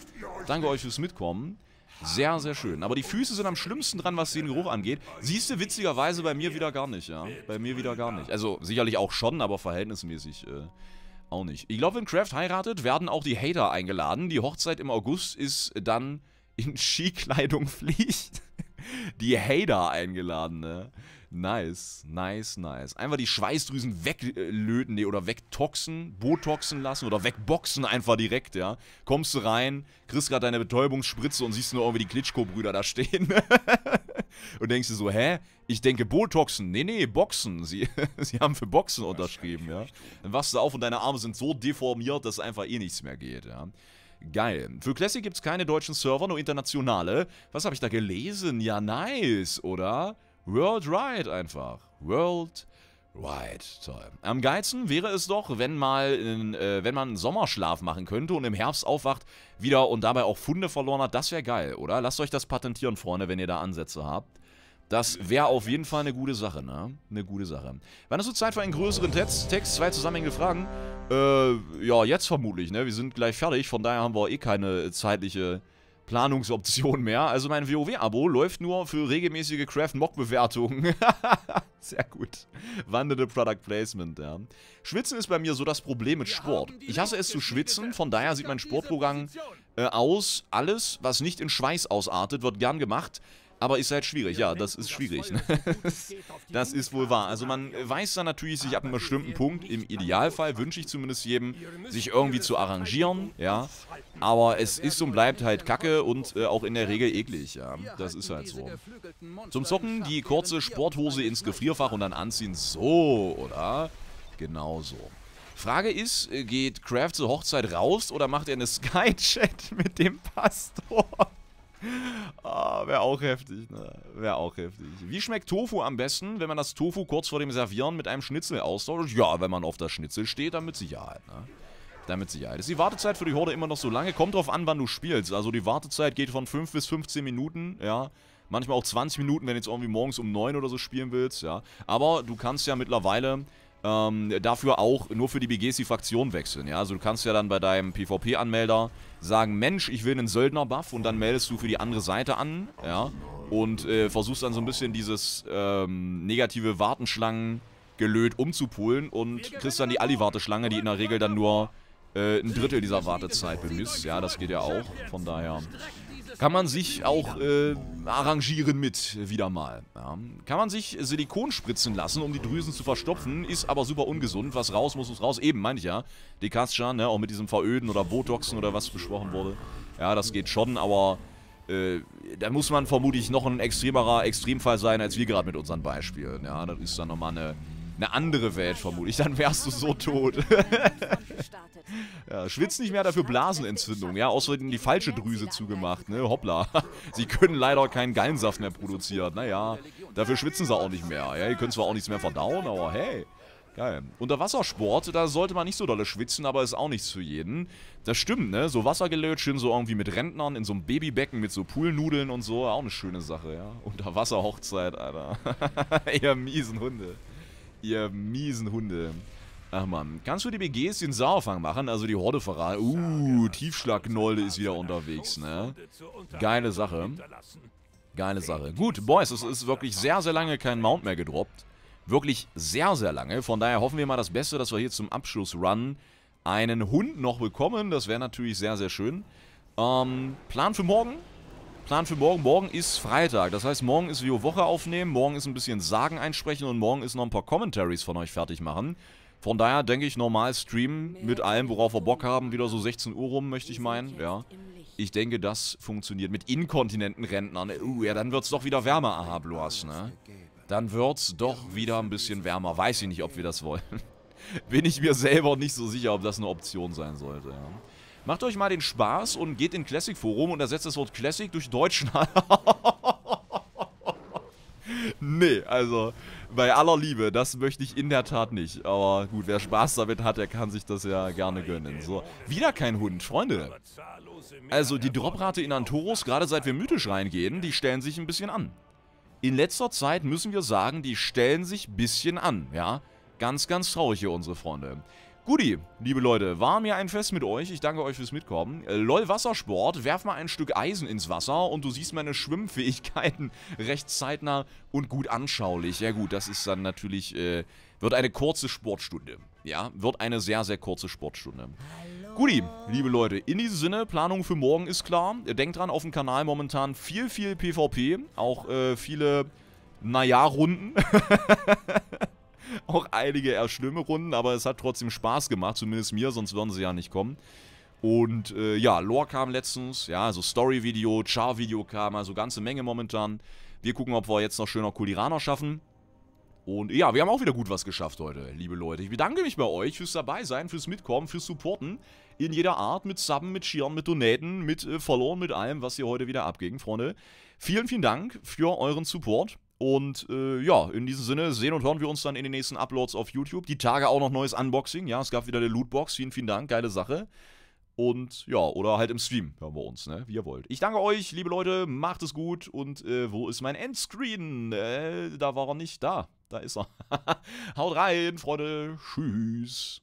Danke euch fürs Mitkommen. Sehr, sehr schön. Aber die Füße sind am schlimmsten dran, was den Geruch angeht. Siehst du witzigerweise bei mir wieder gar nicht, ja. Bei mir wieder gar nicht. Also sicherlich auch schon, aber verhältnismäßig äh, auch nicht. Ich glaube, wenn Kraft heiratet, werden auch die Hater eingeladen. Die Hochzeit im August ist dann in <laughs> Skikleidung Pflicht. Die Hater eingeladen, ne? Nice, nice, nice. Einfach die Schweißdrüsen weglöten, nee, oder wegtoxen, botoxen lassen oder wegboxen einfach direkt, ja. Kommst du rein, kriegst gerade deine Betäubungsspritze und siehst nur irgendwie die Klitschko-Brüder da stehen. <laughs> und denkst du so, hä? Ich denke Botoxen. Nee, nee, Boxen. Sie, <laughs> sie haben für Boxen unterschrieben, ja. Dann wachst du auf und deine Arme sind so deformiert, dass einfach eh nichts mehr geht, ja. Geil. Für Classic gibt's keine deutschen Server, nur internationale. Was habe ich da gelesen? Ja, nice, oder? World Ride einfach. World Ride. Toll. Am geilsten wäre es doch, wenn mal, in, äh, wenn man einen Sommerschlaf machen könnte und im Herbst aufwacht wieder und dabei auch Funde verloren hat. Das wäre geil, oder? Lasst euch das patentieren, Freunde, wenn ihr da Ansätze habt. Das wäre auf jeden Fall eine gute Sache, ne? Eine gute Sache. Wann hast du Zeit für einen größeren Text? Text, zwei zusammenhängende Fragen? Äh, ja, jetzt vermutlich, ne? Wir sind gleich fertig, von daher haben wir eh keine zeitliche Planungsoption mehr. Also mein WoW-Abo läuft nur für regelmäßige Craft-Mock-Bewertungen. <laughs> Sehr gut. Wandelnde Product Placement, ja. Schwitzen ist bei mir so das Problem mit Sport. Ich hasse es zu schwitzen, von daher sieht mein Sportprogramm äh, aus, alles, was nicht in Schweiß ausartet, wird gern gemacht. Aber ist halt schwierig, ja, das ist schwierig. Ne? <laughs> Das ist wohl wahr. Also man weiß dann natürlich sich ab einem bestimmten Punkt, im Idealfall wünsche ich zumindest jedem, sich irgendwie zu arrangieren, ja. Aber es ist und bleibt halt kacke und äh, auch in der Regel eklig, ja. Das ist halt so. Zum Zocken die kurze Sporthose ins Gefrierfach und dann anziehen, so, oder? Genau so. Frage ist, äh, geht Kraft zur Hochzeit raus oder macht er eine Sky-Chat <laughs> mit dem Pastor? Ah, wäre auch heftig, ne? Wäre auch heftig. Wie schmeckt Tofu am besten, wenn man das Tofu kurz vor dem Servieren mit einem Schnitzel austauscht? Ja, wenn man auf das Schnitzel steht, dann mit Sicherheit, ne? Dann mit Sicherheit. Ist die Wartezeit für die Horde immer noch so lange? Kommt drauf an, wann du spielst. Also die Wartezeit geht von 5 bis 15 Minuten, ja. Manchmal auch 20 Minuten, wenn du jetzt irgendwie morgens um 9 oder so spielen willst, ja. Aber du kannst ja mittlerweile ähm, dafür auch nur für die BGs die Fraktion wechseln. Ja? Also du kannst ja dann bei deinem PvP-Anmelder sagen, Mensch, ich will einen Söldner-Buff und dann meldest du für die andere Seite an. Ja? Und äh, versuchst dann so ein bisschen dieses ähm, negative Wartenschlangen gelöt umzupolen und kriegst dann die Ali-Warteschlange, die in der Regel dann nur äh, ein Drittel dieser Wartezeit bemisst. Ja, das geht ja auch. Von daher kann man sich auch äh, arrangieren mit, wieder mal. Ja. Kann man sich Silikon spritzen lassen, um die Drüsen zu verstopfen, ist aber super ungesund. Was raus muss, muss raus. Eben, meine ich ja. Dekascha, ne, auch mit diesem Veröden oder Botoxen oder was besprochen wurde. Ja, das geht schon, aber äh, da muss man vermutlich noch ein extremerer Extremfall sein, als wir gerade mit unseren Beispielen. Ja, das ist dann nochmal eine eine andere Welt vermutlich. Dann wärst du so tot. <laughs> <laughs> ja, schwitzt nicht mehr dafür Blasenentzündung. Ja, außerdem die falsche Drüse zugemacht, ne? Hoppla. <laughs> Sie können leider keinen Gallensaft mehr produzieren. Naja, dafür schwitzen sie auch nicht mehr. Ja, ihr könnt zwar auch nichts mehr verdauen, aber hey. Geil. Unterwassersport, da sollte man nicht so dolle schwitzen, aber ist auch nichts für jeden. Das stimmt, ne? So Wassergelötchen, so irgendwie mit Rentnern in so einem Babybecken mit so Poolnudeln und so. Auch eine schöne Sache, ja? Unterwasserhochzeit, Alter. Ihr miesen Hunde. Ihr miesen Hunde. Ach man, kannst du die BGs den Sauerfang machen? Also die Horde verraten. Uh, Tiefschlagnolde ist wieder unterwegs, ne? Geile Sache. Geile Sache. Gut, Boys, es ist wirklich sehr, sehr lange kein Mount mehr gedroppt. Wirklich sehr, sehr lange. Von daher hoffen wir mal das Beste, dass wir hier zum Abschluss run einen Hund noch bekommen. Das wäre natürlich sehr, sehr schön. Ähm, Plan für morgen? Plan für morgen. Morgen ist Freitag. Das heißt, morgen ist Video Woche aufnehmen, morgen ist ein bisschen Sagen einsprechen und morgen ist noch ein paar Commentaries von euch fertig machen. Von daher denke ich, normal streamen mit allem, worauf wir Bock haben. Wieder so 16 Uhr rum, möchte ich meinen. Ja. Ich denke, das funktioniert mit inkontinenten Rentnern. Uh, ja, dann wird's doch wieder wärmer, aha, Ahabloas, ne? Dann wird's doch wieder ein bisschen wärmer. Weiß ich nicht, ob wir das wollen. <laughs> Bin ich mir selber nicht so sicher, ob das eine Option sein sollte, ja. Macht euch mal den Spaß und geht in Classic Forum und ersetzt das Wort Classic durch Deutsch. <laughs> nee, also bei aller Liebe, das möchte ich in der Tat nicht. Aber gut, wer Spaß damit hat, der kann sich das ja gerne gönnen. So, wieder kein Hund, Freunde. Also die Droprate in Antoros, gerade seit wir mythisch reingehen, die stellen sich ein bisschen an. In letzter Zeit müssen wir sagen, die stellen sich ein bisschen an, ja. Ganz, ganz traurig hier, unsere Freunde. Guti, liebe Leute, war mir ein Fest mit euch. Ich danke euch fürs Mitkommen. Äh, LOL Wassersport, werf mal ein Stück Eisen ins Wasser und du siehst meine Schwimmfähigkeiten <laughs> recht zeitnah und gut anschaulich. Ja gut, das ist dann natürlich, äh, wird eine kurze Sportstunde. Ja, wird eine sehr, sehr kurze Sportstunde. Guti, liebe Leute, in diesem Sinne, Planung für morgen ist klar. Denkt dran, auf dem Kanal momentan viel, viel PvP, auch äh, viele, naja, Runden. <laughs> <laughs> auch einige eher schlimme Runden, aber es hat trotzdem Spaß gemacht, zumindest mir, sonst würden sie ja nicht kommen. Und äh, ja, Lore kam letztens, ja, also Story-Video, Char-Video kam, also ganze Menge momentan. Wir gucken, ob wir jetzt noch schöner noch Kuliraner schaffen. Und ja, wir haben auch wieder gut was geschafft heute, liebe Leute. Ich bedanke mich bei euch fürs Dabeisein, fürs Mitkommen, fürs Supporten. In jeder Art, mit Subben, mit Schieren, mit Donaten, mit äh, Verloren, mit allem, was ihr heute wieder abging, Freunde. Vielen, vielen Dank für euren Support. Und äh, ja, in diesem Sinne sehen und hören wir uns dann in den nächsten Uploads auf YouTube. Die Tage auch noch neues Unboxing. Ja, es gab wieder eine Lootbox. Vielen, vielen Dank. Geile Sache. Und ja, oder halt im Stream hören wir uns, ne? Wie ihr wollt. Ich danke euch, liebe Leute. Macht es gut. Und äh, wo ist mein Endscreen? Äh, da war er nicht. Da. Da ist er. <laughs> Haut rein, Freunde. Tschüss.